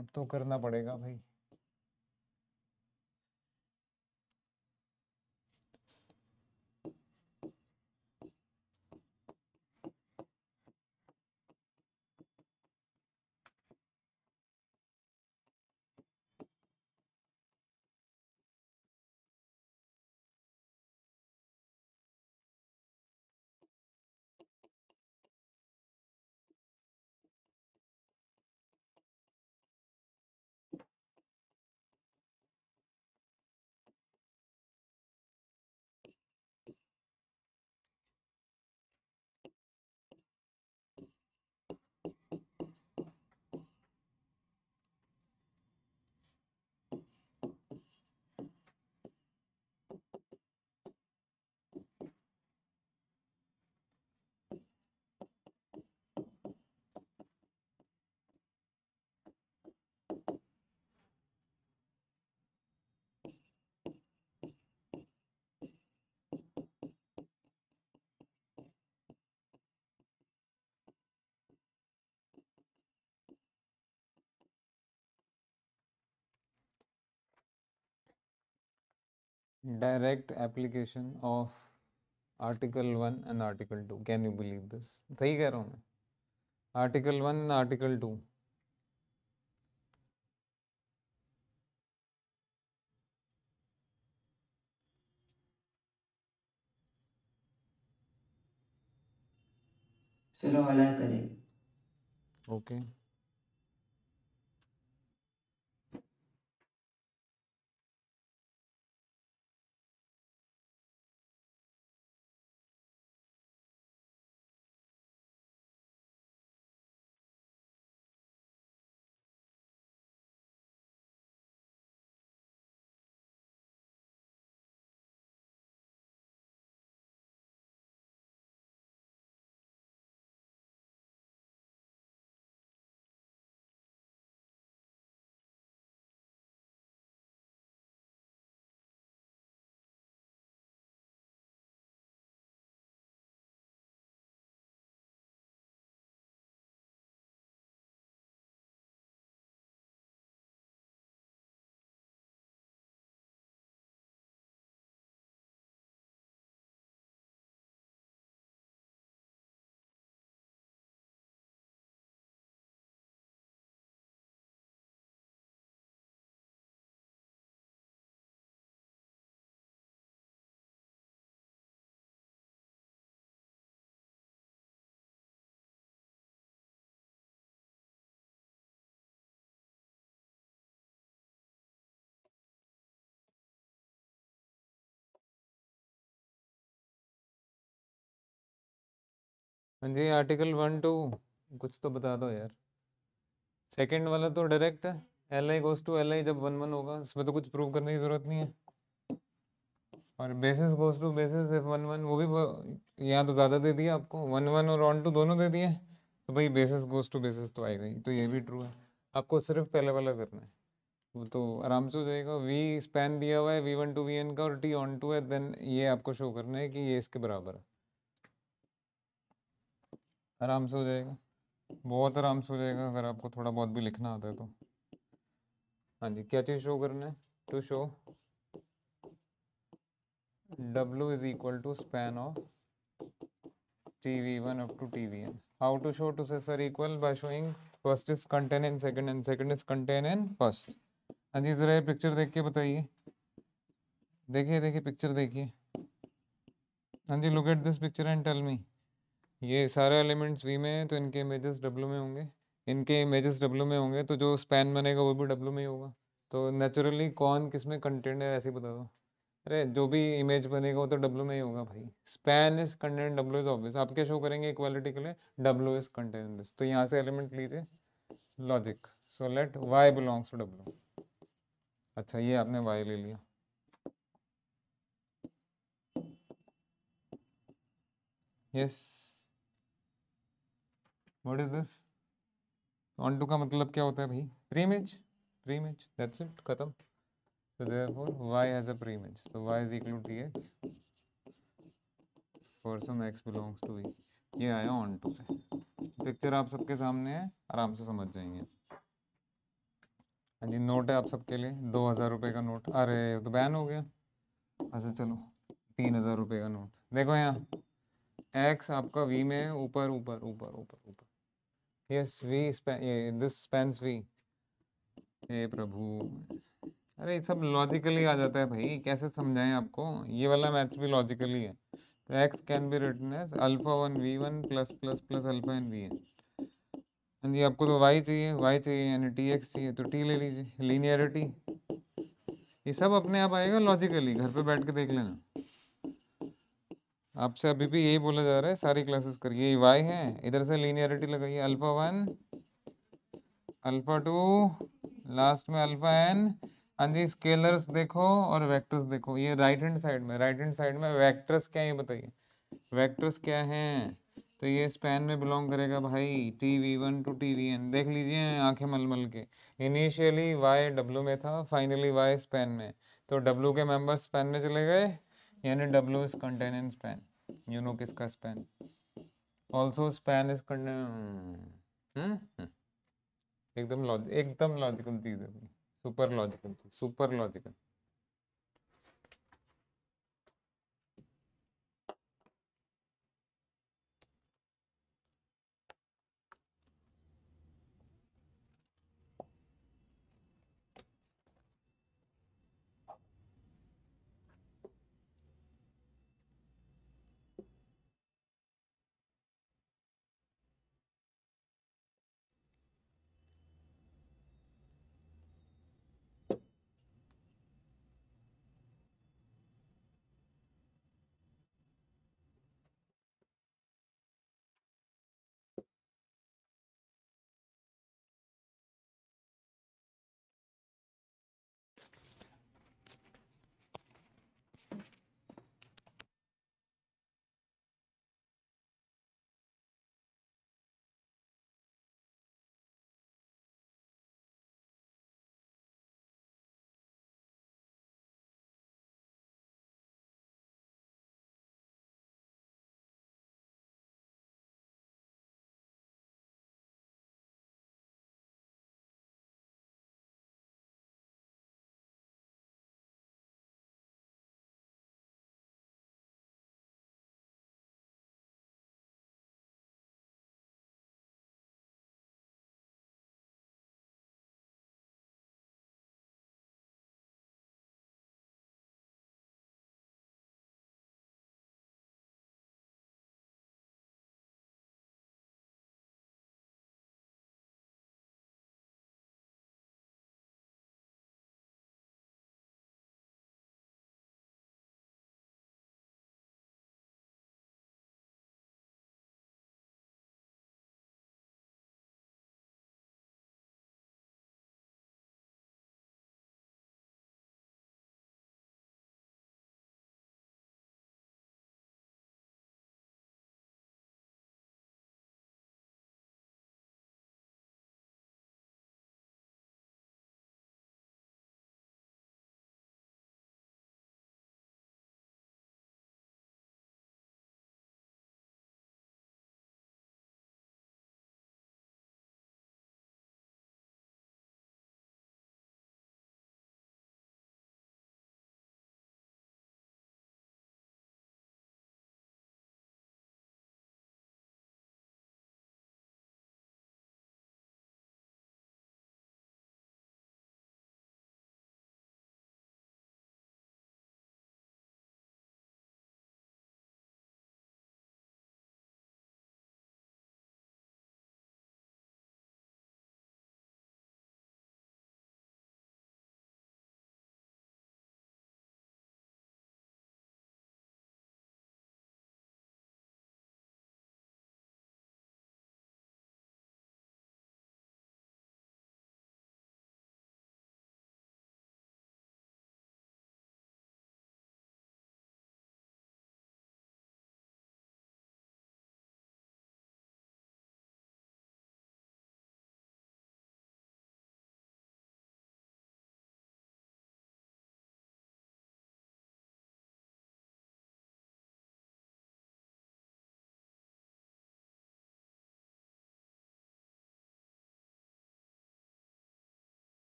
[SPEAKER 2] अब तो करना पड़ेगा
[SPEAKER 3] भाई
[SPEAKER 1] direct application of article one and article two can you believe this सही कह रहा हूँ मैं article one and article two
[SPEAKER 4] चलो अलग करें ओके okay.
[SPEAKER 2] हाँ जी आर्टिकल वन टू
[SPEAKER 1] कुछ तो बता दो यार सेकंड वाला तो डायरेक्ट है L I goes to L I जब वन वन होगा इसमें तो कुछ प्रूव करने की ज़रूरत नहीं है और basis goes to basis if one one वो भी यहाँ तो ज़्यादा दे दिया आपको वन वन और ऑन टू दोनों दे दिए तो भाई बेसिस गोज टू बेसिस तो आएगा ही तो ये भी ट्रू है आपको सिर्फ पहले वाला करना है वो तो आराम से हो जाएगा वी स्पैन दिया हुआ है we one to v n का और टी ऑन टू है देन ये आपको शो करना है कि ये इसके बराबर है आराम से हो जाएगा बहुत आराम से हो जाएगा अगर आपको थोड़ा बहुत भी लिखना आता है तो हाँ जी क्या चीज़ शो करना है to show W is equal to span of T we one up to T we n how to show to sir equal by showing first is contain in second and second is contain in first हाँ जी जरा ये picture देख के बताइए देखिए देखिए picture देखिए हाँ जी look at this picture and tell me ये सारे एलिमेंट्स वी में हैं तो इनके इमेजेस डब्ल्यू में होंगे इनके इमेजेस डब्ल्यू में होंगे तो जो स्पैन बनेगा वो भी डब्ल्यू में ही होगा तो नेचुरली कौन किस में कंटेंट है ऐसे बता दो अरे जो भी इमेज बनेगा वो तो डब्ल्यू में ही होगा भाई span is content W is obvious क्या शो करेंगे इक्वालिटी के लिए डब्ल्यू इज कंटेंट दिस तो यहाँ से एलिमेंट लीजिए logic so let y belongs to W अच्छा ये आपने वाई ले लिया yes yes. What is this onto का मतलब क्या होता है भाई प्रीमेज प्रीमेज दैट्स इट खत्म so so y has a a preimage so y is equal to dx for some x belongs to v ये आया ऑन टू से पिक्चर आप सबके सामने है आराम से समझ जाएंगे हाँ जी नोट है आप सबके लिए दो हज़ार रुपये का नोट अरे तो बैन हो गया अच्छा चलो तीन हज़ार रुपये का नोट देखो यहाँ एक्स आपका वी में है ऊपर ऊपर ऊपर ऊपर ऊपर yes v this spans v हे प्रभु अरे ये सब लॉजिकली आ जाता है भाई कैसे समझाएं आपको ये वाला मैथ्स भी लॉजिकली है तो x can be written as alpha one we one plus plus plus alpha n v n हाँ जी आपको तो वाई चाहिए वाई चाहिए यानी टी एक्स चाहिए तो टी ले लीजिए लीनियरिटी ये सब अपने आप आएगा लॉजिकली घर पे बैठ के देख लेना आपसे अभी भी यही बोला जा रहा है सारी क्लासेस करिए वाई है इधर से लीनियरिटी लगाइए alpha one alpha two last में अल्फा एन हाँ जी स्केलर्स देखो और वेक्टर्स देखो ये राइट हैंड साइड में राइट हैंड साइड में वेक्टर्स क्या है ये बताइए वेक्टर्स क्या हैं तो ये स्पैन में बिलोंग करेगा भाई T we one to T we n देख लीजिए आंखें मलमल के इनिशियली वाई डब्ल्यू में था फाइनली वाई स्पैन में तो डब्ल्यू के मेंबर्स स्पैन में चले गए यानी W is contain in span you know किसका स्पैन ऑल्सो स्पैन इज एकदम लॉजिक एकदम लॉजिकल चीज है सुपर लॉजिकल चीज super logical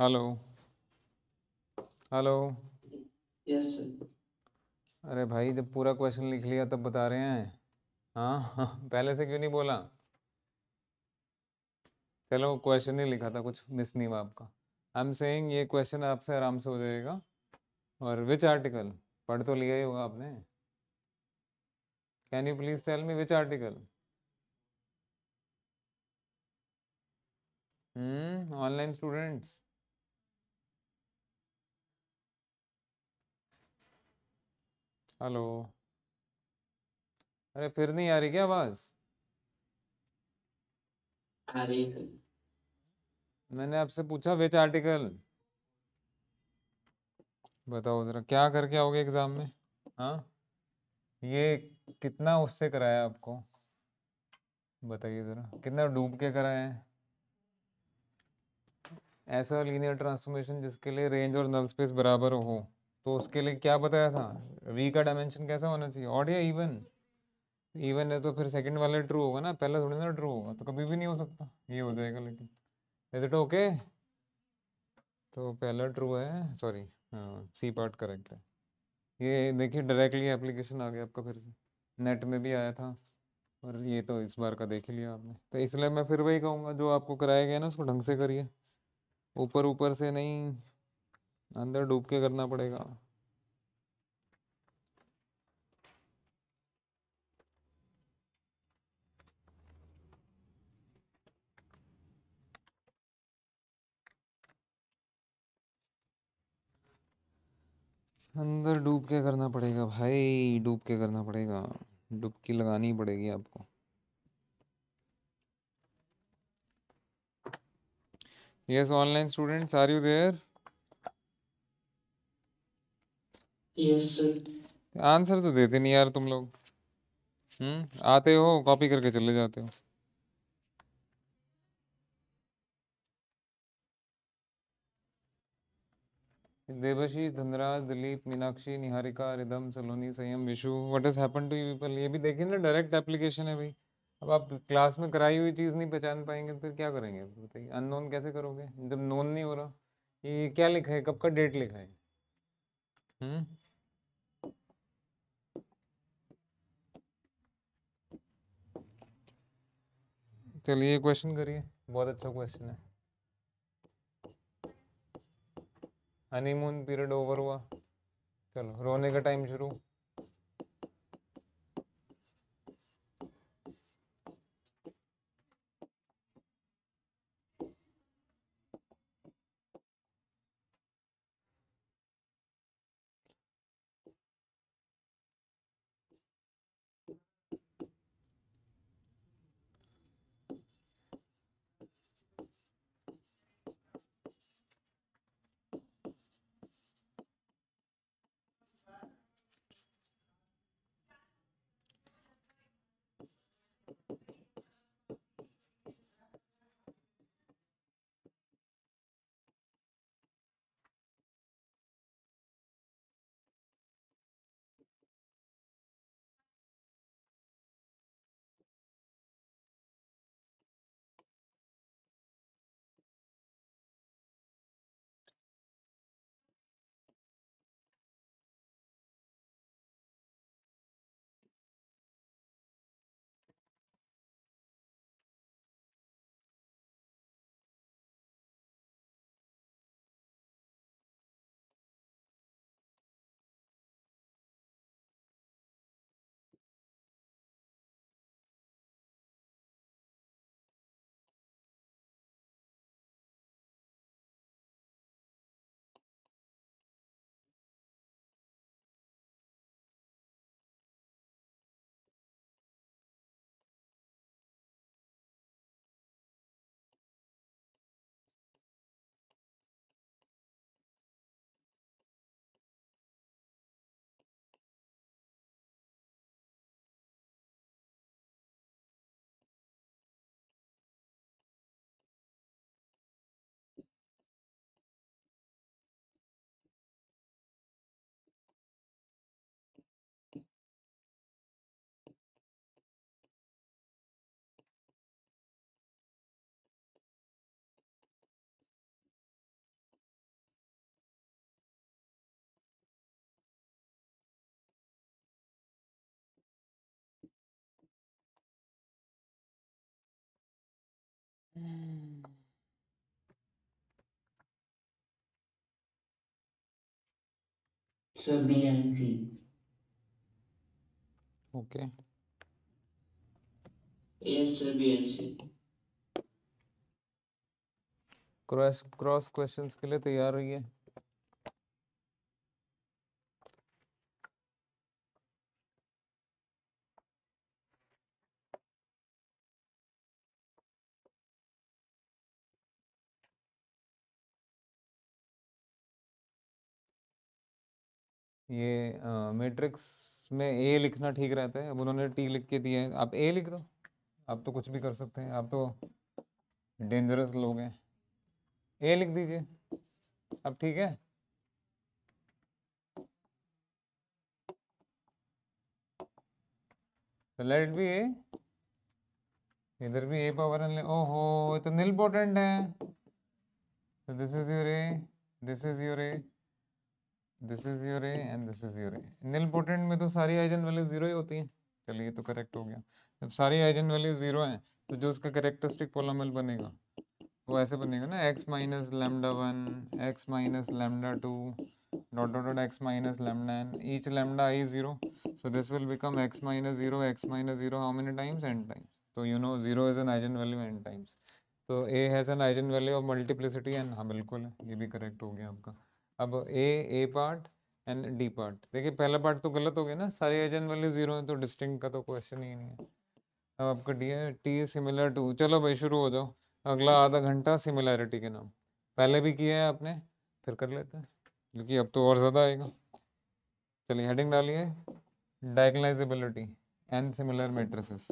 [SPEAKER 2] hello hello yes
[SPEAKER 1] अरे भाई जब पूरा क्वेश्चन लिख लिया तब बता रहे हैं हाँ, हाँ पहले से क्यों नहीं बोला चलो क्वेश्चन ही लिखा था कुछ मिस नहीं हुआ आपका आई एम सेइंग ये क्वेश्चन आपसे आराम से हो जाएगा और विच आर्टिकल पढ़ तो लिया ही होगा आपने can you please tell me which article online students hello अरे फिर नहीं आ रही क्या आवाज आ रही मैंने आपसे पूछा विच आर्टिकल बताओ जरा क्या करके आओगे एग्जाम में हाँ ये कितना उससे कराया आपको बताइए जरा कितना डूब के कराया है ऐसा लीनियर ट्रांसफॉर्मेशन जिसके लिए रेंज और नल स्पेस बराबर हो तो उसके लिए क्या बताया था वी का डायमेंशन कैसा होना चाहिए ऑड या इवन इवन है तो फिर सेकंड वाला ट्रू होगा ना पहला थोड़ी ना ट्रू होगा तो कभी भी नहीं हो सकता ये हो जाएगा लेकिन इज इट ओके तो पहला ट्रू है सॉरी सी पार्ट करेक्ट है ये देखिए डायरेक्टली एप्लीकेशन आ गया आपका फिर से नेट में भी आया था और ये तो इस बार का देख लिया आपने तो इसलिए मैं फिर वही कहूँगा जो आपको कराया गया ना उसको ढंग से करिए ऊपर ऊपर से नहीं अंदर डूब के करना पड़ेगा अंदर डूब के करना पड़ेगा भाई डूब के करना पड़ेगा डुबकी लगानी पड़ेगी आपको yes online students are you there
[SPEAKER 3] yes sir
[SPEAKER 1] answer तो देते नहीं यार तुम लोग हम्म आते हो कॉपी करके चले जाते हो Devashish Dhanraj Dilip Meenakshi Niharika Ridham Saloni Sanyam Vishu what is happen to you people ये भी देखिए ना डायरेक्ट एप्लीकेशन है भाई अब आप क्लास में कराई हुई चीज़ नहीं पहचान पाएंगे तो फिर क्या करेंगे बताइए अननोन कैसे करोगे जब नोन नहीं हो रहा ये क्या लिखा है कब का डेट लिखा है हुँ? हम्म? चलिए क्वेश्चन करिए बहुत अच्छा क्वेश्चन है हनीमून पीरियड ओवर हुआ चलो रोने का टाइम शुरू
[SPEAKER 2] Okay.
[SPEAKER 4] Yes, sir,
[SPEAKER 1] cross cross questions के लिए तैयार रहिए ये मैट्रिक्स में ए लिखना ठीक रहता है अब उन्होंने टी लिख के दिए आप ए लिख दो आप तो कुछ भी कर सकते हैं आप तो डेंजरस लोग हैं ए लिख दीजिए अब ठीक है तो लेट भी ए इधर भी ए पावर एन ले ओहो तो इम्पोर्टेंट पोटेंट है तो this is your A this is your A this is your A and this is your A nilpotent में तो सारी आइजन वैल्यू जीरो ही होती हैं चलिए तो करेक्ट हो गया जब सारी आइजन वैल्यू जीरो हैं तो जो उसका करेक्टरिस्टिक पोलोमल बनेगा वो ऐसे बनेगा ना x minus lambda one x minus lambda two dot dot dot x minus lambda n each lambda i zero so this will become x minus zero x minus zero how many times n times तो you know zero is an eigen value n times तो A has an eigen value of multiplicity and हाँ बिल्कुल है ये भी correct हो गया आपका अब A A part and D part देखिए पहला पार्ट तो गलत हो गया ना सारे एजन वाले जीरो हैं तो डिस्टिंग का तो क्वेश्चन ही नहीं है अब आपका डी है टी सिमिलर टू चलो भाई शुरू हो जाओ अगला आधा घंटा सिमिलैरिटी के नाम पहले भी किया है आपने फिर कर लेते हैं क्योंकि अब तो और ज़्यादा आएगा चलिए हेडिंग डालिए डायगनाइजेबिलिटी एंड सिमिलर मेट्रेसिस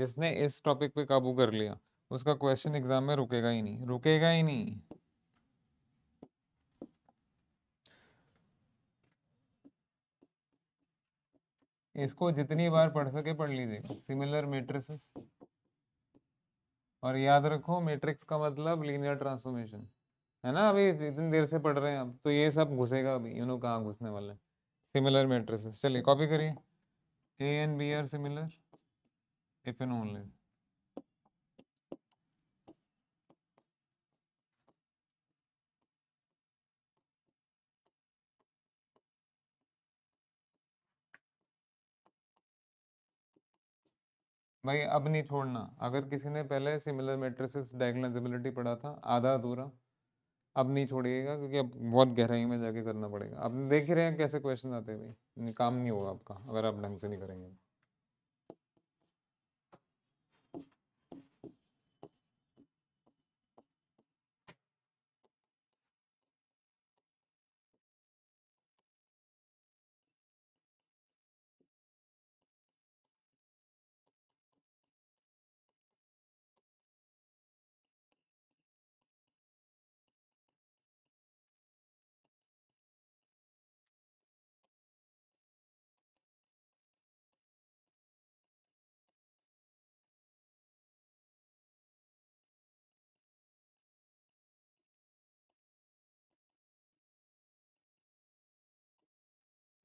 [SPEAKER 1] जिसने इस टॉपिक पे काबू कर लिया उसका क्वेश्चन एग्जाम में रुकेगा ही नहीं रुकेगा ही नहीं इसको जितनी बार पढ़ सके पढ़ लीजिए सिमिलर मैट्रिसेस और याद रखो मैट्रिक्स का मतलब लीनियर ट्रांसफॉर्मेशन है ना अभी इतनी देर से पढ़ रहे हैं आप तो ये सब घुसेगा अभी यू नो कहाँ घुसने वाले हैं सिमिलर मेट्रिस चलिए कॉपी करिए A and B are similar if and only भाई अब नहीं छोड़ना अगर किसी ने पहले सिमिलर मेट्रिसेस डायग्नलाइजेबिलिटी पढ़ा था आधा अधूरा अब नहीं छोड़िएगा क्योंकि अब बहुत गहराई में जाके करना पड़ेगा अब देख ही रहे हैं कैसे क्वेश्चन आते हैं भाई काम नहीं होगा आपका अगर आप ढंग से नहीं करेंगे तो।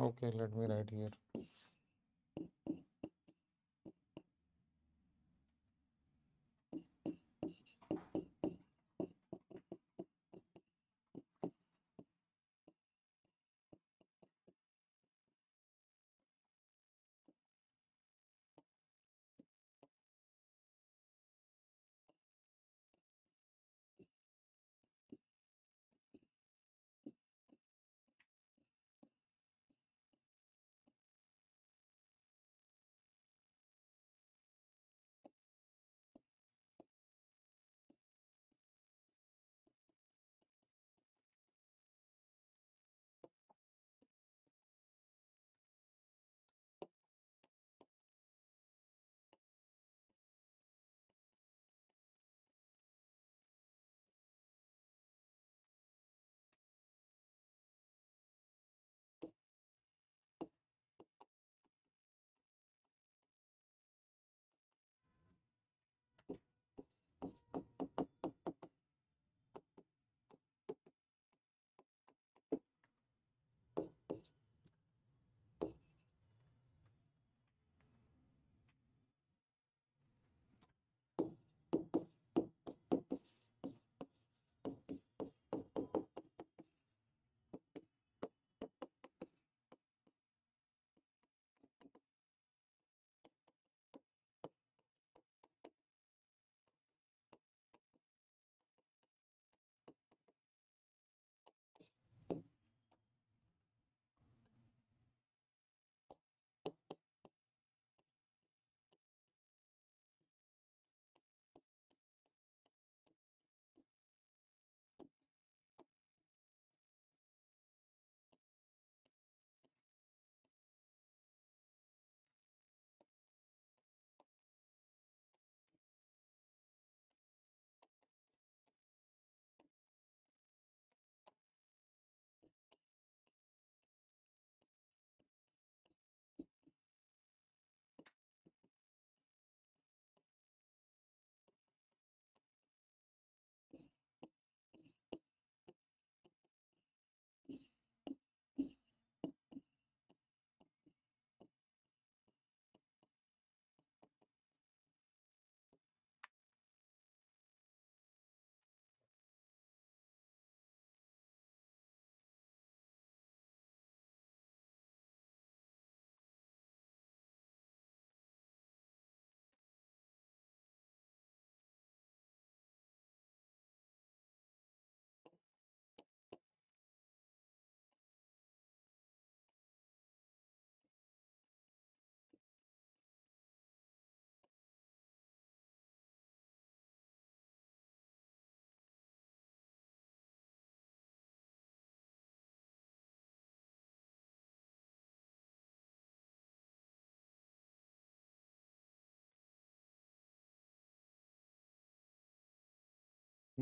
[SPEAKER 2] Okay, let me write here. Thank you.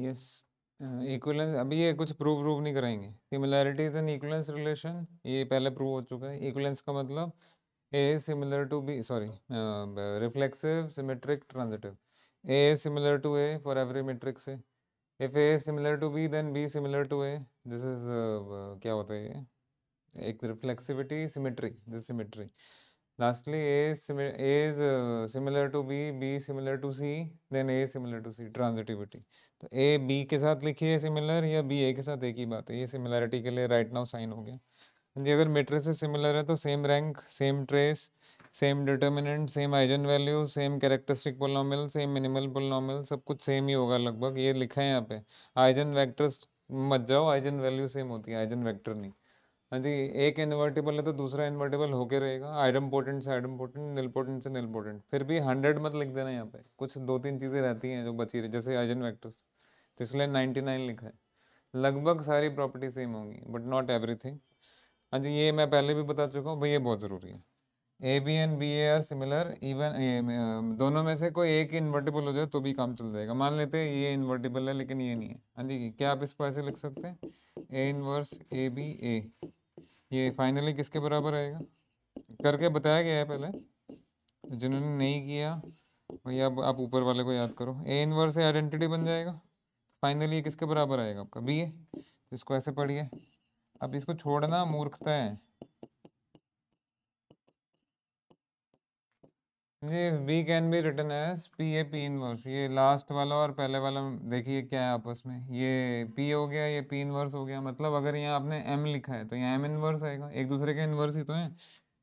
[SPEAKER 2] Yes equivalence
[SPEAKER 1] अभी ये कुछ प्रूव प्रूव नहीं कराएंगे सिमिलैरिटीज एंड इक्वलेंस रिलेशन ये पहले प्रूव हो चुका है इक्वलेंस का मतलब A similar to B sorry reflexive symmetric transitive A similar to A for every matrix से if A similar to B then B similar to A this is क्या होता है ये एक reflexivity symmetry this symmetry lastly a is, simi a is B uh, similar to b b similar to c then a transitivity तो A B के साथ लिखिए similar या बी ए के साथ एक ही बात है ये सिमिलैरिटी के लिए राइट नाउ साइन हो गया हाँ जी अगर मेट्रेसेस सिमिलर है तो same rank same trace same determinant same eigen value same characteristic polynomial same minimal polynomial सब कुछ सेम ही होगा लगभग ये लिखा है यहाँ पे आइजन वैक्टर्स मत जाओ आइजन वैल्यू सेम होती है आइजन वैक्टर नहीं हाँ जी एक इन्वर्टेबल है तो दूसरा इन्वर्टेबल होके रहेगा आइडम पोटेंट से आइडम पोटेंट निलपोटेंट से निलपोटेंट फिर भी हंड्रेड मत लिख देना यहाँ पे कुछ दो तीन चीज़ें रहती हैं जो बची रही जैसे आइजन वैक्टर्स तो इसलिए नाइन्टी नाइन लिखा है लगभग सारी प्रॉपर्टी सेम होंगी बट नॉट एवरीथिंग हाँ जी ये मैं पहले भी बता चुका हूँ भाई ये बहुत ज़रूरी है A B and B A are similar even दोनों में से कोई एक इन्वर्टेबल हो जाए तो भी काम चल जाएगा मान लेते हैं ये इन्वर्टेबल है लेकिन ये नहीं है हाँ जी क्या आप इसको ऐसे लिख सकते हैं ए इनवर्स ए बी ए ये फाइनली किसके बराबर आएगा करके बताया गया है पहले जिन्होंने नहीं किया वही अब आप ऊपर वाले को याद करो ए इनवर्स आइडेंटिटी बन जाएगा फाइनली ये किसके बराबर आएगा आपका बी ए इसको ऐसे पढ़िए अब इसको छोड़ना मूर्खता है ये B can be written as P A P inverse ये लास्ट वाला और पहले वाला देखिए क्या है आपस में ये पी हो गया ये पी इनवर्स हो गया मतलब अगर यहाँ आपने एम लिखा है तो यहाँ एम इनवर्स आएगा एक दूसरे के इनवर्स ही तो हैं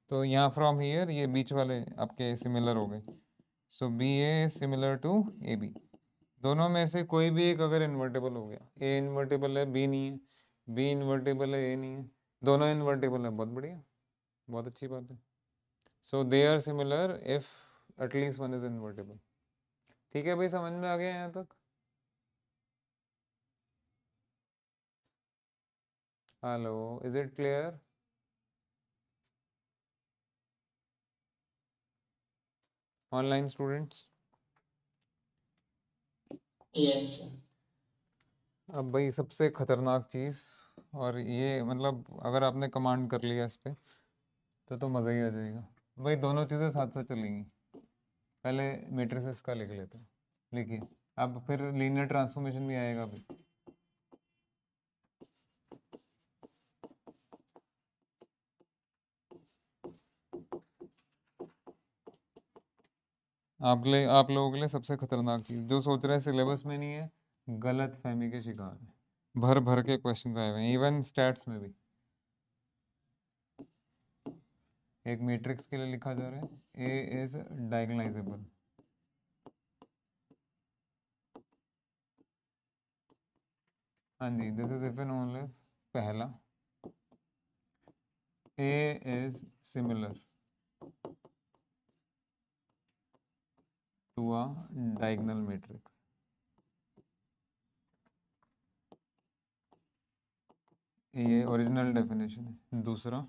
[SPEAKER 1] तो यहाँ फ्रॉम हीयर ये बीच वाले आपके सिमिलर हो गए so B A similar to A B दोनों में से कोई भी एक अगर इन्वर्टेबल हो गया ए इन्वर्टेबल है बी नहीं है बी इन्वर्टेबल है ए नहीं है दोनों इन्वर्टेबल है बहुत बढ़िया बहुत अच्छी बात है so they are similar if at least one is invertible ठीक है भाई समझ में आ गया यहाँ तक hello is it clear online students yes अब भाई सबसे खतरनाक चीज़ और ये मतलब अगर आपने कमांड कर लिया इस पर तो तो मज़ा ही आ जाएगा भाई दोनों चीज़ें साथ साथ चलेंगी पहले मेट्रिसेस का लिख लेते हैं लिखिए अब फिर लीनियर ट्रांसफॉर्मेशन भी आएगा अभी आप ले आप लोगों के लिए सबसे खतरनाक चीज़ जो सोच रहे हैं सिलेबस में नहीं है गलत फहमी के शिकार है भर भर के क्वेश्चन आए हुए हैं इवन स्टैट्स में भी एक मैट्रिक्स के लिए लिखा जा रहा है ए इज डायगनाइजेबल हाँ जी this is if and only पहला A is similar to a diagonal matrix ये ओरिजिनल डेफिनेशन है दूसरा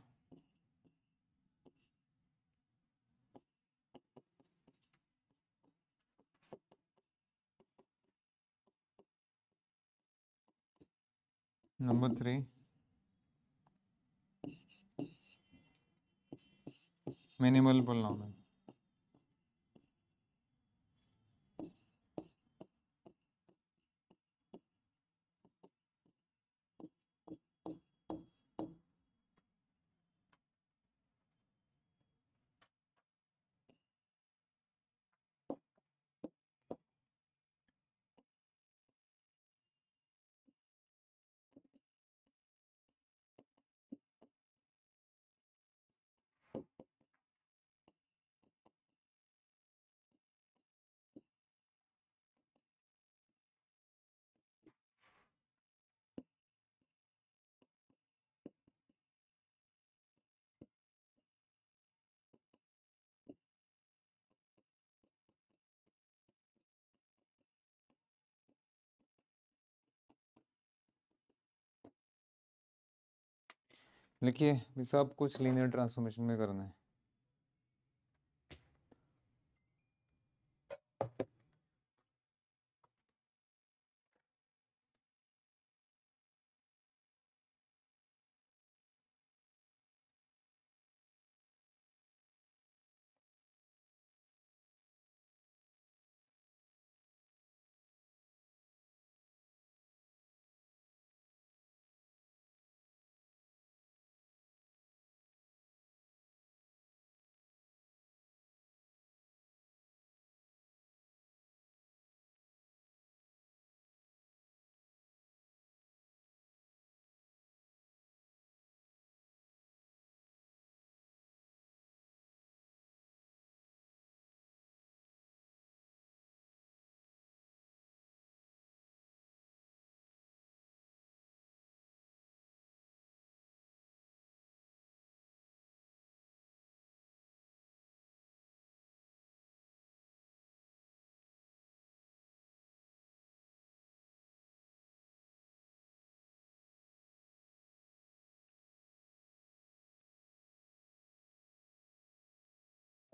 [SPEAKER 1] Number three. Minimal polynomial. लिखिए भी साहब कुछ लीनियर ट्रांसफॉर्मेशन में करना है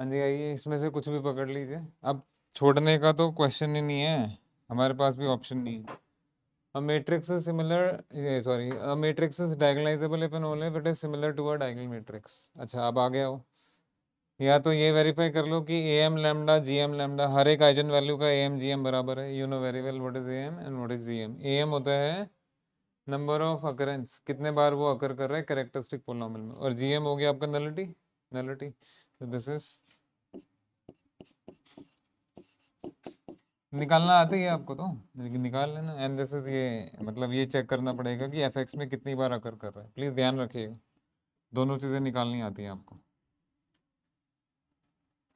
[SPEAKER 2] हाँ जी आइए इसमें से कुछ भी पकड़ लीजिए अब छोड़ने का
[SPEAKER 1] तो क्वेश्चन ही नहीं है हमारे पास भी ऑप्शन नहीं है matrix similar sorry matrix yeah, if and only is diagonalizable is similar to a it matrix अच्छा अब आ गया हो या तो ये वेरीफाई कर लो कि A M lambda G M lambda हर एक आइजन वैल्यू का ए एम जी एम बराबर है you know very well what is A M and what is G M A M होता है नंबर ऑफ अकरेंस कितने बार वो अकर कर रहा है करेक्टरिस्टिक पोलॉमल में और जी एम हो गया आपका नलिटी नलिटी दिस इज
[SPEAKER 4] निकालना आते ही आपको
[SPEAKER 1] तो लेकिन निकाल लेना एंड दिस इज ये मतलब ये चेक करना पड़ेगा कि एफ एक्स में कितनी बार अकर कर रहा है प्लीज़ ध्यान रखिएगा दोनों चीज़ें निकालनी आती हैं आपको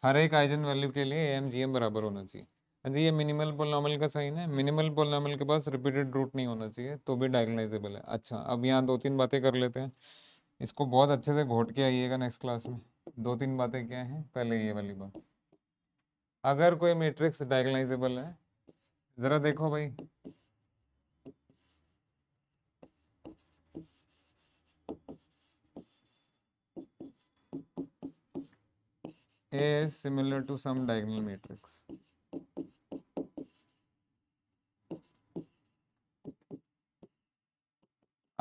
[SPEAKER 1] हर एक आइजन वैल्यू के लिए एम जी एम बराबर होना चाहिए अच्छा ये मिनिमल पोलॉमल का साइन है मिनिमल पोलॉमल के पास रिपीटेड रूट नहीं होना चाहिए तो भी डायगनाइजेबल है अच्छा अब यहाँ दो तीन बातें कर लेते हैं इसको बहुत अच्छे से घोट के आइएगा नेक्स्ट क्लास में दो तीन बातें क्या हैं पहले ये वाली बात अगर कोई मैट्रिक्स डायगनाइजेबल है जरा देखो भाई A similar to some diagonal matrix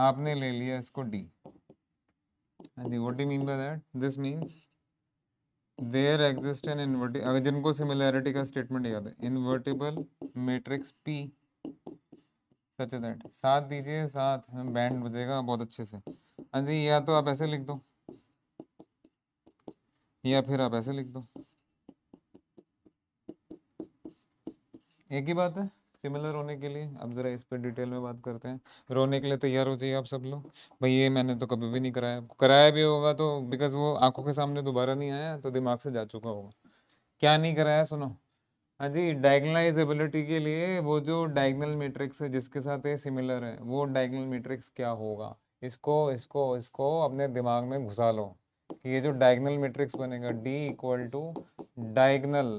[SPEAKER 1] आपने ले लिया इसको D and what D mean by that this means there exist an inverti अगर जिनको सिमिलैरिटी का स्टेटमेंट याद है invertible matrix P such that साथ दीजिए साथ बैंड हाँ, बजेगा बहुत अच्छे से हाँ जी या तो आप ऐसे लिख दो या फिर आप ऐसे लिख दो एक ही बात है सिमिलर होने के लिए अब ज़रा इस पर डिटेल में बात करते हैं रोने के लिए तैयार हो जाइए आप सब लोग भाई ये मैंने तो कभी भी नहीं कराया कराया भी होगा तो बिकॉज वो आंखों के सामने दोबारा नहीं आया तो दिमाग से जा चुका होगा क्या नहीं कराया सुनो हाँ जी डायगनलाइजेबिलिटी के लिए वो जो डायगनल मेट्रिक्स है जिसके साथ ये सिमिलर है वो डायगनल मेट्रिक्स क्या होगा इसको इसको इसको अपने दिमाग में घुसा लो ये जो डायगनल मेट्रिक्स बनेगा डी इक्वल टू डायगनल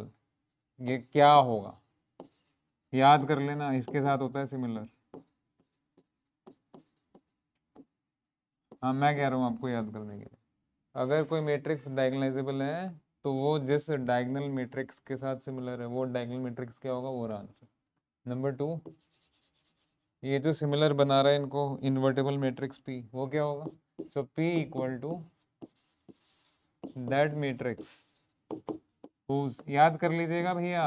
[SPEAKER 1] ये क्या होगा याद कर लेना इसके साथ होता है सिमिलर हाँ मैं कह रहा हूँ आपको याद करने के लिए अगर कोई मैट्रिक्स डायगनाइजेबल है तो वो जिस डायगनल मैट्रिक्स के साथ सिमिलर है वो डायगनल मैट्रिक्स क्या होगा वो रहा आंसर नंबर टू ये जो सिमिलर बना रहा है इनको इन्वर्टेबल मैट्रिक्स पी वो क्या होगा so P equal to that matrix याद कर लीजिएगा भैया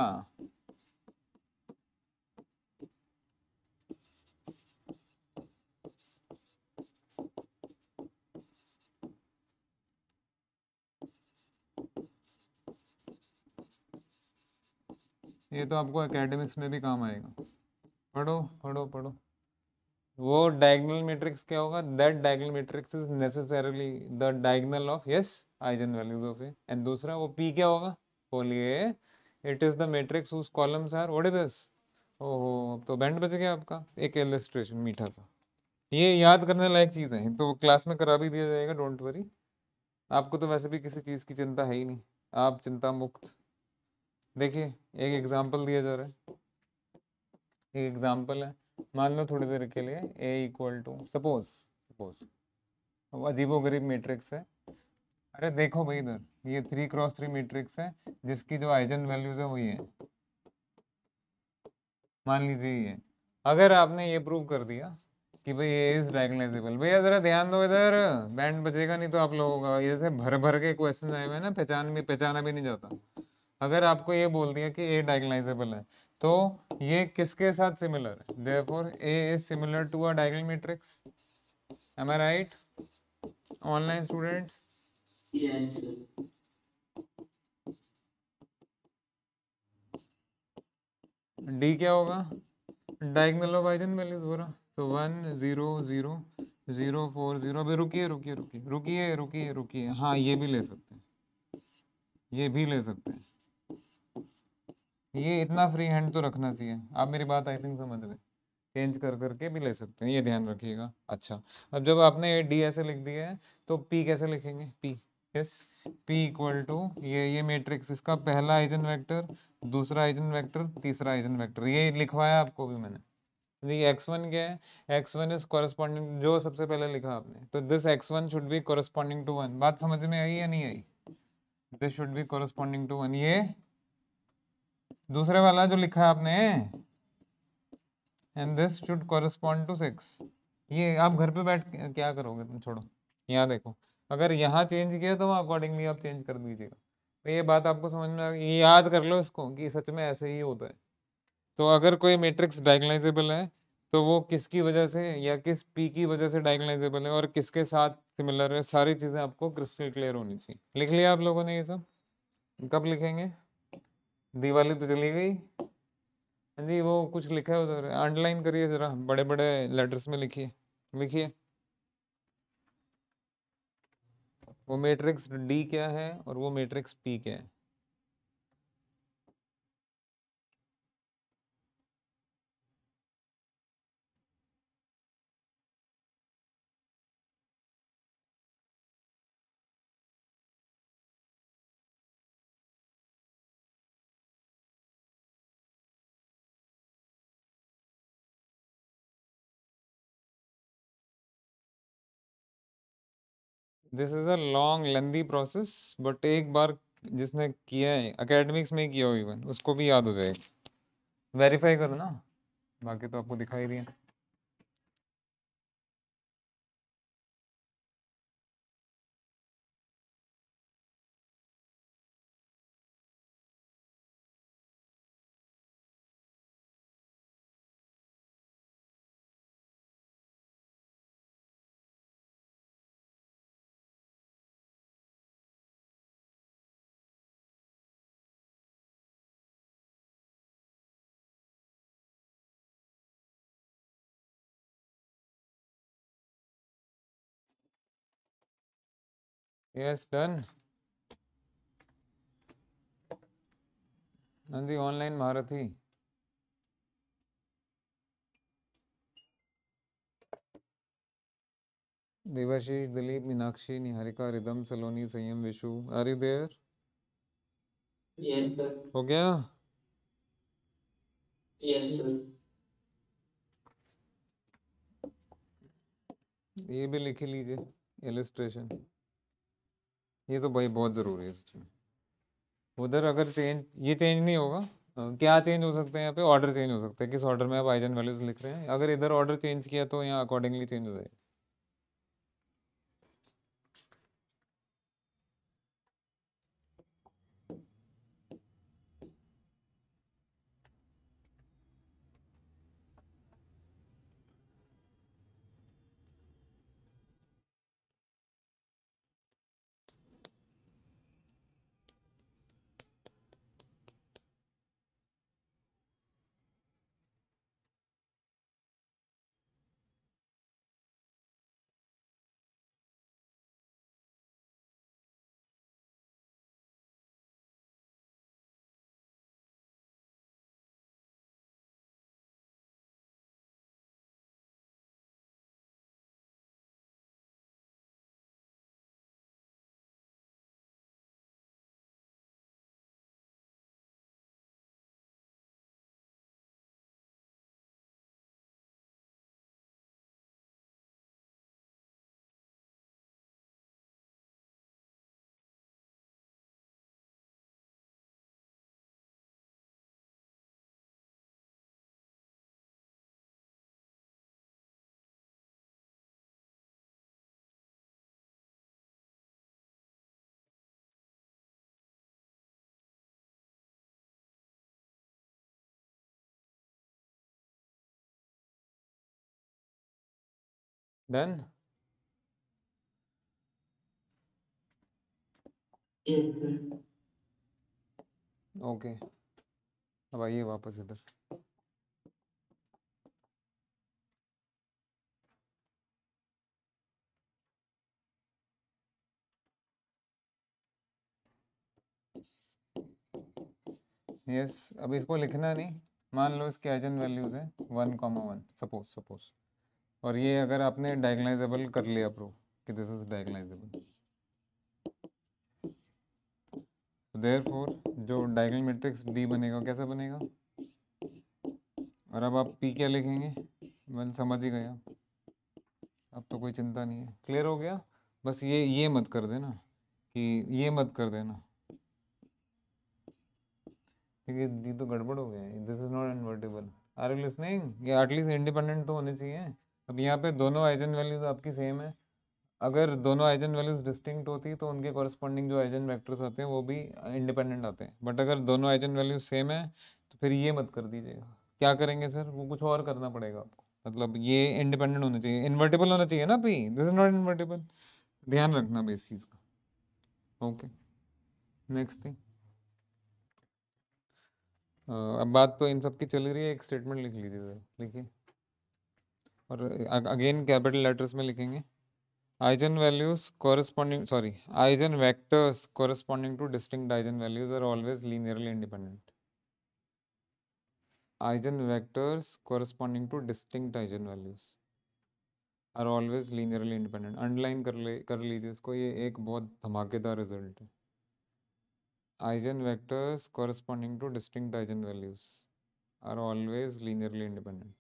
[SPEAKER 1] ये तो आपको एकेडमिक्स में भी काम आएगा पढ़ो पढ़ो पढ़ो वो डायगनल मैट्रिक्स क्या होगा that diagonal matrix is necessarily the diagonal of yes eigen values of A and दूसरा वो पी क्या होगा बोलिए it is the matrix whose columns are what is this ओहो तो बैंड बच गया आपका एक इलस्ट्रेशन मीठा सा ये याद करने लायक चीज़ है तो क्लास में करा भी दिया जाएगा डोंट वरी आपको तो वैसे भी किसी चीज़ की चिंता है ही नहीं आप चिंता मुक्त देखिए एक एग्जाम्पल दिया जा रहा है एक एग्जाम्पल है मान लो थोड़ी देर के लिए A equal to suppose suppose अजीबो गरीब मेट्रिक्स है अरे देखो भाई इधर ये थ्री क्रॉस थ्री मेट्रिक्स है जिसकी जो आइजन वैल्यूज है वो ये मान लीजिए ये अगर आपने ये प्रूव कर दिया कि भाई ये इज डायग्नाइजेबल भैया जरा ध्यान दो इधर बैंड बजेगा नहीं तो आप लोगों का जैसे भर भर के क्वेश्चन आए हुए ना पहचान भी पहचाना भी नहीं जाता अगर आपको ये बोल दिया कि ए डायगनाइजेबल है तो ये किसके साथ सिमिलर है for A is similar to a diagonal matrix am I right online students D क्या होगा डायगनल ऑफ आइजन वैल्यूज हो रहा तो one zero zero zero four zero अभी रुकिए रुकिए रुकिए रुकिए रुकिए रुकिए हाँ ये भी ले सकते हैं ये भी ले सकते हैं ये इतना फ्री हैंड तो रखना चाहिए आप मेरी बात आई थिंक समझ गए चेंज कर करके भी ले सकते हैं ये ध्यान रखिएगा अच्छा अब जब आपने ये डी ऐसे लिख दिया है तो पी कैसे लिखेंगे P yes P equal to ये ये मैट्रिक्स इसका पहला आइजन वेक्टर दूसरा आइजन वेक्टर तीसरा आइजन वेक्टर ये लिखवाया आपको भी मैंने एक्स तो वन क्या है एक्स वन इज कॉरेस्पॉन्डिंग जो सबसे पहले लिखा आपने तो this x one should be corresponding to one बात समझ में आई या नहीं आई this should be corresponding to one ये दूसरे वाला जो लिखा है आपने and this should correspond to six ये आप घर पे बैठ क्या करोगे तुम छोड़ो यहाँ देखो अगर यहाँ चेंज किया तो अकॉर्डिंगली आप चेंज कर दीजिएगा तो ये बात आपको समझ में आ याद कर लो इसको कि सच में ऐसे ही होता है तो अगर कोई मेट्रिक्स डायग्नाइजेबल है तो वो किसकी वजह से या किस पी की वजह से डायग्नाइजेबल है और किसके साथ सिमिलर है सारी चीज़ें आपको क्रिस्टल क्लियर होनी चाहिए लिख लिया आप लोगों ने ये सब कब लिखेंगे दिवाली तो चली गई हाँ जी वो कुछ लिखा है उधर अंडरलाइन करिए ज़रा बड़े बड़े लेटर्स में लिखिए लिखिए वो मैट्रिक्स डी क्या है और वो मैट्रिक्स पी क्या है
[SPEAKER 2] this is a long lengthy process
[SPEAKER 1] but एक बार जिसने किया है अकेडमिक्स में ही किया हो इवन उसको भी याद हो जाएगा वेरीफाई करो ना बाकी तो आपको दिखाई दिया
[SPEAKER 2] Yes, done.
[SPEAKER 3] And
[SPEAKER 1] the online Marathi. Devashi, Dilip, Meenakshi, Niharika, Ridham, Saloni, Sayam, Vishu. Are you there? Yes, sir. हो गया? Yes, sir. ये भी लिख लीजिए illustration. ये तो भाई बहुत ज़रूरी है सच में उधर अगर चेंज ये चेंज नहीं होगा क्या चेंज हो सकते हैं यहाँ पे ऑर्डर चेंज हो सकते हैं किस ऑर्डर में आप आइजन वैल्यूज लिख रहे हैं अगर इधर ऑर्डर चेंज किया तो यहाँ अकॉर्डिंगली चेंज हो जाएगा
[SPEAKER 2] Then
[SPEAKER 4] Yes, sir.
[SPEAKER 1] okay. अब आइए वापस इधर यस yes, अब इसको लिखना नहीं मान लो इसके आइजन वैल्यूज है one comma one suppose suppose और ये अगर आपने डायगनाइजेबल कर लिया प्रूव कि दिस इज डायगनाइजेबल फोर जो डायगनल मैट्रिक्स डी बनेगा कैसे बनेगा और अब आप पी क्या लिखेंगे मैंने समझ ही गया अब तो कोई चिंता नहीं है क्लियर हो गया बस ये ये मत कर देना कि ये मत कर देना क्योंकि दी तो गड़बड़ हो गया this is not invertible are you listening ये एटलीस्ट इंडिपेंडेंट तो होने चाहिए अब यहाँ पे दोनों आइजन वैल्यूज़ आपकी सेम है अगर दोनों आइजन वैल्यूज़ डिस्टिंक्ट होती तो उनके कॉरस्पॉन्डिंग जो आइजन वैक्टर्स होते हैं वो भी इंडिपेंडेंट आते हैं बट अगर दोनों आइजन वैल्यूज सेम है तो फिर ये मत कर दीजिएगा क्या करेंगे सर वो कुछ और करना पड़ेगा आपको मतलब ये इंडिपेंडेंट होना चाहिए इन्वर्टेबल होना चाहिए ना भाई दिस इज नॉट इन्वर्टेबल ध्यान रखना भी इस चीज़ का ओके नेक्स्ट थिंग अब बात तो इन सब की चल रही है एक स्टेटमेंट लिख लीजिए सर लिखिए और अगेन कैपिटल लेटर्स में लिखेंगे eigenvalues corresponding sorry eigenvectors corresponding to distinct eigenvalues are always linearly independent eigenvectors corresponding to distinct eigenvalues are always linearly independent underline कर ले कर लीजिए इसको ये एक बहुत धमाकेदार रिजल्ट है eigenvectors corresponding to distinct eigenvalues are always linearly independent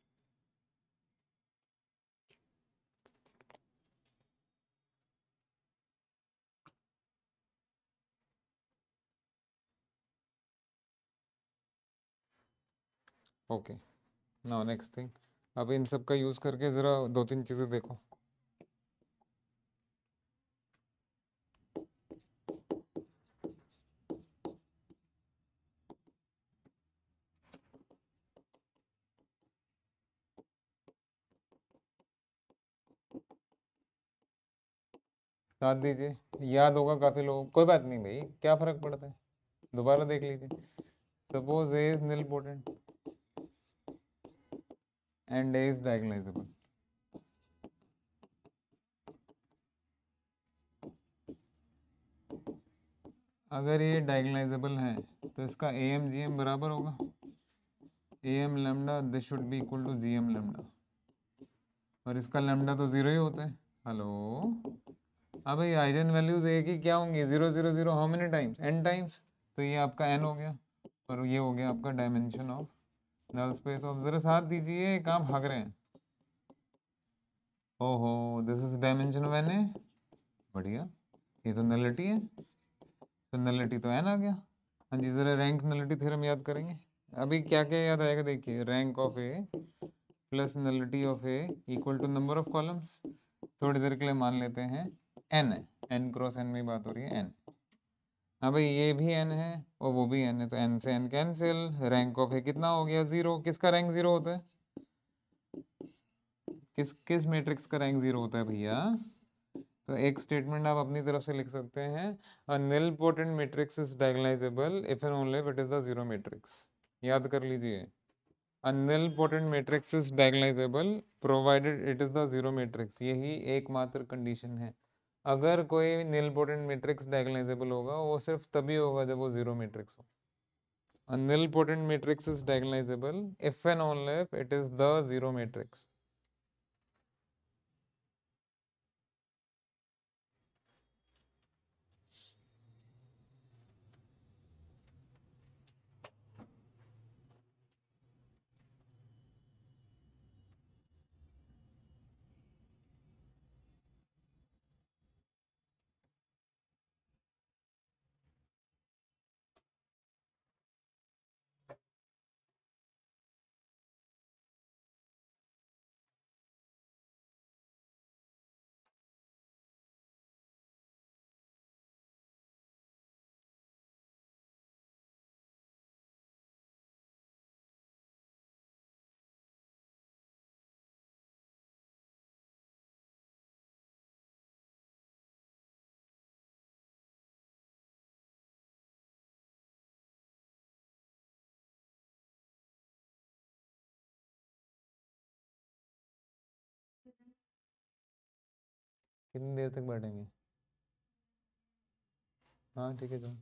[SPEAKER 1] okay now next thing अब इन सब का यूज़ करके ज़रा दो तीन चीज़ें देखो साथ दीजिए याद होगा काफ़ी लोग कोई बात नहीं भाई क्या फ़र्क पड़ता है दोबारा देख लीजिए suppose A is nilpotent and A is diagonalizable. अगर ये डायगनलाइजेबल है तो इसका ए एम जी एम बराबर होगा A M lambda this should be equal to G M lambda और इसका लेमडा तो ज़ीरो ही होता है हेलो अब ये आइजन वैल्यूज ए की क्या होंगी zero zero zero how many times n times तो ये आपका एन हो गया और ये हो गया आपका dimension of null space of जरा साथ दीजिए काम भाग रहे हैं ओहो this is dimension of N A बढ़िया ये तो नलिटी है तो नलिटी तो एन आ गया हाँ जी ज़रा रैंक नलिटी थ्योरम याद करेंगे अभी क्या क्या याद आएगा देखिए rank of A plus nullity of A equal to number of columns थोड़ी देर के लिए मान लेते हैं एन है एन क्रॉस एन में बात हो रही है एन हाँ भाई ये भी एन है और वो भी एन है तो एन से एन कैंसिल रैंक ऑफ है कितना हो गया ज़ीरो किसका रैंक ज़ीरो होता है किस किस मैट्रिक्स का रैंक ज़ीरो होता है भैया तो एक स्टेटमेंट आप अपनी तरफ से लिख सकते हैं a nilpotent matrix is diagonalizable if and only it is the zero matrix याद कर लीजिए a nilpotent matrix is diagonalizable provided it is the zero matrix यही एकमात्र कंडीशन है अगर कोई निलपोटेंट मैट्रिक्स डायगनाइजेबल होगा वो सिर्फ तभी होगा जब वो जीरो मैट्रिक्स हो nilpotent matrix is diagonalizable if and only it is the zero matrix
[SPEAKER 2] कितनी देर तक बैठेंगे हाँ
[SPEAKER 1] ठीक है sir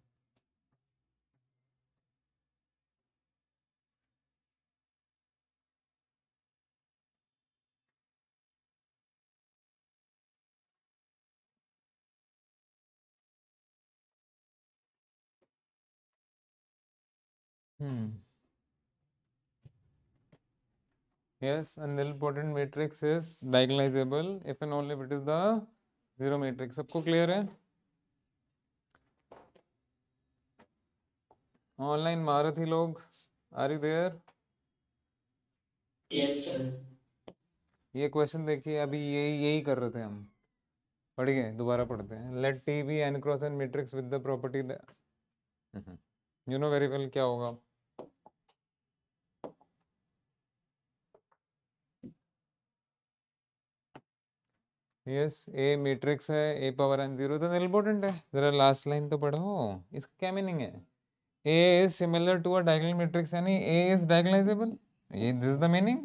[SPEAKER 1] Hmm. Yes, a nilpotent matrix is diagonalizable if and only if it is the zero matrix सबको clear है ऑनलाइन मारे थे लोग are you there yes sir ये क्वेश्चन देखिए अभी यही यही कर रहे थे हम पढ़िए दोबारा पढ़ते हैं let T be n cross n matrix with the property you know very well क्या होगा यस ए मैट्रिक्स है ए पावर एन जीरो तो इम्पोर्टेंट है ज़रा लास्ट लाइन तो पढ़ो इसका क्या मीनिंग है A is similar to a diagonal matrix यानी ए इज डायगोनलाइजेबल ये दिस इज द मीनिंग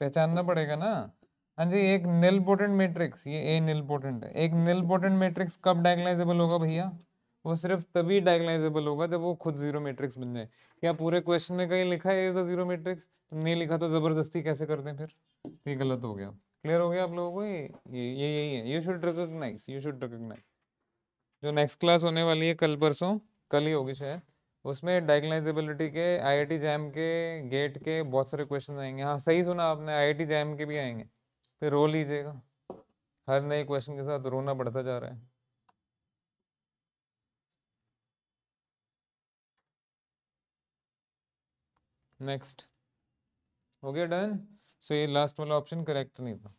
[SPEAKER 1] पहचानना पड़ेगा ना हाँ जी एक निल पोटेंट मैट्रिक्स ये ए निल पोटेंट है एक निल पोटेंट मैट्रिक्स कब डायगोनलाइजेबल होगा भैया वो सिर्फ तभी डायगनाइजेबल होगा जब वो खुद जीरो मैट्रिक्स बन जाए क्या पूरे क्वेश्चन में कहीं लिखा है जीरो मैट्रिक्स नहीं लिखा तो ज़बरदस्ती कैसे कर दें फिर ये गलत हो गया क्लियर हो गया आप लोगों को ये ये यही है you should recognize you should recognize जो नेक्स्ट क्लास होने वाली है कल परसों कल ही होगी शायद उसमें डायगनाइजेबिलिटी के आई जैम के गेट के बहुत सारे क्वेश्चन आएंगे हाँ सही सुना आपने आई जैम के भी आएंगे फिर रो लीजिएगा हर नए क्वेश्चन के साथ रोना बढ़ता जा रहा है नेक्स्ट हो गया डन सो ये लास्ट वाला ऑप्शन करेक्ट नहीं था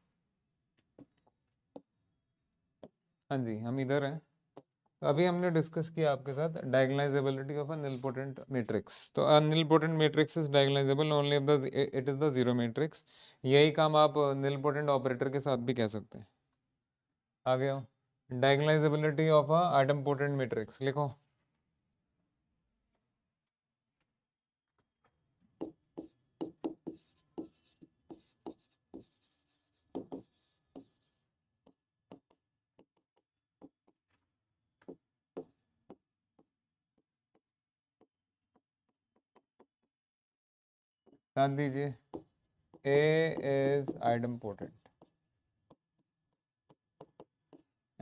[SPEAKER 1] हाँ जी हम इधर हैं तो अभी हमने डिस्कस किया आपके साथ डायग्नाइजेबिलिटी ऑफ अनिलपोटेंट मैट्रिक्स तो a nilpotent matrix is diagonalizable only the it is the zero matrix यही काम आप निलपोटेंट ऑपरेटर के साथ भी कह सकते हैं आ गया डायगनाइजेबिलिटी ऑफ अ मेट्रिक्स लिखो साथ दीजिए A is idempotent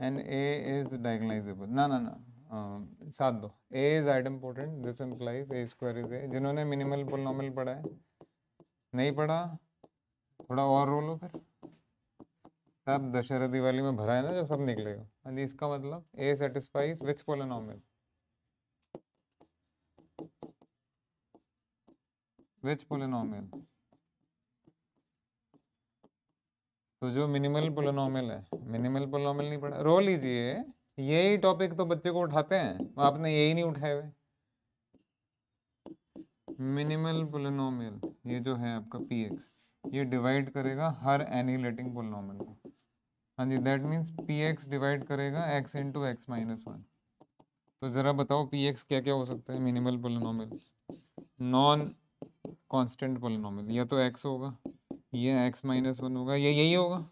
[SPEAKER 1] and A is diagonalizable ना ना ना साथ दो A is idempotent this implies A square is A जिन्होंने मिनिमल पोलनॉमिल पढ़ा है नहीं पढ़ा थोड़ा और रोल हो फिर सब दशहरा दिवाली में भरा है ना जो सब निकलेगा हाँ जी इसका मतलब ए सेटिस्फाइज विच पोलोनॉमिल विच पोलिनोमियल तो जो मिनिमल पोलिनोमियल है मिनिमल पोलिनोमियल नहीं पढ़ा रो लीजिए यही टॉपिक तो बच्चे को उठाते हैं आपने यही नहीं उठाए हुए मिनिमल पोलिनोमियल ये जो है आपका पी एक्स ये डिवाइड करेगा हर एनिलेटिंग पोलिनोमियल को हाँ जी that means P x divide करेगा x into x minus one तो ज़रा बताओ पी एक्स क्या क्या हो सकता है minimal polynomial non constant polynomial या तो एक्स होगा ये एक्स माइनस वन होगा या यही होगा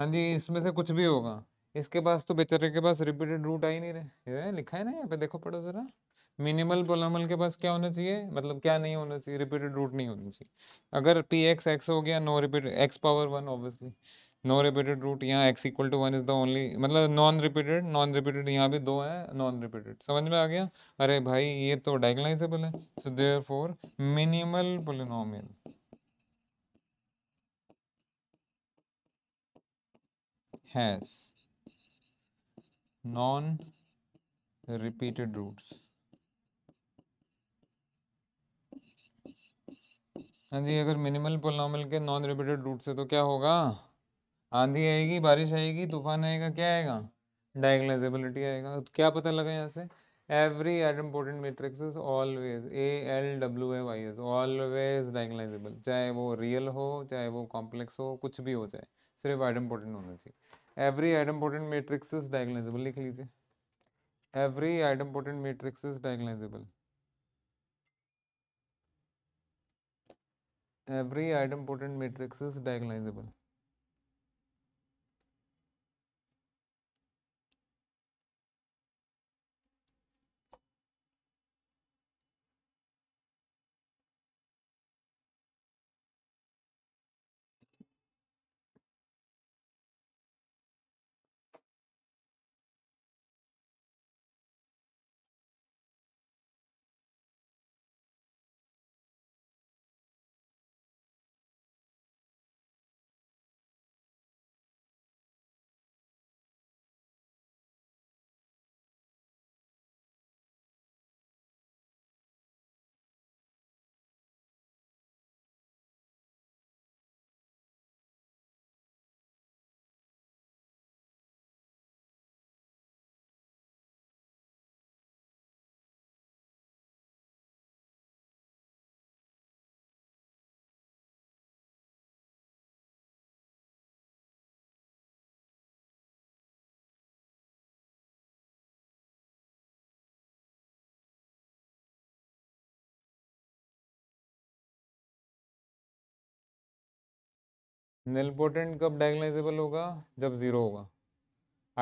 [SPEAKER 1] हाँ जी इसमें से कुछ भी होगा इसके पास तो बेचारे के पास रिपीटेड रूट आ ही नहीं रहे लिखा है ना यहाँ पे देखो पढ़ो जरा मिनिमल पोलोमल के पास क्या होना चाहिए मतलब क्या नहीं होना चाहिए रिपीटेड रूट नहीं होनी चाहिए अगर पी एक्स एक्स हो गया no repeat x power one obviously no repeated root यहाँ x equal to one is the only मतलब नॉन रिपीटेड नॉन रिपीटेड यहाँ भी दो है नॉन रिपीटेड समझ में आ गया अरे भाई ये तो डायगनाइजेबल है so therefore minimal polynomial has non repeated roots हाँ जी अगर मिनिमल पोलिनोमियल के नॉन रिपीटेड रूट से तो क्या होगा आंधी आएगी बारिश आएगी तूफान आएगा क्या आएगा डायग्नाइजेबिलिटी आएगा तो क्या पता लगा यहाँ से every idempotent matrix is always A L W A Y S always diagonalizable चाहे वो रियल हो चाहे वो कॉम्प्लेक्स हो कुछ भी हो जाए सिर्फ एटम इम्पोर्टेंट होना चाहिए every idempotent matrix is diagonalizable लिख लीजिए every idempotent matrix is diagonalizable every item important matrix is diagonalizable
[SPEAKER 2] nilpotent कब डायग्नाइजेबल होगा जब ज़ीरो होगा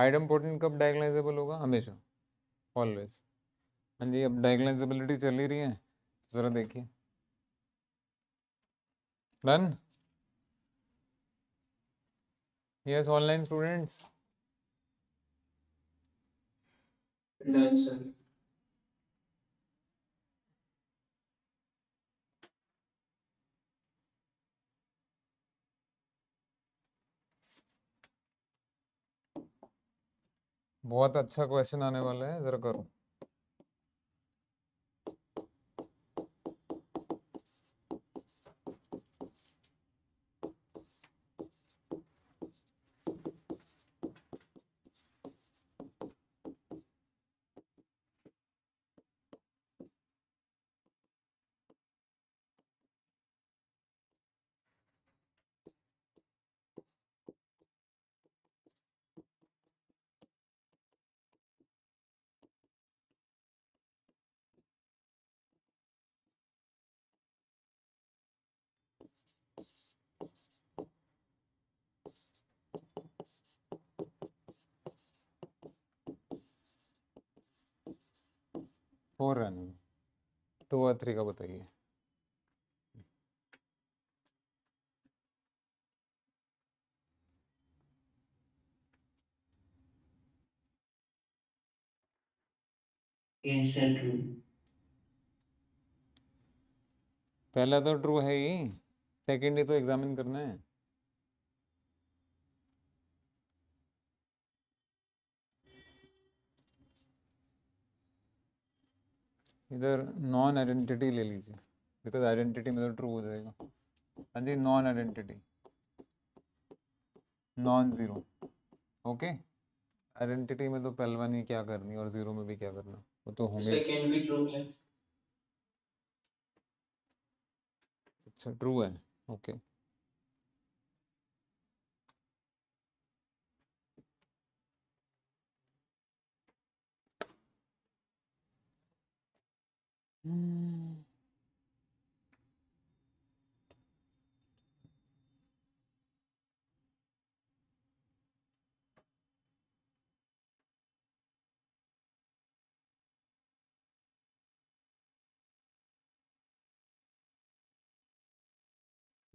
[SPEAKER 1] आइडम पोटेंट कब डायग्नाइजेबल होगा हमेशा ऑलवेज हाँ जी अब डायग्नाइजेबिलिटी चल ही रही है तो ज़रा देखिए done yes online students
[SPEAKER 3] done sir
[SPEAKER 1] बहुत अच्छा क्वेश्चन आने वाला है जरा करो थ्री का बताइए पहला तो ट्रू है ही सेकेंड ही तो एग्जामिन करना है इधर नॉन आइडेंटिटी ले लीजिए बिकॉज आइडेंटिटी में तो ट्रू हो जाएगा हाँ जी non identity non zero okay identity में तो पहलवानी क्या करनी और ज़ीरो में भी क्या करना वो तो होंगे अच्छा ट्रू है ओके okay.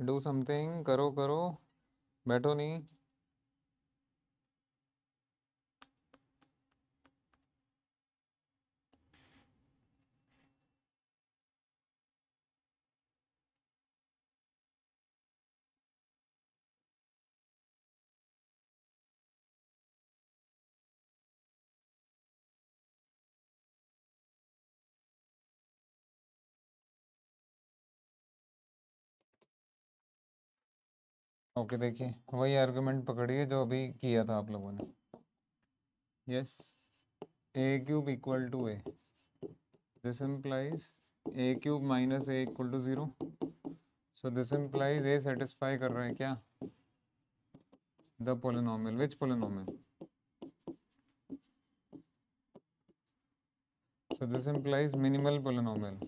[SPEAKER 1] डू समथिंग करो करो बैठो नहीं ओके देखिए वही आर्गुमेंट पकड़िए जो अभी किया था आप लोगों ने yes A cube equal to A this implies A cube minus A equal to zero so this implies A satisfy कर रहा है क्या the polynomial which polynomial so this implies minimal polynomial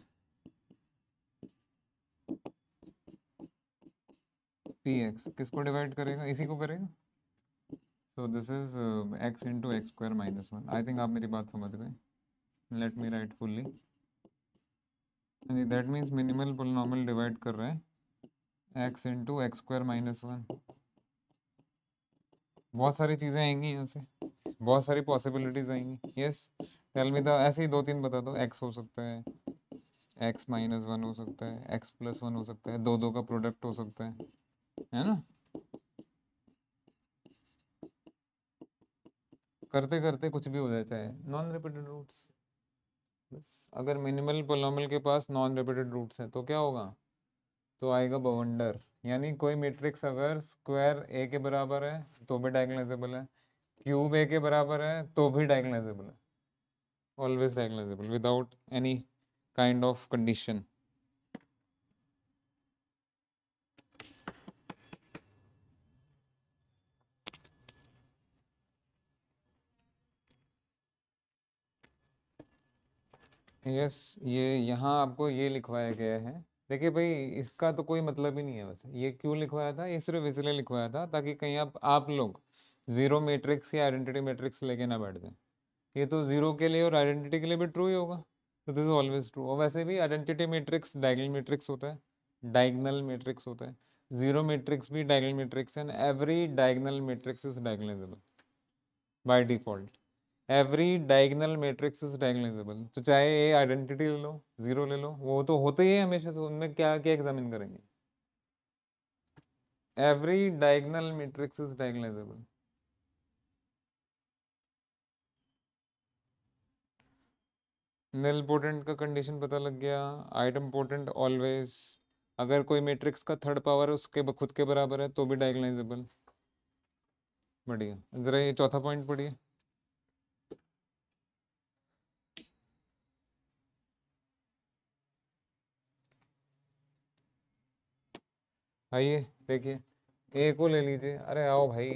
[SPEAKER 1] P x किसको divide करेगा इसी को करेगा so this is x into x square minus one I think आप मेरी बात समझ गए let me write fully that means minimal polynomial divide कर रहे हैं x into x square minus one बहुत सारी चीज़ें आएंगी यहाँ से बहुत सारी पॉसिबिलिटीज आएंगी यस टेल मी द ऐसे ही दो तीन बता दो एक्स हो सकता है एक्स माइनस वन हो सकता है एक्स प्लस वन हो सकता है दो दो का प्रोडक्ट हो सकता है है ना करते करते कुछ भी हो जाता है नॉन रिपीटेड रूट्स अगर मिनिमल पोलोमल के पास नॉन रिपीटेड रूट्स हैं तो क्या होगा तो आएगा बवंडर यानी कोई मैट्रिक्स अगर स्क्वायर ए के बराबर है तो भी डायग्नाइजेबल है क्यूब ए के बराबर है तो भी डायग्नाइजेबल है always diagonalizable without any kind of condition yes ये यहाँ आपको ये लिखवाया गया है देखिए भाई इसका तो कोई मतलब ही नहीं है वैसे ये क्यों लिखवाया था ये सिर्फ इसलिए लिखवाया था ताकि कहीं आप आप लोग जीरो मैट्रिक्स या आइडेंटिटी मैट्रिक्स लेके ना बैठ जाएं ये तो जीरो के लिए और आइडेंटिटी के लिए भी ट्रू ही होगा तो दिस ऑलवेज ट्रू और वैसे भी आइडेंटिटी मेट्रिक्स डायगनल मेट्रिक्स होता है डायगनल मेट्रिक्स होता है जीरो मेट्रिक्स भी diagonal matrix and every diagonal matrix is diagonalizable by default every diagonal matrix is diagonalizable तो चाहे ए आइडेंटिटी ले लो जीरो ले लो वो तो होते ही हमेशा से तो उनमें क्या क्या एग्जामिन करेंगे every diagonal matrix is diagonalizable nilpotent का कंडीशन पता लग गया आइटम पोटेंट ऑलवेज अगर कोई मैट्रिक्स का थर्ड पावर उसके खुद के बराबर है तो भी डायगनाइजेबल बढ़िया जरा ये चौथा पॉइंट पढ़िए आइए देखिए ए को ले लीजिए अरे आओ भाई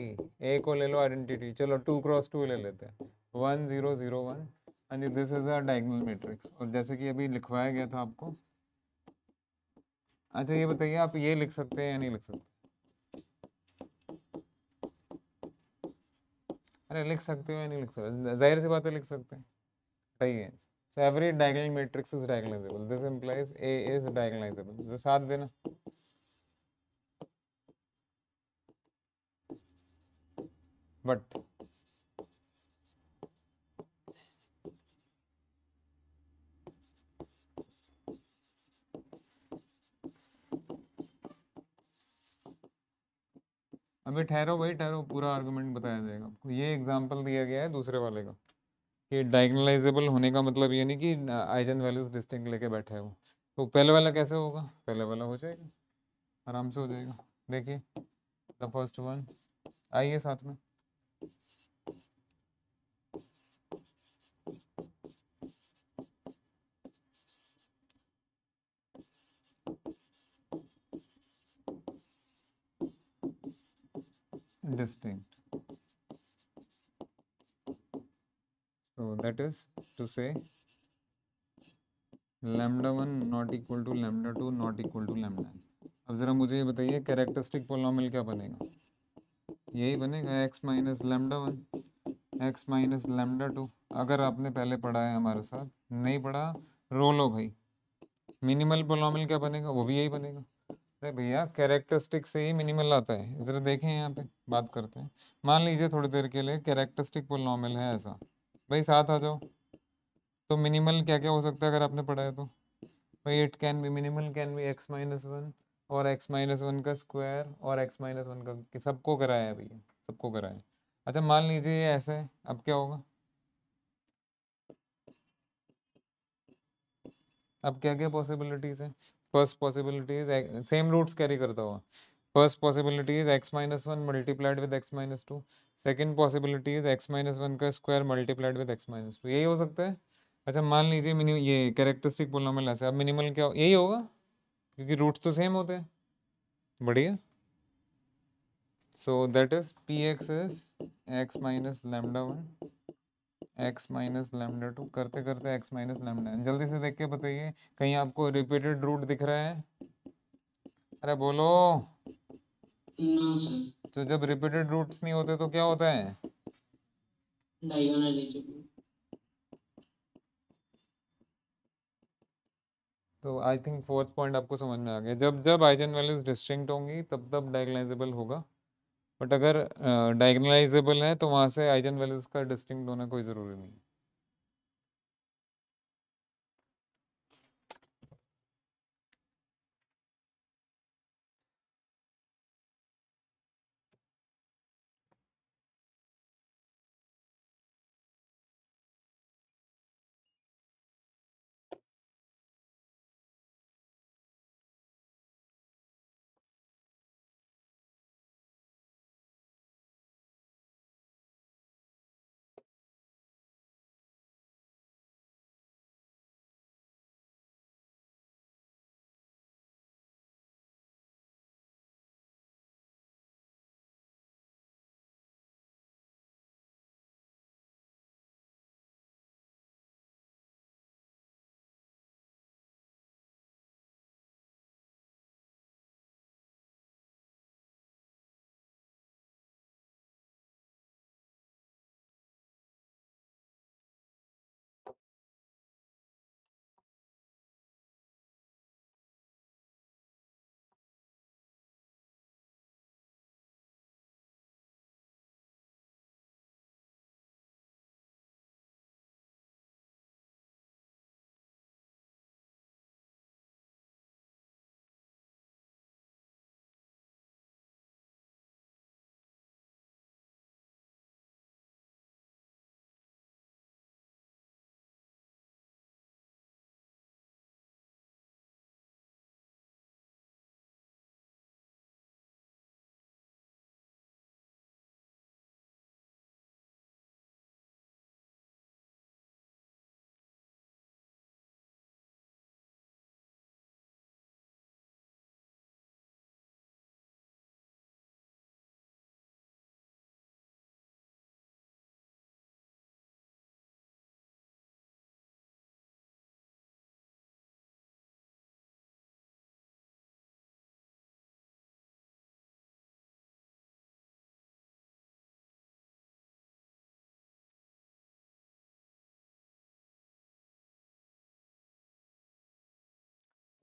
[SPEAKER 1] ए को ले लो आइडेंटिटी चलो टू क्रॉस टू ले लेते हैं वन ज़ीरो ज़ीरो वन हाँ जी this is a diagonal matrix और जैसे कि अभी लिखवाया गया था आपको अच्छा ये बताइए आप ये लिख सकते हैं या नहीं लिख सकते अरे लिख सकते हो या नहीं लिख सकते जाहिर सी बात है लिख सकते हैं सही है so every diagonal matrix is diagonalizable this implies a is diagonalizable जैसे साथ देना बट अभी ठहरो भाई ठहरो पूरा आर्गुमेंट बताया जाएगा आपको ये एग्जांपल दिया गया है दूसरे वाले का कि डायग्नलाइजेबल होने का मतलब ये नहीं कि आइजन वैल्यूज डिस्टिंक्ट लेके बैठे है वो तो पहले वाला कैसे होगा पहले वाला हो जाएगा आराम से हो जाएगा देखिए द फर्स्ट वन आइए साथ में distinct. So that is to say lambda 1 not equal to lambda 2 not equal to lambda n अब ज़रा मुझे ये बताइए कैरेक्टरिस्टिक पोलॉमिल क्या बनेगा यही बनेगा x minus lambda one x minus lambda two अगर आपने पहले पढ़ा है हमारे साथ नहीं पढ़ा रो लो भाई मिनिमल पोलॉमिल क्या बनेगा वो भी यही बनेगा अरे भैया कैरेक्टरिस्टिक से ही मिनिमल आता है ज़रा देखें यहाँ पे बात करते हैं मान लीजिए थोड़ी देर के लिए कैरेक्टरिस्टिक पोलिनॉमियल है ऐसा भाई साथ आ जाओ तो मिनिमल क्या क्या हो सकता है अगर आपने पढ़ाया तो भाई it can be minimal can be x minus one और एक्स माइनस वन का स्क्वायर और एक्स माइनस वन का सबको कराया भैया सबको कराया अच्छा मान लीजिए ये ऐसा है अब क्या होगा अब क्या क्या पॉसिबिलिटीज़ हैं first possibility is same roots carry करता हुआ first possibility is x minus one multiplied with x minus two second possibility is x minus one का square multiplied with x minus two यही हो सकता है अच्छा मान लीजिए मिनिम ये कैरेक्टरिस्टिक बोलना पोलिनोमियल ऐसे अब मिनिमल क्या हो यही होगा क्योंकि रूट्स तो सेम होते हैं बढ़िया so that is P x is x minus lambda one x minus lambda two करते करते एक्स माइनस लेमडा जल्दी से देख के बताइए कहीं आपको रिपीटेड रूट दिख रहा है अरे बोलो तो जब रिपीटेड रूट्स नहीं होते तो क्या होता है तो आई थिंक फोर्थ पॉइंट आपको समझ में आ गया जब जब आइजन वैल्यूज डिस्टिंक्ट होंगी तब तब डायग्नाइजेबल होगा बट अगर डायगनलाइजेबल है तो वहाँ से आइजन वैल्यूज़ का डिस्टिंक्ट होना कोई ज़रूरी नहीं है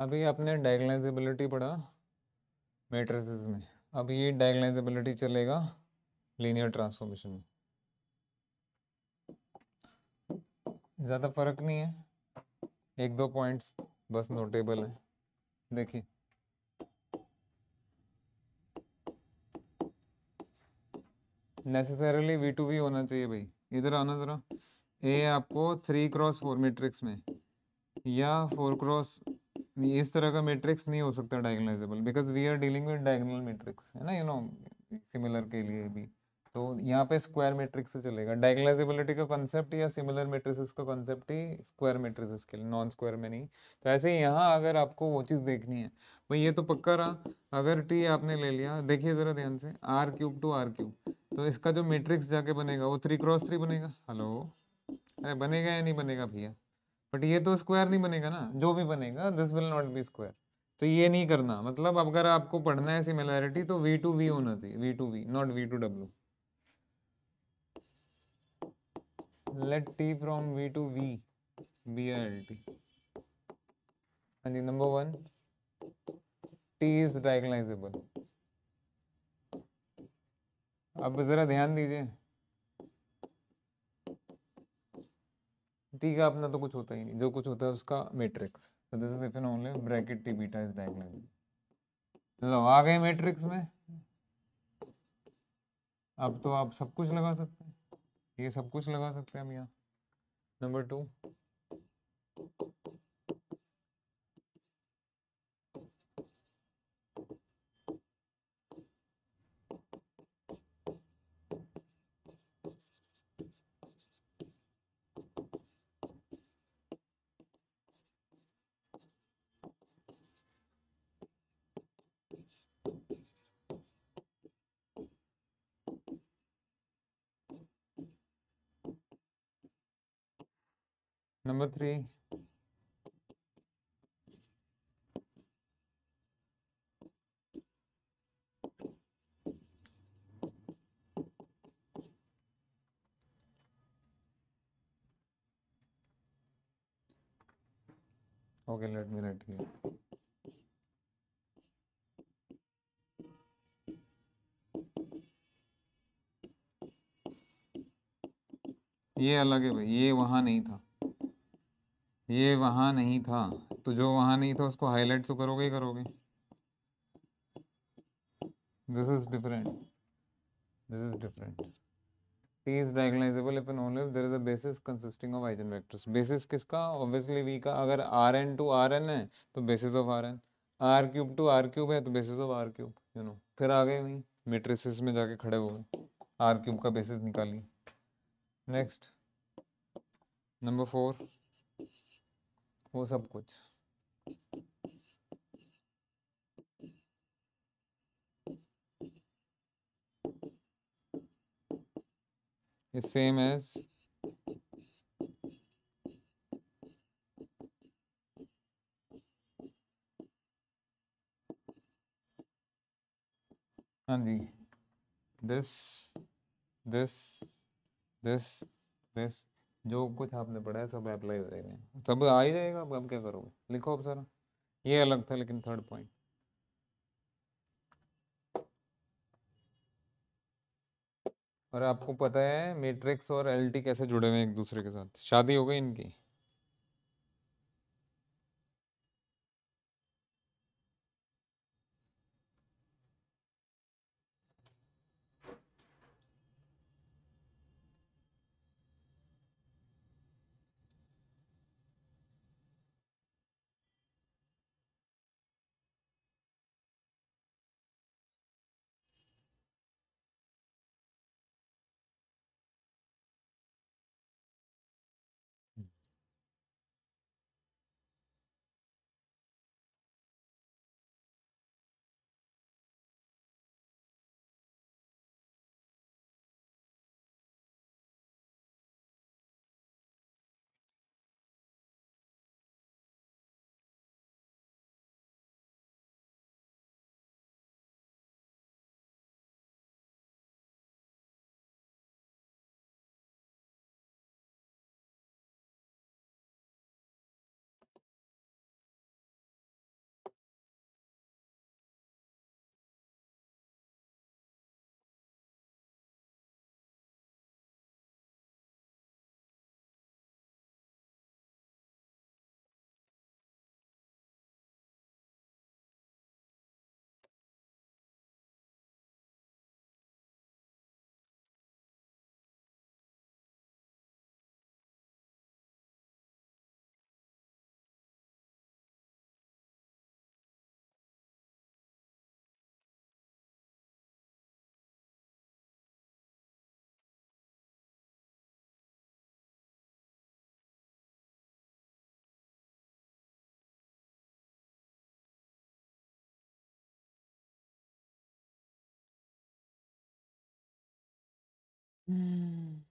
[SPEAKER 2] अभी आपने डायग्नाइजेबिलिटी पढ़ा मेट्रिस में
[SPEAKER 1] अब ये डायग्नाइजेबिलिटी चलेगा लीनियर ट्रांसफॉर्मेशन में ज़्यादा फर्क नहीं है एक दो पॉइंट्स बस नोटेबल है देखिए नेसेसरली वी टू वी होना चाहिए भाई इधर आना ज़रा ए आपको थ्री क्रॉस फोर मैट्रिक्स में या फोर क्रॉस इस तरह का मैट्रिक्स नहीं हो सकता diagonalizable because we are dealing with diagonal matrix है ना यू नो सिमिलर के लिए भी तो यहाँ पे स्क्वायर मैट्रिक्स से चलेगा डायगनलाइजेबिलिटी का कॉन्सेप्ट या सिमिलर मैट्रिसेस का कॉन्सेप्ट ही स्क्वायर मैट्रिसेस के लिए नॉन स्क्वायर में नहीं तो ऐसे ही यहाँ अगर आपको वो चीज़ देखनी है भाई ये तो पक्का रहा अगर टी आपने ले लिया देखिए ज़रा ध्यान से R cube to R cube तो इसका जो मैट्रिक्स जाके बनेगा वो थ्री क्रॉस थ्री बनेगा हेलो अरे बनेगा या नहीं बनेगा भैया बट ये तो स्क्वायर नहीं बनेगा ना जो भी बनेगा this will not be square तो ये नहीं करना मतलब अगर आपको पढ़ना है सिमिलैरिटी तो वी टू वी होना चाहिए V to V not V to W let t from v to v be L T हाँ जी number one t is diagonalizable अब जरा ध्यान दीजिए टी का अपना तो कुछ होता ही नहीं जो कुछ होता है उसका मैट्रिक्स तो this is only bracket T beta is diagonal लो आ गए मैट्रिक्स में अब तो आप सब कुछ लगा सकते हैं ये सब कुछ लगा सकते हैं हम यहाँ number two Number three. Okay, let me write here. ये अलग है भाई ये वहां नहीं था ये वहाँ नहीं था तो जो वहाँ नहीं था उसको हाईलाइट तो करोगे ही करोगे this is different this is different T is diagonalizable if and only there is a basis consisting of eigenvectors basis किसका ऑब्वियसली वी का अगर R n to R n है तो basis of R n R cube to R cube है तो basis of R cube you know फिर आ गए वहीं मेट्रिसेस में जाके खड़े हो गए आर क्यूब का बेसिस निकालिए नेक्स्ट नंबर फोर वो सब कुछ सेम एज हाँ जी दिस दिस दिस दिस जो कुछ आपने पढ़ा है सब अप्लाई हो जाएगा तब आ ही जाएगा अब अब क्या करोगे लिखो अब सर ये अलग था लेकिन थर्ड पॉइंट और आपको पता है मैट्रिक्स और एलटी कैसे जुड़े हुए हैं एक दूसरे के साथ शादी हो गई इनकी
[SPEAKER 2] Mm.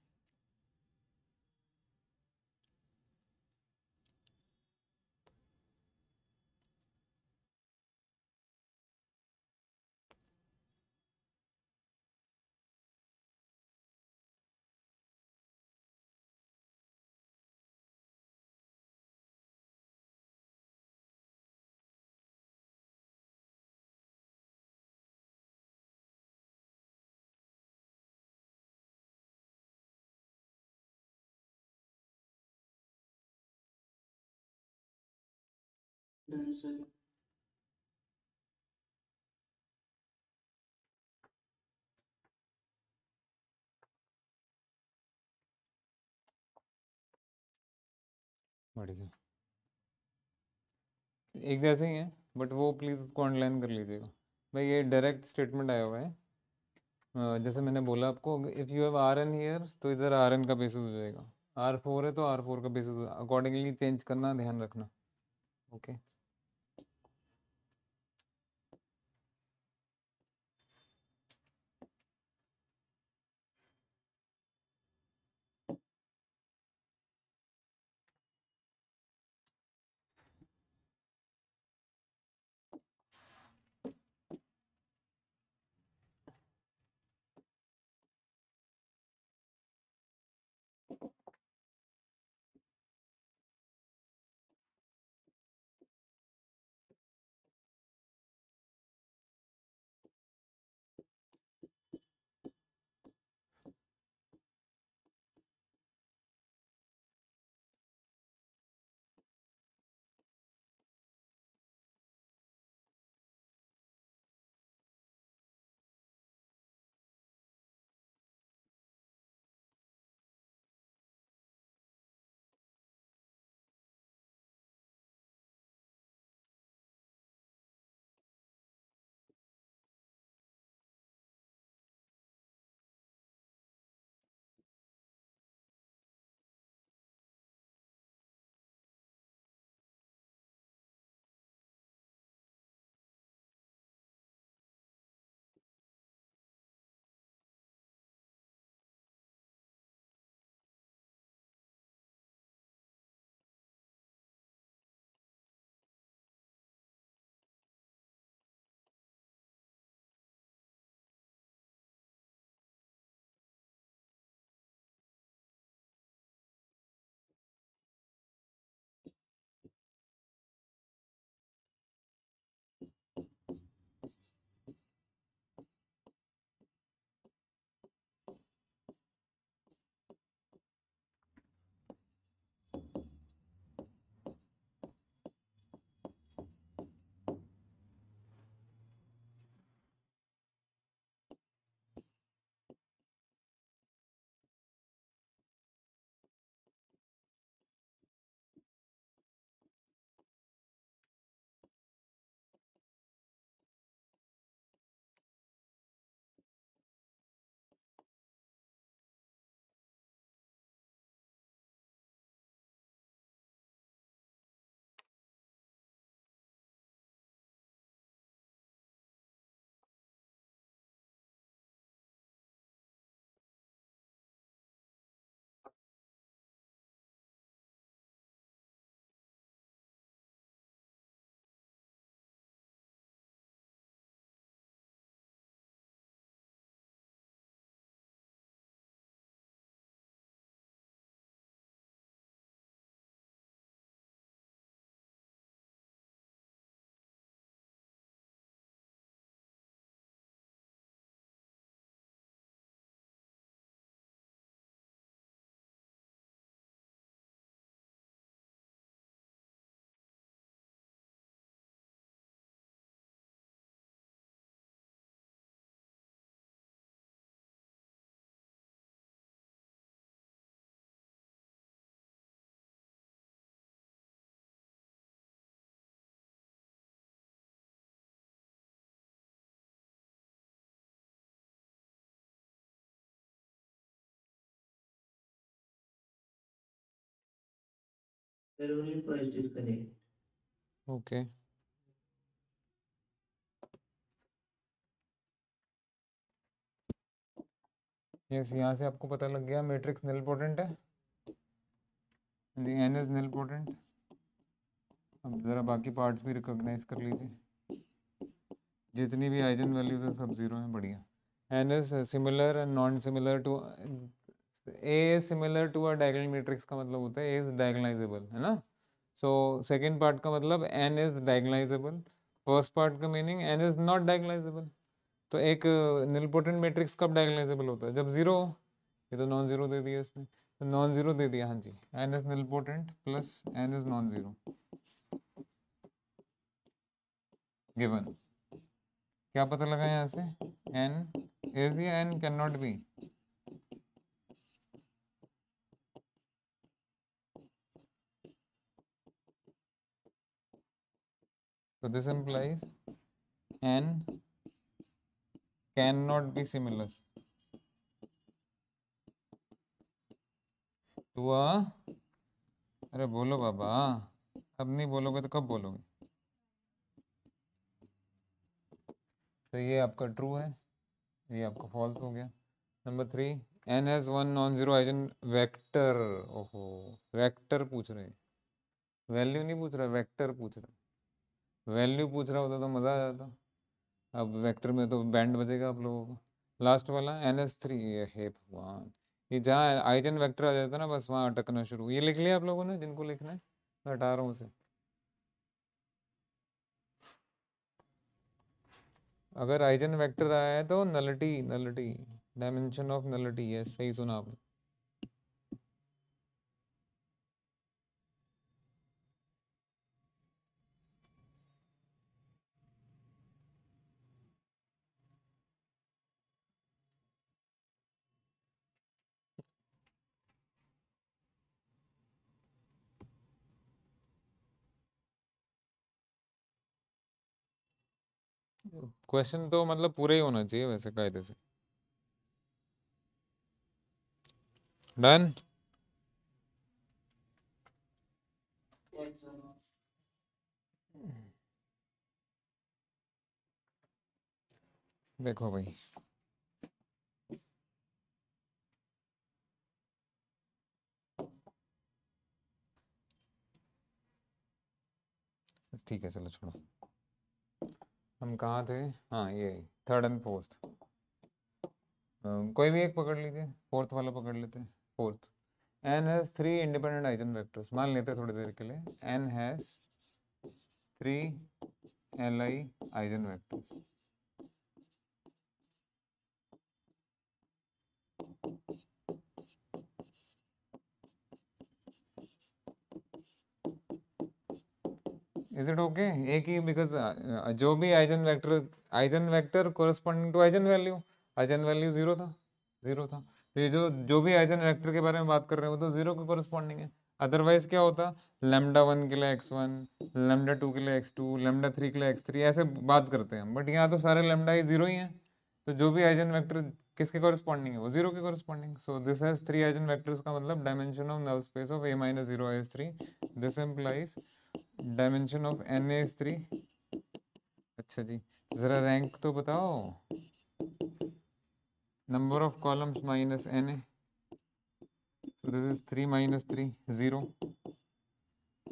[SPEAKER 4] एक
[SPEAKER 1] जैसे ही है बट वो प्लीज़ उसको ऑनलाइन कर लीजिएगा भाई ये डायरेक्ट स्टेटमेंट आया हुआ है जैसे मैंने बोला आपको if you have R n here तो इधर आर एन का बेसिस हो जाएगा आर फोर है तो आर फोर का बेसिस अकॉर्डिंगली चेंज करना ध्यान रखना okay okay.
[SPEAKER 2] Ceremony first disconnect.
[SPEAKER 3] Okay.
[SPEAKER 1] Yes यहाँ से आपको पता लग गया मैट्रिक्स निल पोटेंट है एन एज निल पोटेंट अब ज़रा बाकी पार्ट्स भी रिकॉग्नाइज कर लीजिए जितनी भी आइजन वैल्यूज है सब ज़ीरो हैं बढ़िया N as similar and non similar to A similar to a diagonal matrix का मतलब होता है ए इज डायगोनलाइजेबल है ना सो सेकंड पार्ट का मतलब N is diagonalizable first part का meaning N is not diagonalizable तो एक निलपोटेंट uh, मैट्रिक्स कब डायगोनलाइजेबल होता है जब जीरो ये तो नॉन जीरो दे दिया इसने तो नॉन जीरो दे दिया हाँ जी N is nilpotent plus N is non zero given क्या पता लगा यहाँ से एन इज या N can not be So this implies n cannot be similar to a अरे बोलो बाबा अब नहीं बोलोगे तो कब बोलोगे तो ये आपका ट्रू है ये आपका फॉल्स हो गया number three N as one non zero eigen vector ओहो वैक्टर पूछ रहे वैल्यू नहीं पूछ रहा वैक्टर पूछ रहा वैल्यू पूछ रहा होता तो मज़ा आ जाता अब वेक्टर में तो बैंड बजेगा आप लोगों को लास्ट वाला एन एस थ्री ये हे भगवान ये जहाँ आइजन वेक्टर आ जाता ना बस वहाँ अटकना शुरू ये लिख लिया आप लोगों ने जिनको लिखना है मैं हटा रहा हूँ उसे अगर आइजन वेक्टर आया है तो nullity nullity dimension of nullity yes सही सुना आपने क्वेश्चन तो मतलब पूरे ही होना चाहिए वैसे कायदे से डन देखो भाई ठीक है चलो छोड़ो हम कहाँ थे हाँ ये थर्ड एंड फोर्थ कोई भी एक पकड़ लीजिए फोर्थ वाला पकड़ लेते हैं fourth N has three independent eigen vectors मान लेते हैं थोड़ी देर के लिए N has three L I eigen vectors Thank you. Is it okay एक ही बिकॉज जो भी eigen vector eigen vector corresponding to eigen value eigen value zero था जीरो था तो ये जो जो भी आइजन वेक्टर के बारे में बात कर रहे हैं वो तो जीरो के कोरस्पॉन्डिंग है अदरवाइज क्या होता लेमडा वन के लिए एक्स वन लेमडा टू के लिए एक्स टू लेमडा थ्री के लिए एक्स थ्री ऐसे बात करते हैं बट यहाँ तो सारे लेमडा ही जीरो ही हैं तो जो भी आइजन वेक्टर किसके कॉरस्पॉन्डिंग है वो जीरो के corresponding so this has three eigen vectors का मतलब dimension of null space of A minus zero is three this implies dimension of N A three अच्छा जी जरा रैंक तो बताओ number of columns minus N A so this is three minus three zero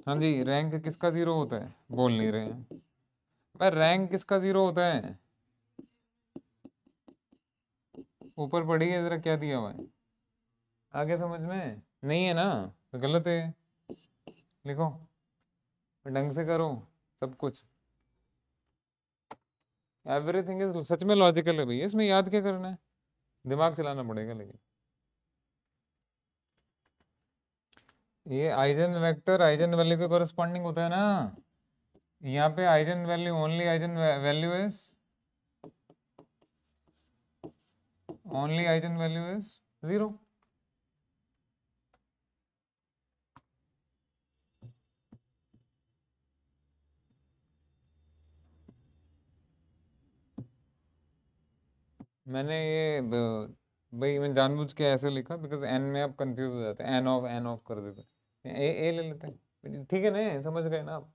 [SPEAKER 1] हाँ जी rank किसका zero होता है बोल नहीं रहे हैं भाई रैंक किसका ज़ीरो होता है ऊपर है जरा क्या दिया हुआ है आगे समझ में नहीं है ना तो गलत है लिखो ढंग से करो सब कुछ एवरीथिंग इज सच में लॉजिकल है भैया इसमें याद क्या करना है दिमाग चलाना पड़ेगा लेकिन ये आइजन वेक्टर आइजन वैल्यू के कॉरेस्पॉन्डिंग होता है ना यहाँ पे eigen value only eigen value is only eigenvalue is 0 मैंने ये भाई मैं जानबूझ के ऐसे लिखा बिकॉज एन में आप कंफ्यूज हो जाते हैं एन ऑफ एन ऑफ कर देते हैं ए ए ले लेते हैं ठीक है ना समझ गए ना आप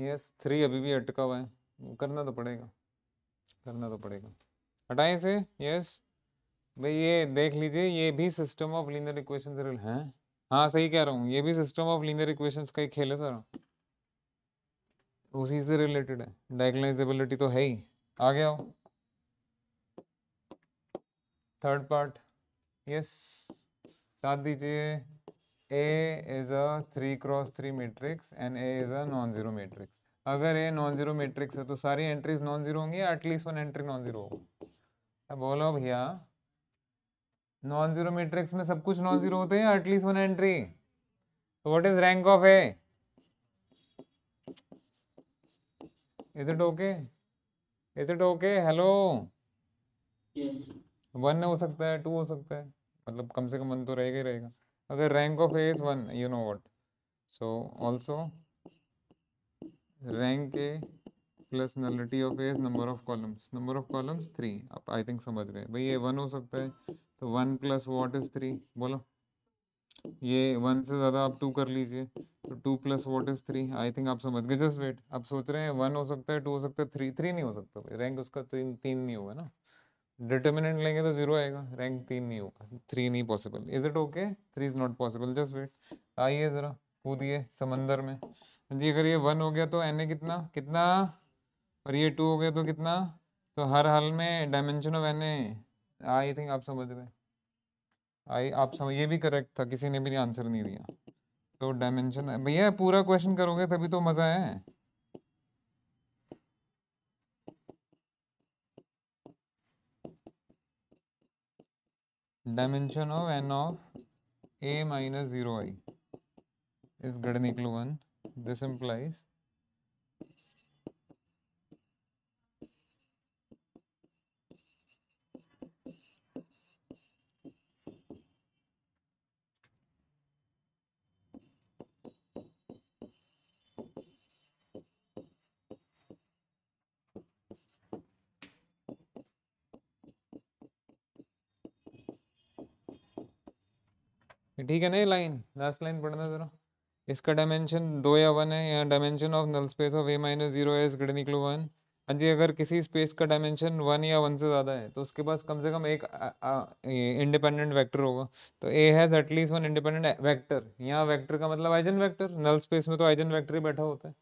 [SPEAKER 1] यस थ्री अभी भी अटका हुआ है करना तो पड़ेगा करना तो पड़ेगा हटाएं से यस भाई ये देख लीजिए ये भी सिस्टम ऑफ लीनर इक्वेशन रिल है हाँ सही कह रहा हूँ ये भी सिस्टम ऑफ लीनर इक्वेशंस का ही खेल है सर उसी से रिलेटेड है डायगनाइजेबिलिटी तो है ही आ गया हो थर्ड पार्ट यस साथ दीजिए A is a three cross three matrix and A is a non zero matrix अगर ए नॉन जीरो मेट्रिक्स है तो सारी एंट्रीज नॉन जीरो होंगी at least one entry non zero होगी अब बोलो भैया नॉन जीरो मेट्रिक्स में सब कुछ नॉन जीरो होते हैं एटलीस्ट वन एंट्री तो what is rank of A is it okay is it okay hello one हो सकता है टू हो सकता है मतलब कम से कम वन तो रहेगा ही रहेगा अगर rank of A is one you know what so also rank A plus nullity of A is number of columns number of columns three आप आई थिंक समझ गए भाई ये वन हो सकता है तो one plus what is three बोलो ये वन से ज़्यादा आप टू कर लीजिए तो two plus what is three I think आप समझ गए जस्ट वेट आप सोच रहे हैं वन हो सकता है टू हो सकता है थ्री थ्री नहीं हो सकता भाई रैंक उसका तीन तीन नहीं होगा ना डिटर्मिनेंट लेंगे तो जीरो आएगा रैंक तीन नहीं होगा थ्री नहीं possible is it okay three is not possible just wait आइए ज़रा कूदिए समंदर में जी अगर ये वन हो गया तो एन ए कितना कितना और ये टू हो गया तो कितना तो हर हाल में dimension of N A I think आप समझ रहे आई आप समझ ये भी करेक्ट था किसी ने भी आंसर नहीं दिया तो डायमेंशन भैया पूरा क्वेश्चन करोगे तभी तो मज़ा है dimension of n of a minus 0i is greater than to 1. This implies ठीक है ना ये लाइन लास्ट लाइन पढ़ना जरा इसका डायमेंशन दो या वन है या dimension of null space of A minus zero है ग्रेटर इक्वल वन हाँ जी अगर किसी स्पेस का डायमेंशन वन या वन से ज़्यादा है तो उसके पास कम से कम एक इंडिपेंडेंट वेक्टर होगा तो A has at least one independent vector यहाँ वेक्टर का मतलब आइजन वेक्टर नल स्पेस में तो आइजन वेक्टर ही बैठा होता है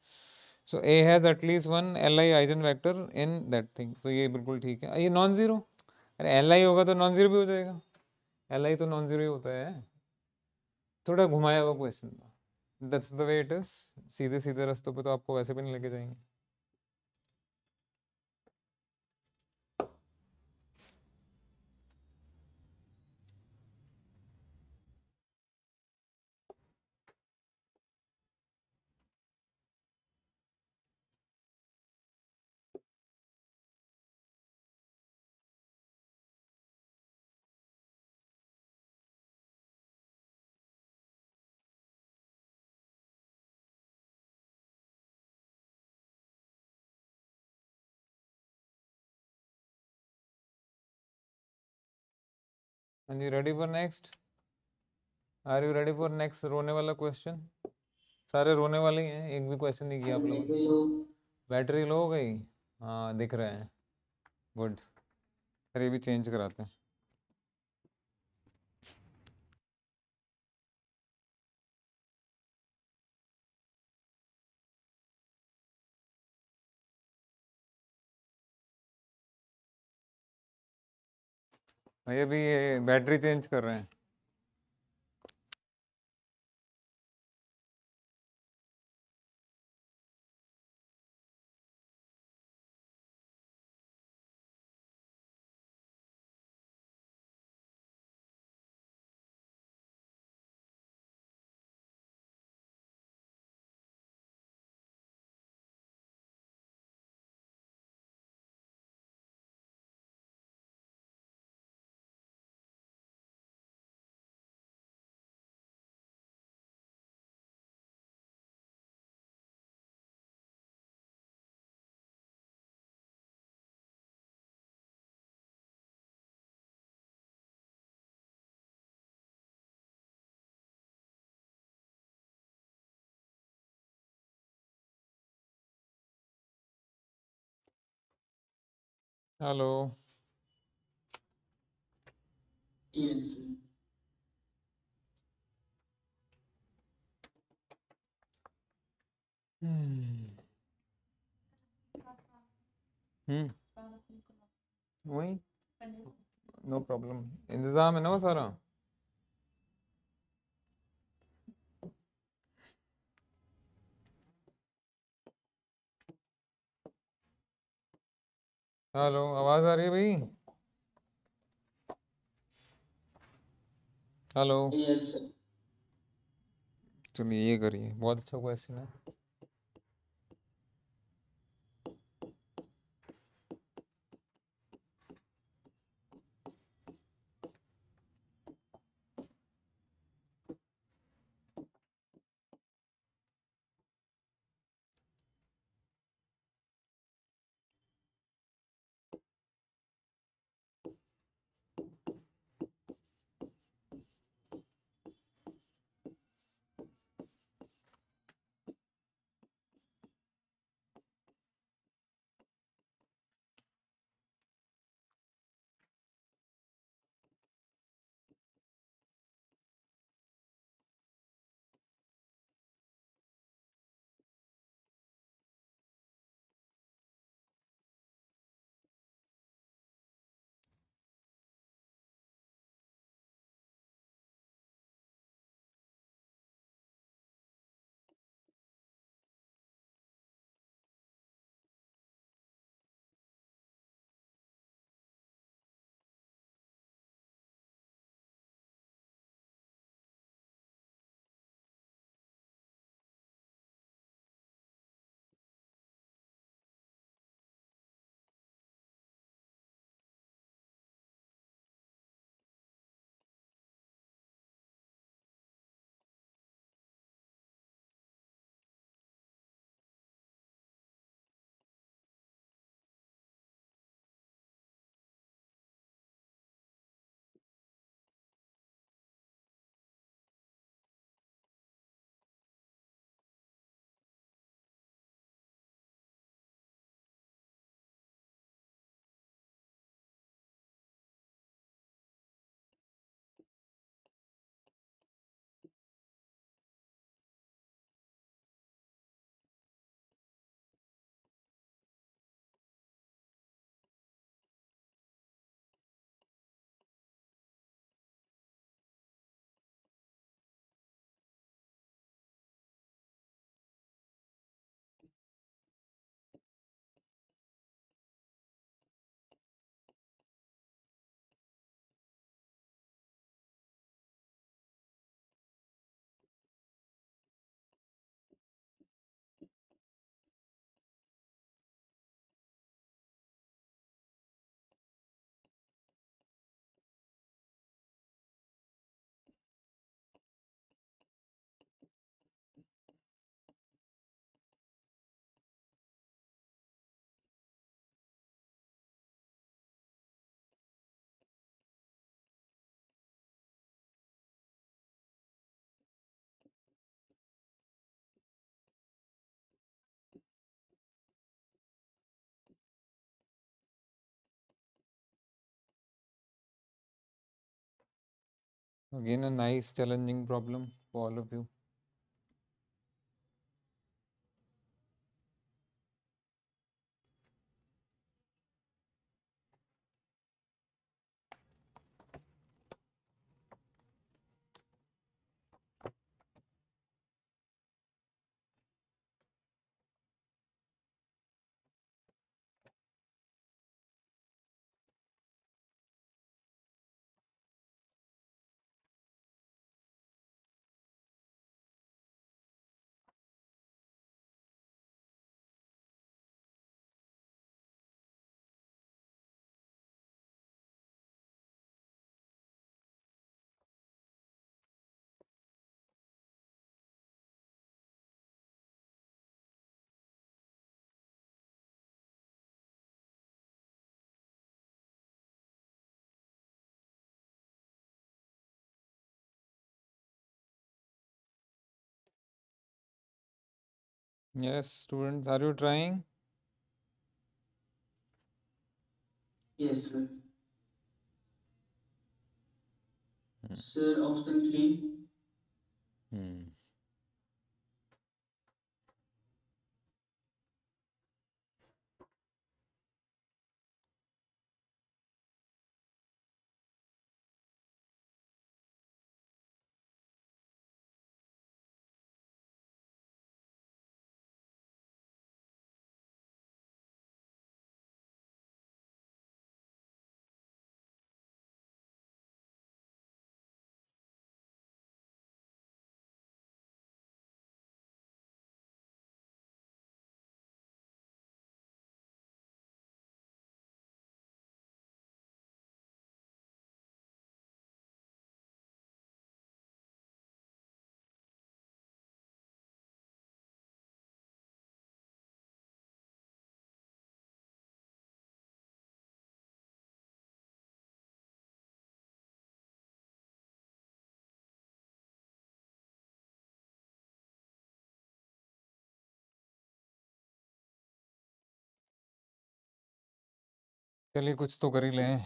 [SPEAKER 1] so A has at least one L I eigen vector in that thing तो ये बिल्कुल ठीक है ये नॉन ज़ीरो अरे एल आई होगा तो नॉन ज़ीरो भी हो जाएगा एल आई तो नॉन ज़ीरो ही होता है थोड़ा घुमाया हुआ क्वेश्चन था that's the way it is सीधे सीधे रास्तों पे तो आपको वैसे भी नहीं लेके जाएंगे हाँ जी ready for next are you ready for next रोने वाला क्वेश्चन सारे रोने वाले ही हैं एक भी क्वेश्चन नहीं किया आप लोगों बैटरी लो हो गई हाँ दिख रहे हैं गुड अरे ये भी चेंज कराते हैं
[SPEAKER 2] ये भी ये बैटरी चेंज कर रहे हैं Hello. Yes.
[SPEAKER 4] Hmm.
[SPEAKER 1] Hmm. Oui? No problem. In the exam, no, sir. Hello आवाज़ आ रही है भाई हेलो yes, ये करिए बहुत अच्छा हुआ ऐसे ना Again, a nice challenging problem for all of you.
[SPEAKER 2] Yes, students, are you trying?
[SPEAKER 4] Yes, sir. Hmm. Sir, option 3.
[SPEAKER 3] Hmm.
[SPEAKER 2] चलिए कुछ तो कर ही लें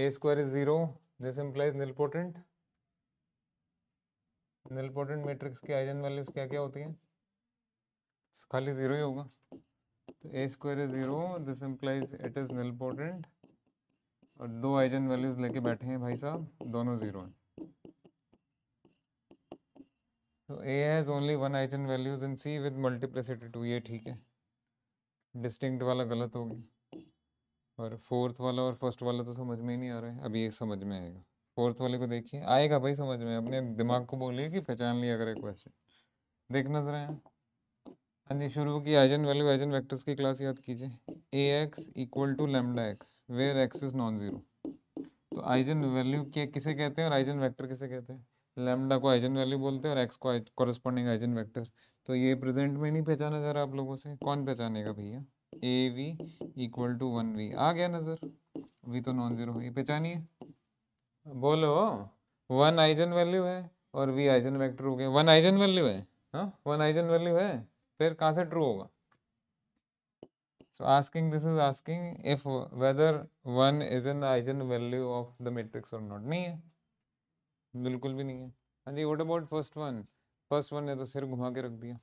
[SPEAKER 2] A square is zero this
[SPEAKER 1] implies nilpotent nilpotent matrix के आइजन वैल्यूज क्या क्या होती हैं खाली जीरो ही होगा तो A square is zero this implies it is nilpotent और दो आइजन वैल्यूज लेके बैठे हैं भाई साहब दोनों जीरो हैं तो A has only one eigen values in C with multiplicity two ये ठीक है डिस्टिंक्ट वाला गलत होगी और फोर्थ वाला और फर्स्ट वाला तो समझ में ही नहीं आ रहा है अभी ये समझ में आएगा फोर्थ वाले को देखिए आएगा भाई समझ में अपने दिमाग को बोलिए कि पहचान लिया करे क्वेश्चन देखना जरा यहाँ हाँ जी शुरू की आइजन वैल्यू आइजन वेक्टर्स की क्लास याद कीजिए A x equal to lambda X where X is non zero तो आइजन वैल्यू के किसे कहते हैं और आइजन वैक्टर किसे कहते हैं लेमडा को आइजन वैल्यू बोलते हैं और एक्स को कॉरेस्पॉन्डिंग आइजन वैक्टर तो ये प्रेजेंट में नहीं पहचाना जा रहा आप लोगों से कौन पहचानेगा भैया A V equal to one V आ गया नज़र वी तो नॉन ज़ीरो है पहचानिए बोलो वन आइजन वैल्यू है और वी आइजन वेक्टर हो गया वन आइजन वैल्यू है हाँ वन आइजन वैल्यू है फिर कहाँ से ट्रू होगा so asking this is asking if whether one is an eigen value of the matrix और नॉट नहीं है बिल्कुल भी नहीं है हाँ जी what about first one first one ने तो सिर घुमा के रख दिया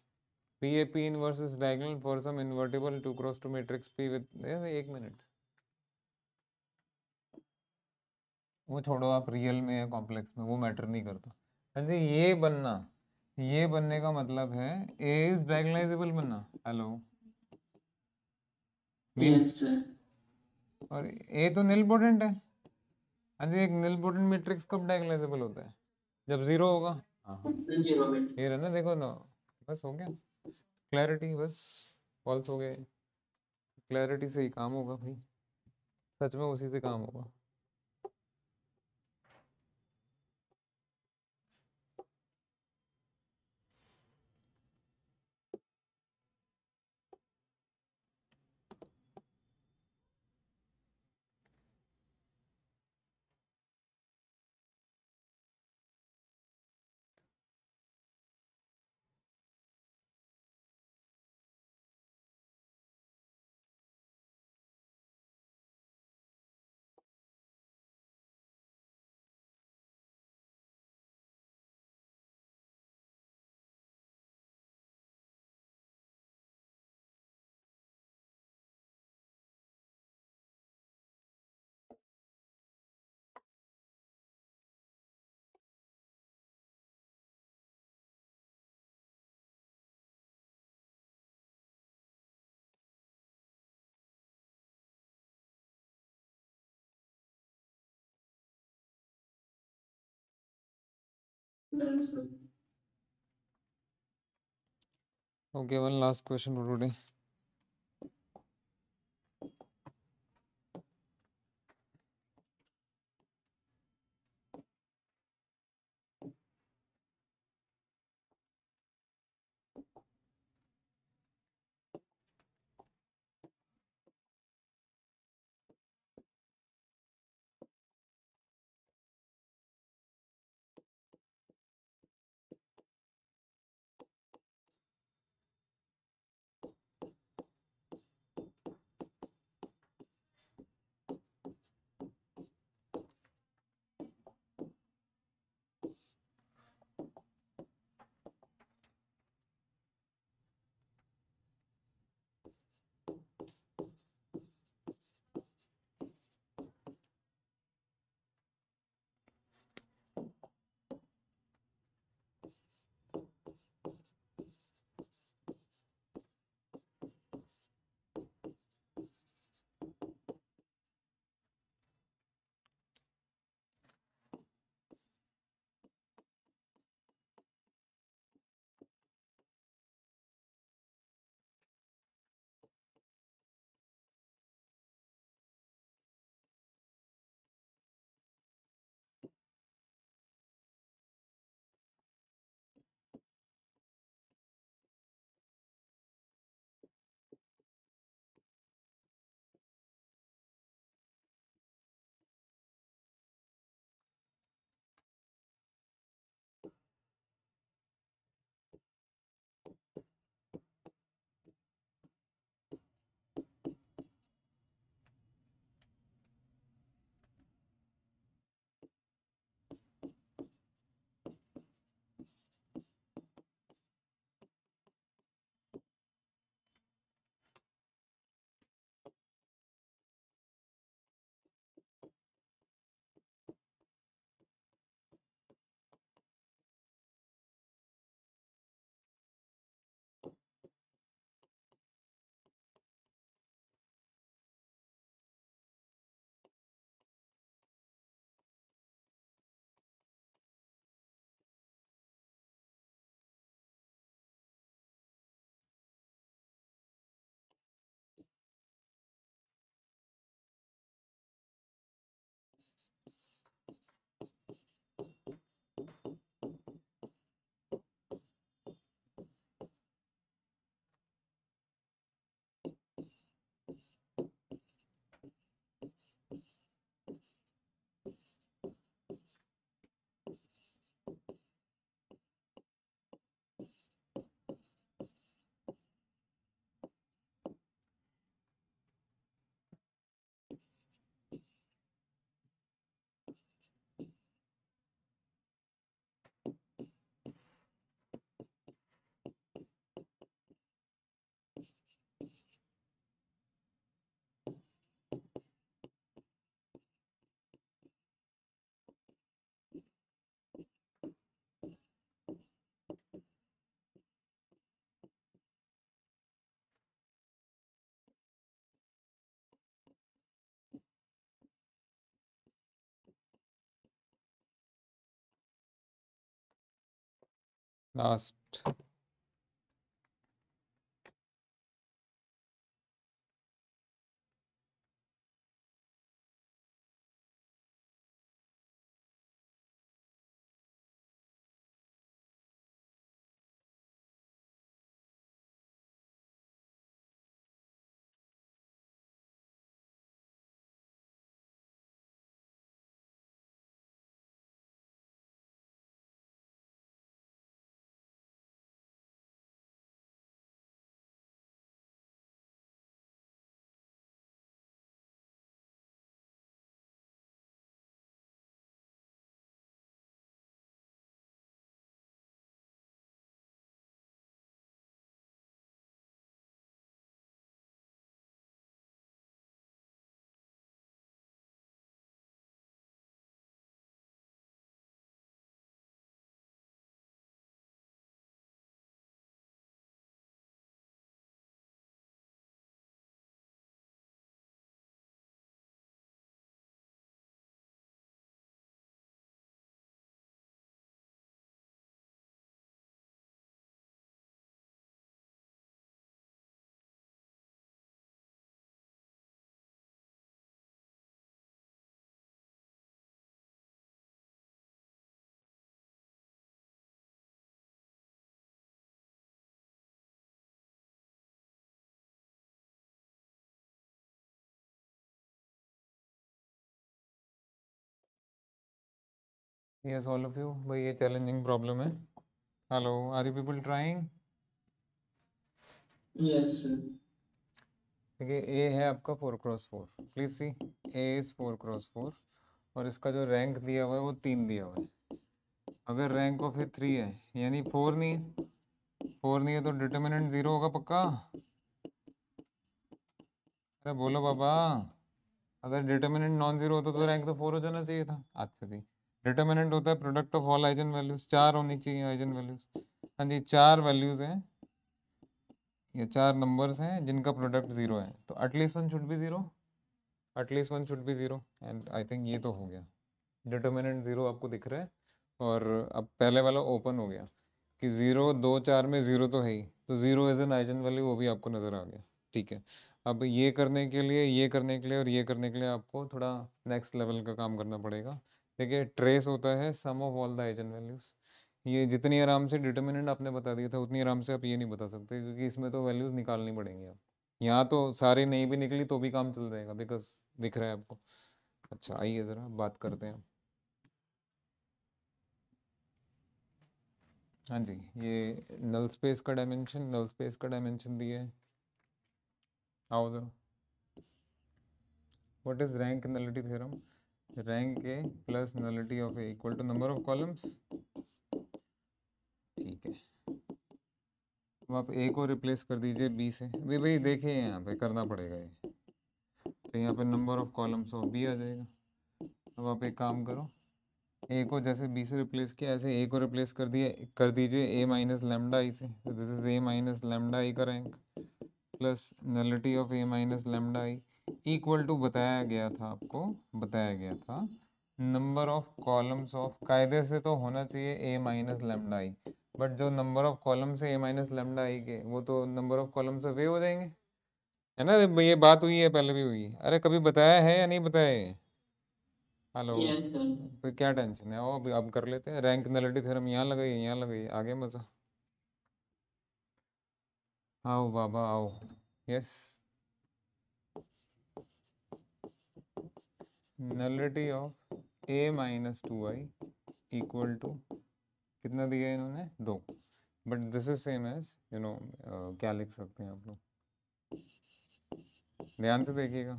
[SPEAKER 1] PAP inverse is diagonal for some invertible 2 cross 2 matrix P with तो एक मिनट वो छोड़ो आप रियल में या कॉम्प्लेक्स में वो मैटर नहीं करता हाँ ये बनना ये बनने का मतलब है ए इज डायगोनाइजेबल बनना हेलो yes, और ए तो निलपोटेंट है हाँ अच्छा, जी एक निलपोटेंट मैट्रिक्स कब डायगोनाइजेबल होता है जब जीरो होगा हाँ ये रहना देखो ना बस हो गया क्लैरिटी बस फॉल्स हो गए क्लैरिटी से ही काम होगा भाई सच में उसी से काम होगा Okay, one last question for today.
[SPEAKER 2] last yes all of you भाई ये चैलेंजिंग प्रॉब्लम है hello are you people trying
[SPEAKER 3] yes
[SPEAKER 1] है ए है आपका four cross four please see A is four cross four और इसका जो रैंक दिया हुआ है वो तीन दिया हुआ है अगर रैंक ऑफ ए थ्री है यानी फोर नहीं है फोर नहीं है तो डिटर्मिनेंट जीरो होगा पक्का अरे बोलो बाबा अगर डिटर्मिनेंट नॉन जीरो होता तो रैंक तो फोर हो जाना चाहिए था आज अच्छा से डिटर्मिनेंट होता है product of all eigen values चार होनी चाहिए आइजन वैल्यूज हाँ जी चार वैल्यूज हैं ये चार नंबर्स हैं जिनका प्रोडक्ट ज़ीरो है तो at least one should be zero at least one should be zero and I think ये तो हो गया डिटर्मिनेंट ज़ीरो आपको दिख रहा है और अब पहले वाला ओपन हो गया कि ज़ीरो दो चार में ज़ीरो तो है ही तो zero is an eigen value वो भी आपको नज़र आ गया ठीक है अब ये करने के लिए ये करने के लिए और ये करने के लिए आपको थोड़ा नेक्स्ट लेवल का काम करना पड़ेगा देखिए ट्रेस होता है sum of all the eigen values ये जितनी आराम से डिटर्मिनेंट आपने बता दिया था उतनी आराम से आप ये नहीं बता सकते क्योंकि इसमें तो वैल्यूज़ निकालनी पड़ेंगी आप यहाँ तो सारे नहीं भी निकली तो भी काम चल जाएगा बिकॉज दिख रहा है आपको अच्छा आइए ज़रा बात करते हैं हाँ जी ये नल स्पेस का डायमेंशन नल स्पेस का डायमेंशन दिया है आओ ज़रा what is rank nullity theorem rank A plus nullity of equal to number of columns ठीक है अब आप ए को रिप्लेस कर दीजिए बी से अभी भाई देखिए यहाँ पे करना पड़ेगा ये तो यहाँ पे number of columns of B आ जाएगा अब आप एक काम करो ए को जैसे बी से रिप्लेस किया ऐसे ए को रिप्लेस कर दिया कर दीजिए ए माइनस लेमडा आई से तो this is A minus lambda I का rank plus nullity of A minus lambda I equal to बताया गया था आपको बताया गया था नंबर ऑफ कॉलम्स ऑफ कायदे से तो होना चाहिए A minus lambda I but जो नंबर ऑफ कॉलम्स है ए माइनस लेमडा आई के वो तो नंबर ऑफ कॉलम्स वे हो जाएंगे है ना ये बात हुई है पहले भी हुई अरे कभी बताया है या नहीं बताया हेलो yes, तो क्या टेंशन है ओ अब कर लेते हैं रैंक नलिटी थ्योरम यहाँ लगाइए यहाँ लगाइए आगे मजा आओ बाबा आओ yes yes. Nullity of A minus two I equal to कितना दिया इन्होंने दो but this is same as you know क्या लिख सकते हैं आप लोग ध्यान से देखिएगा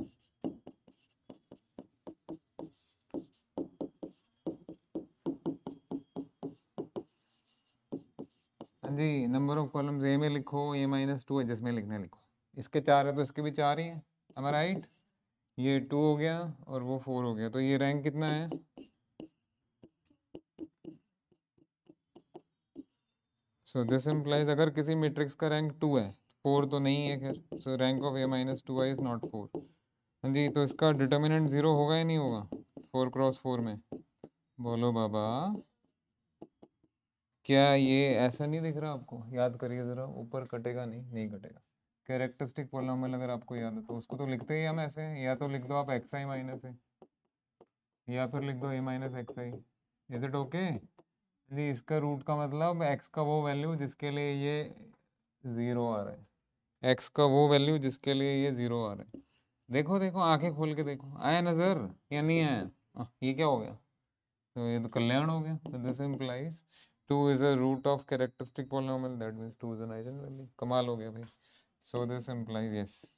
[SPEAKER 1] हाँ जी नंबर ऑफ कॉलम्स ए में लिखो ए माइनस टू है जिसमें लिखने लिखो इसके चार है तो इसके भी चार ही हैं हमारा राइट ये टू हो गया और वो फोर हो गया तो ये रैंक कितना है सो दिस इम्प्लाइज अगर किसी मैट्रिक्स का रैंक टू है फोर तो नहीं है खैर so rank of A minus two I is not four हाँ जी तो इसका डिटर्मिनेंट ज़ीरो होगा या नहीं होगा फोर क्रॉस फोर में बोलो बाबा क्या ये ऐसा नहीं दिख रहा आपको याद करिए ज़रा ऊपर कटेगा नहीं नहीं कटेगा कैरेक्टरिस्टिक पोलोमल अगर आपको याद है तो उसको तो लिखते ही हम ऐसे या तो लिख दो आप एक्स आई माइनस ए या फिर लिख दो A minus X I is it okay जी इसका रूट का मतलब एक्स का वो वैल्यू जिसके लिए ये ज़ीरो आ रहा है एक्स का वो वैल्यू जिसके लिए ये ज़ीरो आ रहा है देखो देखो आंखें खोल के देखो आया नज़र या नहीं आया हाँ, ये क्या हो गया तो ये तो कल्याण हो गया तो this implies two is a root of characteristic polynomial that means two is an eigen value कमाल हो गया भाई So this implies yes.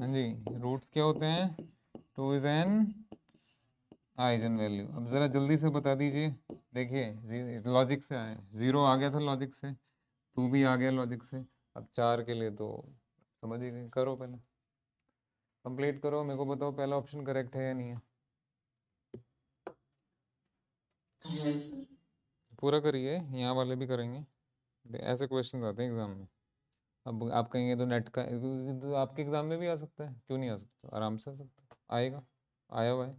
[SPEAKER 1] हाँ जी रूट्स क्या होते हैं two is an eigen value अब ज़रा जल्दी से बता दीजिए देखिए लॉजिक से आए ज़ीरो आ गया था लॉजिक से टू भी आ गया लॉजिक से अब चार के लिए तो समझिए करो पहले कंप्लीट करो मेरे को बताओ पहला ऑप्शन करेक्ट है या नहीं है yes, पूरा करिए यहाँ वाले भी करेंगे ऐसे क्वेश्चन आते हैं एग्जाम में अब आप कहेंगे तो नेट का तो आपके एग्जाम में भी आ सकता है क्यों नहीं आ सकता आराम से आ सकता आएगा आया हुआ है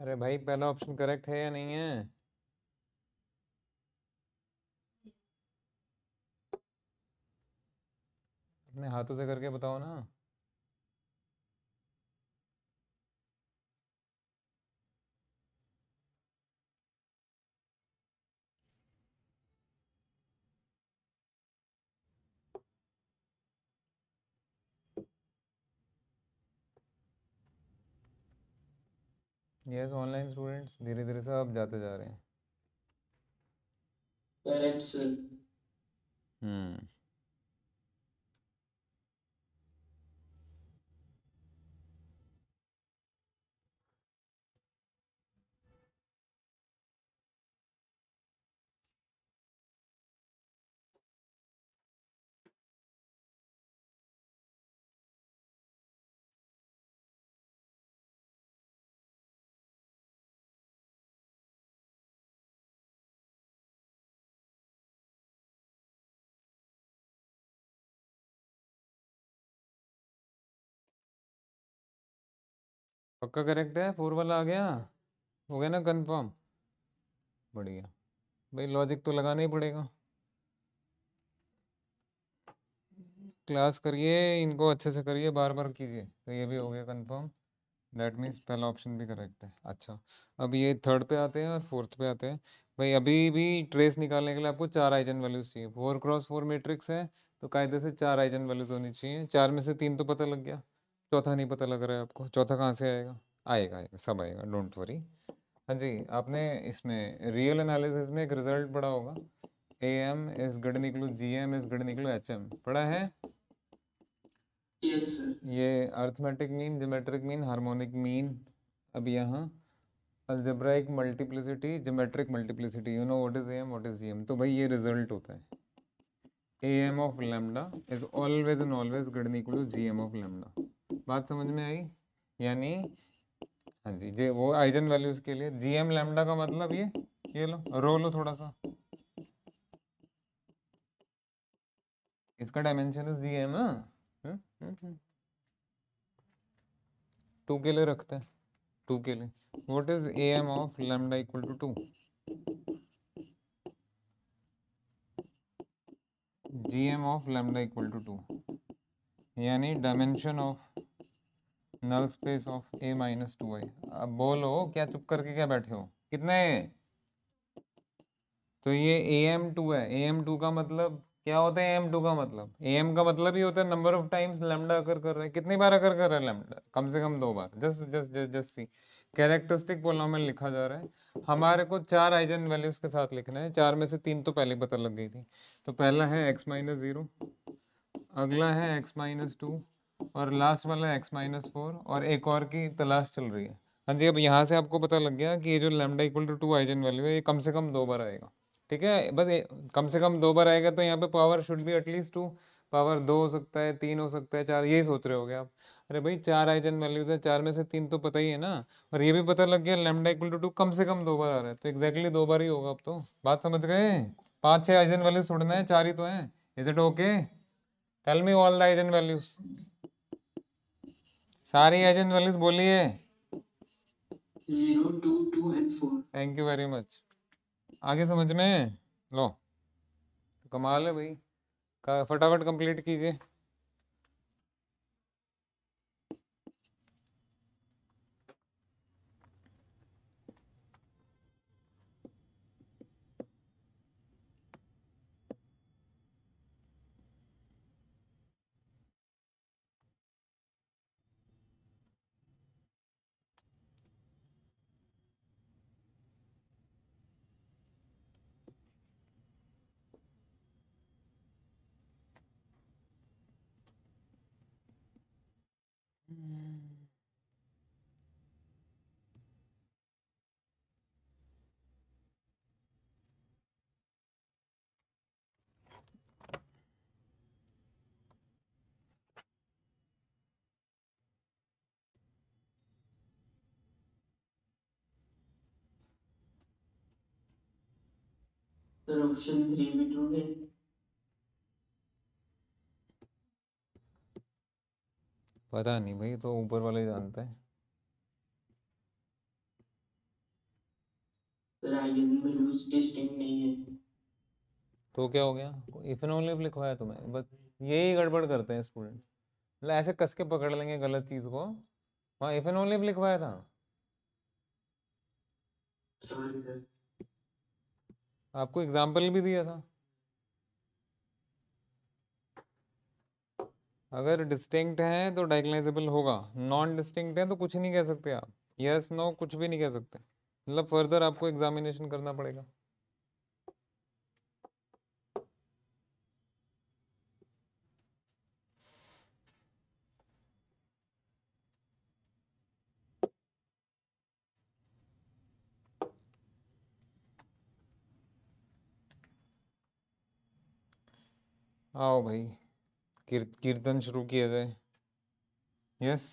[SPEAKER 2] अरे भाई पहला ऑप्शन करेक्ट है या नहीं है
[SPEAKER 1] अपने हाथों से करके बताओ ना यस ऑनलाइन स्टूडेंट्स धीरे धीरे से आप जाते जा रहे हैं
[SPEAKER 4] करेक्ट सर हम्म
[SPEAKER 2] पक्का करेक्ट है फोर वाला आ गया हो गया ना कंफर्म बढ़िया
[SPEAKER 1] भाई लॉजिक तो लगाना ही पड़ेगा क्लास करिए इनको अच्छे से करिए बार बार कीजिए तो ये भी हो गया कंफर्म दैट मीन्स पहला ऑप्शन भी करेक्ट है अच्छा अब ये थर्ड पे आते हैं और फोर्थ पे आते हैं भाई अभी भी ट्रेस निकालने के लिए आपको चार आइजन वैल्यूज चाहिए फोर क्रॉस फोर मेट्रिक्स है तो कायदे से चार आइजन वैल्यूज होनी चाहिए चार में से तीन तो पता लग गया चौथा नहीं पता लग रहा है आपको चौथा कहाँ से आएगा आएगा आएगा सब आएगा डोंट वरी हाँ जी आपने इसमें रियल एनालिसिस में एक रिजल्ट पड़ा होगा ए एम इज गड निकलो जी एम इज गड निकलो एच एम पढ़ा है yes, ये arithmetic mean geometric mean harmonic mean अब यहाँ algebraic multiplicity geometric multiplicity you know what is A M what is G M तो भाई ये रिजल्ट होता है A M of lambda is always and always गड निकलो जी एम ऑफ लेमडा बात समझ में आई यानी हाँ जी जी वो आइजन वैल्यूज के लिए जी एम लेमडा का मतलब ये ये लो रो लो थोड़ा सा इसका dimension is G M two के लिए रखते हैं टू के लिए what is A M of lambda equal to two G M of lambda equal to two यानी dimension of null space of A minus two I अब बोलो क्या चुप करके क्या बैठे हो कितने है? तो ये ए एम टू है ए एम टू का मतलब क्या होता है ए एम टू का मतलब ए एम का मतलब ही होता है number of times lambda occur कर रहा है कितनी बार अकर कर रहा है लेमडा कम से कम दो बार just just just just see characteristic polynomial लिखा जा रहा है हमारे को चार आइजन वैल्यूज के साथ लिखना है चार में से तीन तो पहले पता लग गई थी तो पहला है एक्स माइनस जीरो अगला है एक्स माइनस टू और लास्ट वाला एक्स माइनस फोर और एक और की तलाश चल रही है हाँ जी अब यहाँ से आपको पता लग गया कि ये जो lambda equal to two eigen value है ये कम से कम दो बार आएगा ठीक है बस ए, कम से कम दो बार आएगा तो यहाँ पे power should be at least two power दो हो सकता है तीन हो सकता है चार यही सोच रहे हो आप अरे भाई चार आइजन वैल्यूज है चार में से तीन तो पता ही है ना और ये भी पता लग गया लेमडा इक्वल टू टू कम से कम दो बार आ रहा है तो एग्जैक्टली दो बार ही होगा अब तो बात समझ गए पाँच छः आइजन वैल्यूज छोड़ना है चार ही तो हैं is it okay tell me all the eigen values सारी एजेंट वैल्यूज बोलिए थैंक यू वेरी मच आगे समझ में लो तो कमाल है भाई फटाफट कंप्लीट कीजिए
[SPEAKER 3] उत्तर ऑप्शन थ्री भी ट्रू है
[SPEAKER 1] पता नहीं भाई तो ऊपर वाले जानते हैं तो क्या हो गया इफ ओनली लिखवाया तुम्हें बस यही गड़बड़ करते हैं स्टूडेंट मतलब ऐसे कस के पकड़ लेंगे गलत चीज को वहाँ इफ ओनली लिखवाया था सॉरी सर आपको एग्जाम्पल भी दिया था अगर डिस्टिंक्ट है तो डाइकलाइजेबल होगा नॉन डिस्टिंक्ट है तो कुछ नहीं कह सकते आप यस yes, नो no, कुछ भी नहीं कह सकते मतलब फर्दर आपको एग्जामिनेशन करना पड़ेगा आओ भाई कीर्तन शुरू किया जाए यस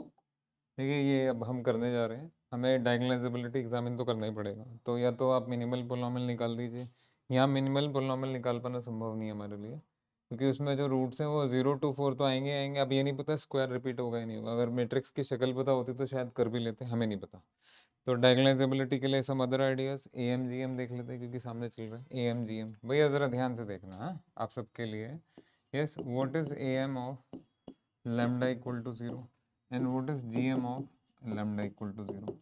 [SPEAKER 1] देखिए ये अब हम करने जा रहे हैं हमें डायग्नाइजेबिलिटी एग्जामिन तो करना ही पड़ेगा तो या तो आप मिनिमल पोलॉमल निकाल दीजिए यहाँ मिनिमल पोलॉमल निकाल पाना संभव नहीं है हमारे लिए क्योंकि उसमें जो रूट्स हैं वो जीरो टू फोर तो आएंगे आएंगे अब ये नहीं पता स्क्वायर रिपीट होगा या नहीं होगा अगर मैट्रिक्स की शक्ल पता होती तो शायद कर भी लेते हमें नहीं पता तो डायग्नाइजेबिलिटी के लिए some other ideas A M G M देख लेते हैं क्योंकि सामने चल रहा है ए एम जी एम भैया ज़रा ध्यान से देखना है हाँ, आप सबके लिए yes what is A M of lambda equal to zero and what is G M of lambda equal to zero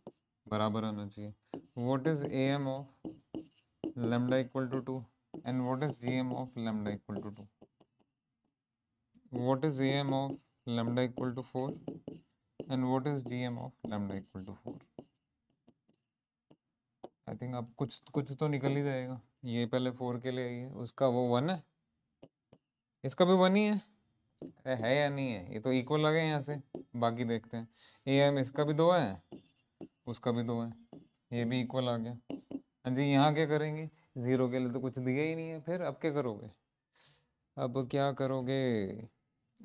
[SPEAKER 1] बराबर आना चाहिए what is A M of lambda equal to two and what is G M of lambda equal to two what is A M of lambda equal to four and what is G M of lambda equal to four I think अब कुछ कुछ तो निकल ही जाएगा ये पहले four के लिए आई है उसका वो वन है इसका भी वन ही है है या नहीं है ये तो इक्वल लगे यहाँ से बाकी देखते हैं ए एम इसका भी दो है उसका भी दो है ये भी इक्वल आ गया हाँ जी यहाँ क्या करेंगे ज़ीरो के लिए तो कुछ दिया ही नहीं है फिर अब क्या करोगे अब क्या करोगे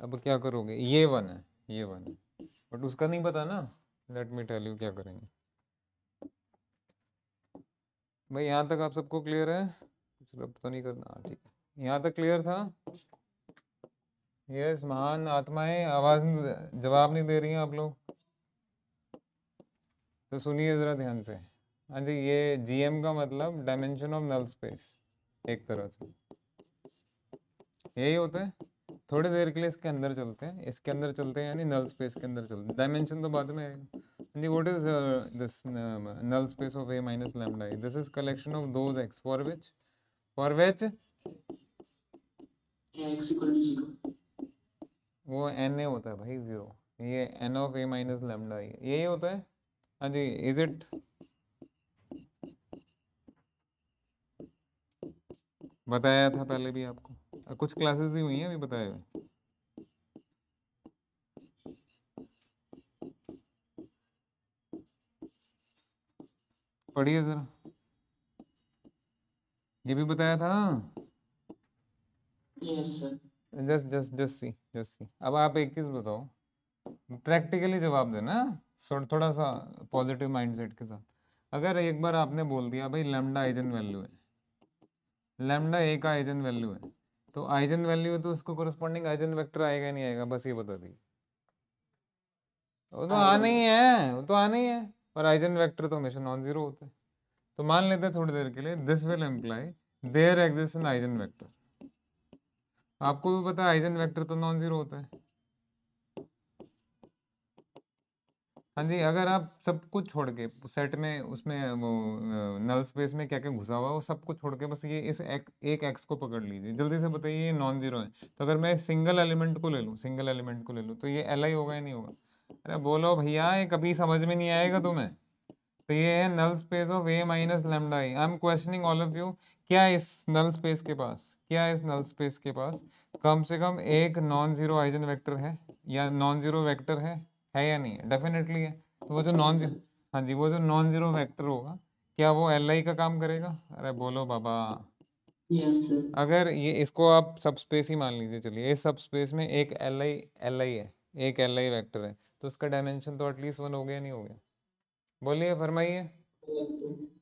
[SPEAKER 1] अब क्या करोगे ये वन है ये वन है बट उसका नहीं पता ना लेट मी टेल यू क्या करेंगे भाई यहाँ तक आप सबको क्लियर है कुछ तो नहीं करना हाँ, ठीक है यहाँ तक क्लियर था यस महान आत्माएं आवाज जवाब नहीं दे रही हैं आप लोग तो सुनिए ज़रा ध्यान से हाँ जी ये जीएम का मतलब डायमेंशन ऑफ नल स्पेस एक तरह से यही होता है थोड़ी देर के लिए इसके अंदर चलते हैं इसके अंदर चलते हैं यानी नल स्पेस के अंदर चलते हैं डायमेंशन तो बाद में आएगा जी what is this null space of A minus lambda lambda this is collection of those x for which for which वो एन ए होता है भाई जीरो ये N of A minus lambda lambda यही होता है हाँ जी इज इट बताया था पहले भी आपको कुछ क्लासेस ही हुई हैं अभी बताए हुए पढ़िए जरा ये भी बताया था
[SPEAKER 3] just
[SPEAKER 1] just just see just see अब आप एक चीज बताओ प्रैक्टिकली जवाब देना थोड़ा सा पॉजिटिव माइंडसेट के साथ अगर एक बार आपने बोल दिया भाई लेमडा आइजन वैल्यू है लेमडा ए का आइजन वैल्यू है तो आइजन वैल्यू तो उसको कोरस्पॉन्डिंग आइजन वेक्टर आएगा नहीं आएगा बस ये बता दी वो तो आना ही है वो तो आना ही है पर आइजन वेक्टर तो हमेशा नॉन जीरो होते तो मान लेते हैं थोड़ी देर के लिए this will imply there exist an eigen vector आपको भी पता है आइजन वेक्टर तो नॉन जीरो होता है हाँ जी अगर आप सब कुछ छोड़ के सेट में उसमें वो नल स्पेस में क्या क्या घुसा हुआ है वो सब कुछ छोड़ के बस ये इस एक, एक एक्स को पकड़ लीजिए जल्दी से बताइए ये नॉन जीरो है तो अगर मैं सिंगल एलिमेंट को ले लूँ सिंगल एलिमेंट को ले लूँ तो ये एल आई होगा या नहीं होगा अरे बोलो भैया ये कभी समझ में नहीं आएगा तुम्हें तो ये है null space of A minus lambda I I am questioning all of you क्या इस नल स्पेस के पास क्या इस नल स्पेस के पास कम से कम एक नॉन जीरो आइजन वैक्टर है या नॉन जीरो वैक्टर है है या नहीं है डेफिनेटली है तो वो जो नॉन जीरो हाँ जी वो जो नॉन जीरो वेक्टर होगा क्या वो एल आई का काम करेगा अरे बोलो बाबा yes, अगर ये इसको आप सब स्पेस ही मान लीजिए चलिए इस सब स्पेस में एक एल आई एल आई है एक एल आई वैक्टर है तो उसका डायमेंशन तो एटलीस्ट वन हो गया नहीं हो गया बोलिए फरमाइए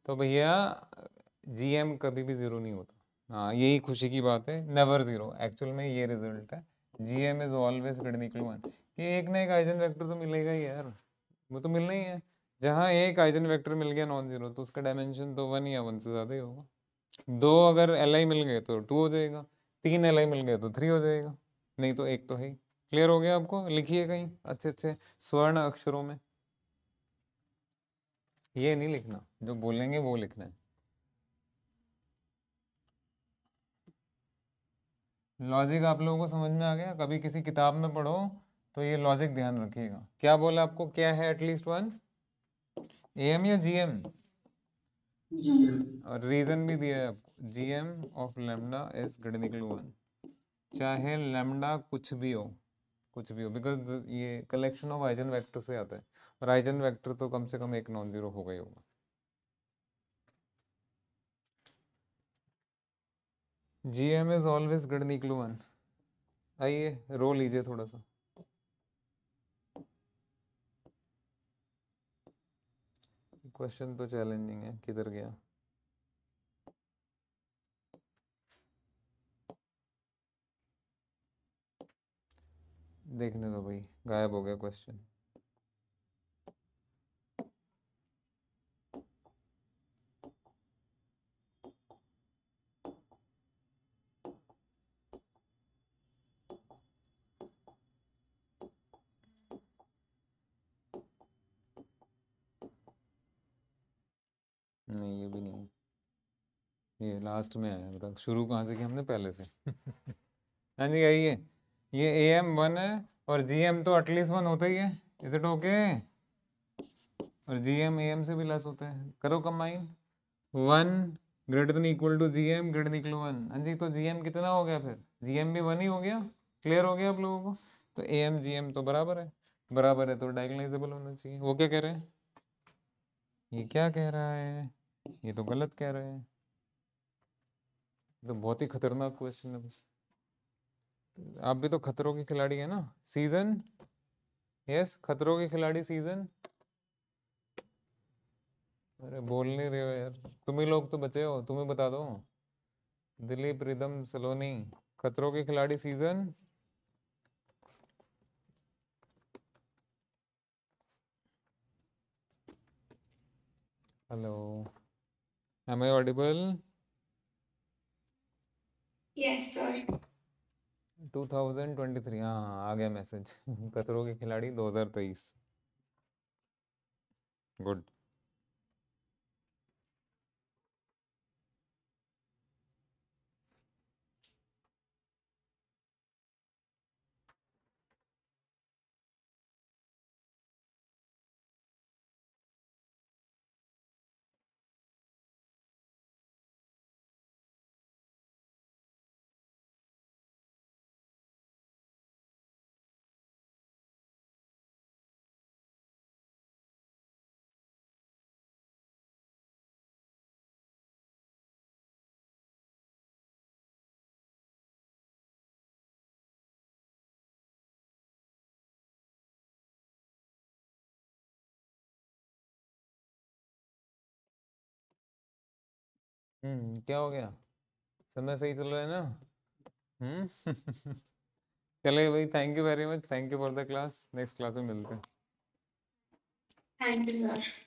[SPEAKER 1] तो भैया जी एम कभी भी ज़ीरो नहीं होता हाँ यही खुशी की बात है नेवर ज़ीरो एक्चुअल में ये रिजल्ट है जी एम इज़ ऑलवेज गडमिकल वन कि एक ना एक आइजन वेक्टर तो मिलेगा ही यार वो तो मिलना ही है जहाँ एक आइजन वेक्टर मिल गया नॉन जीरो तो उसका डायमेंशन तो वन या वन से ज़्यादा ही होगा दो अगर एल आई मिल गए तो टू हो जाएगा तीन एल आई मिल गए तो थ्री हो जाएगा नहीं तो एक तो है ही क्लियर हो गया आपको लिखिए कहीं अच्छे अच्छे स्वर्ण अक्षरों में ये नहीं लिखना जो बोलेंगे वो लिखना है लॉजिक आप लोगों को समझ में आ गया कभी किसी किताब में पढ़ो तो ये लॉजिक ध्यान रखिएगा क्या बोला आपको क्या है एटलीस्ट वन एम या जीएम और रीजन भी दिया है आपको GM of lambda is greater one चाहे लेमडा कुछ भी हो कुछ भी हो बिकॉज ये कलेक्शन ऑफ आइजन वेक्टर से आता है और आइजन वेक्टर तो कम से कम एक नॉन जीरो हो गई होगा जी एम इज ऑलवेज गढ़ निकलू आइए रो लीजिए थोड़ा सा क्वेश्चन तो चैलेंजिंग है किधर गया देखने दो भाई गायब हो गया क्वेश्चन नहीं ये भी नहीं ये लास्ट में आया मतलब शुरू कहाँ से किया हमने पहले से
[SPEAKER 4] हाँ
[SPEAKER 1] जी आइए ये ए एम वन है और जी एम तो एटलीस्ट वन होता ही है इज इट ओके और जी एम ए एम से भी लेस होता है करो combine one greater than equal to G M greater equal one हाँ जी तो जी एम कितना हो गया फिर जी एम भी वन ही हो गया क्लियर हो गया आप लोगों को तो ए एम जी एम तो बराबर है बराबर है तो डायगनाइजेबल होना चाहिए वो क्या कह रहे हैं ये क्या कह रहा है ये तो गलत कह रहे हैं तो बहुत ही खतरनाक क्वेश्चन है आप भी तो खतरों के खिलाड़ी है ना सीजन यस खतरों के खिलाड़ी सीजन अरे बोल नहीं रहे हो यार तुम ही लोग तो बचे हो तुम ही बता दो Dilip rhythm Saloni Khatron Ke Khiladi season hello am i audible yes sir 2023 हाँ, हाँ आ गया मैसेज कतरों के खिलाड़ी 2023 गुड
[SPEAKER 2] हम्म क्या हो गया समय सही चल रहा है ना
[SPEAKER 4] हम्म
[SPEAKER 1] चले भाई thank you very much thank you for the class next class में मिलते हैं
[SPEAKER 4] थैंक यू सर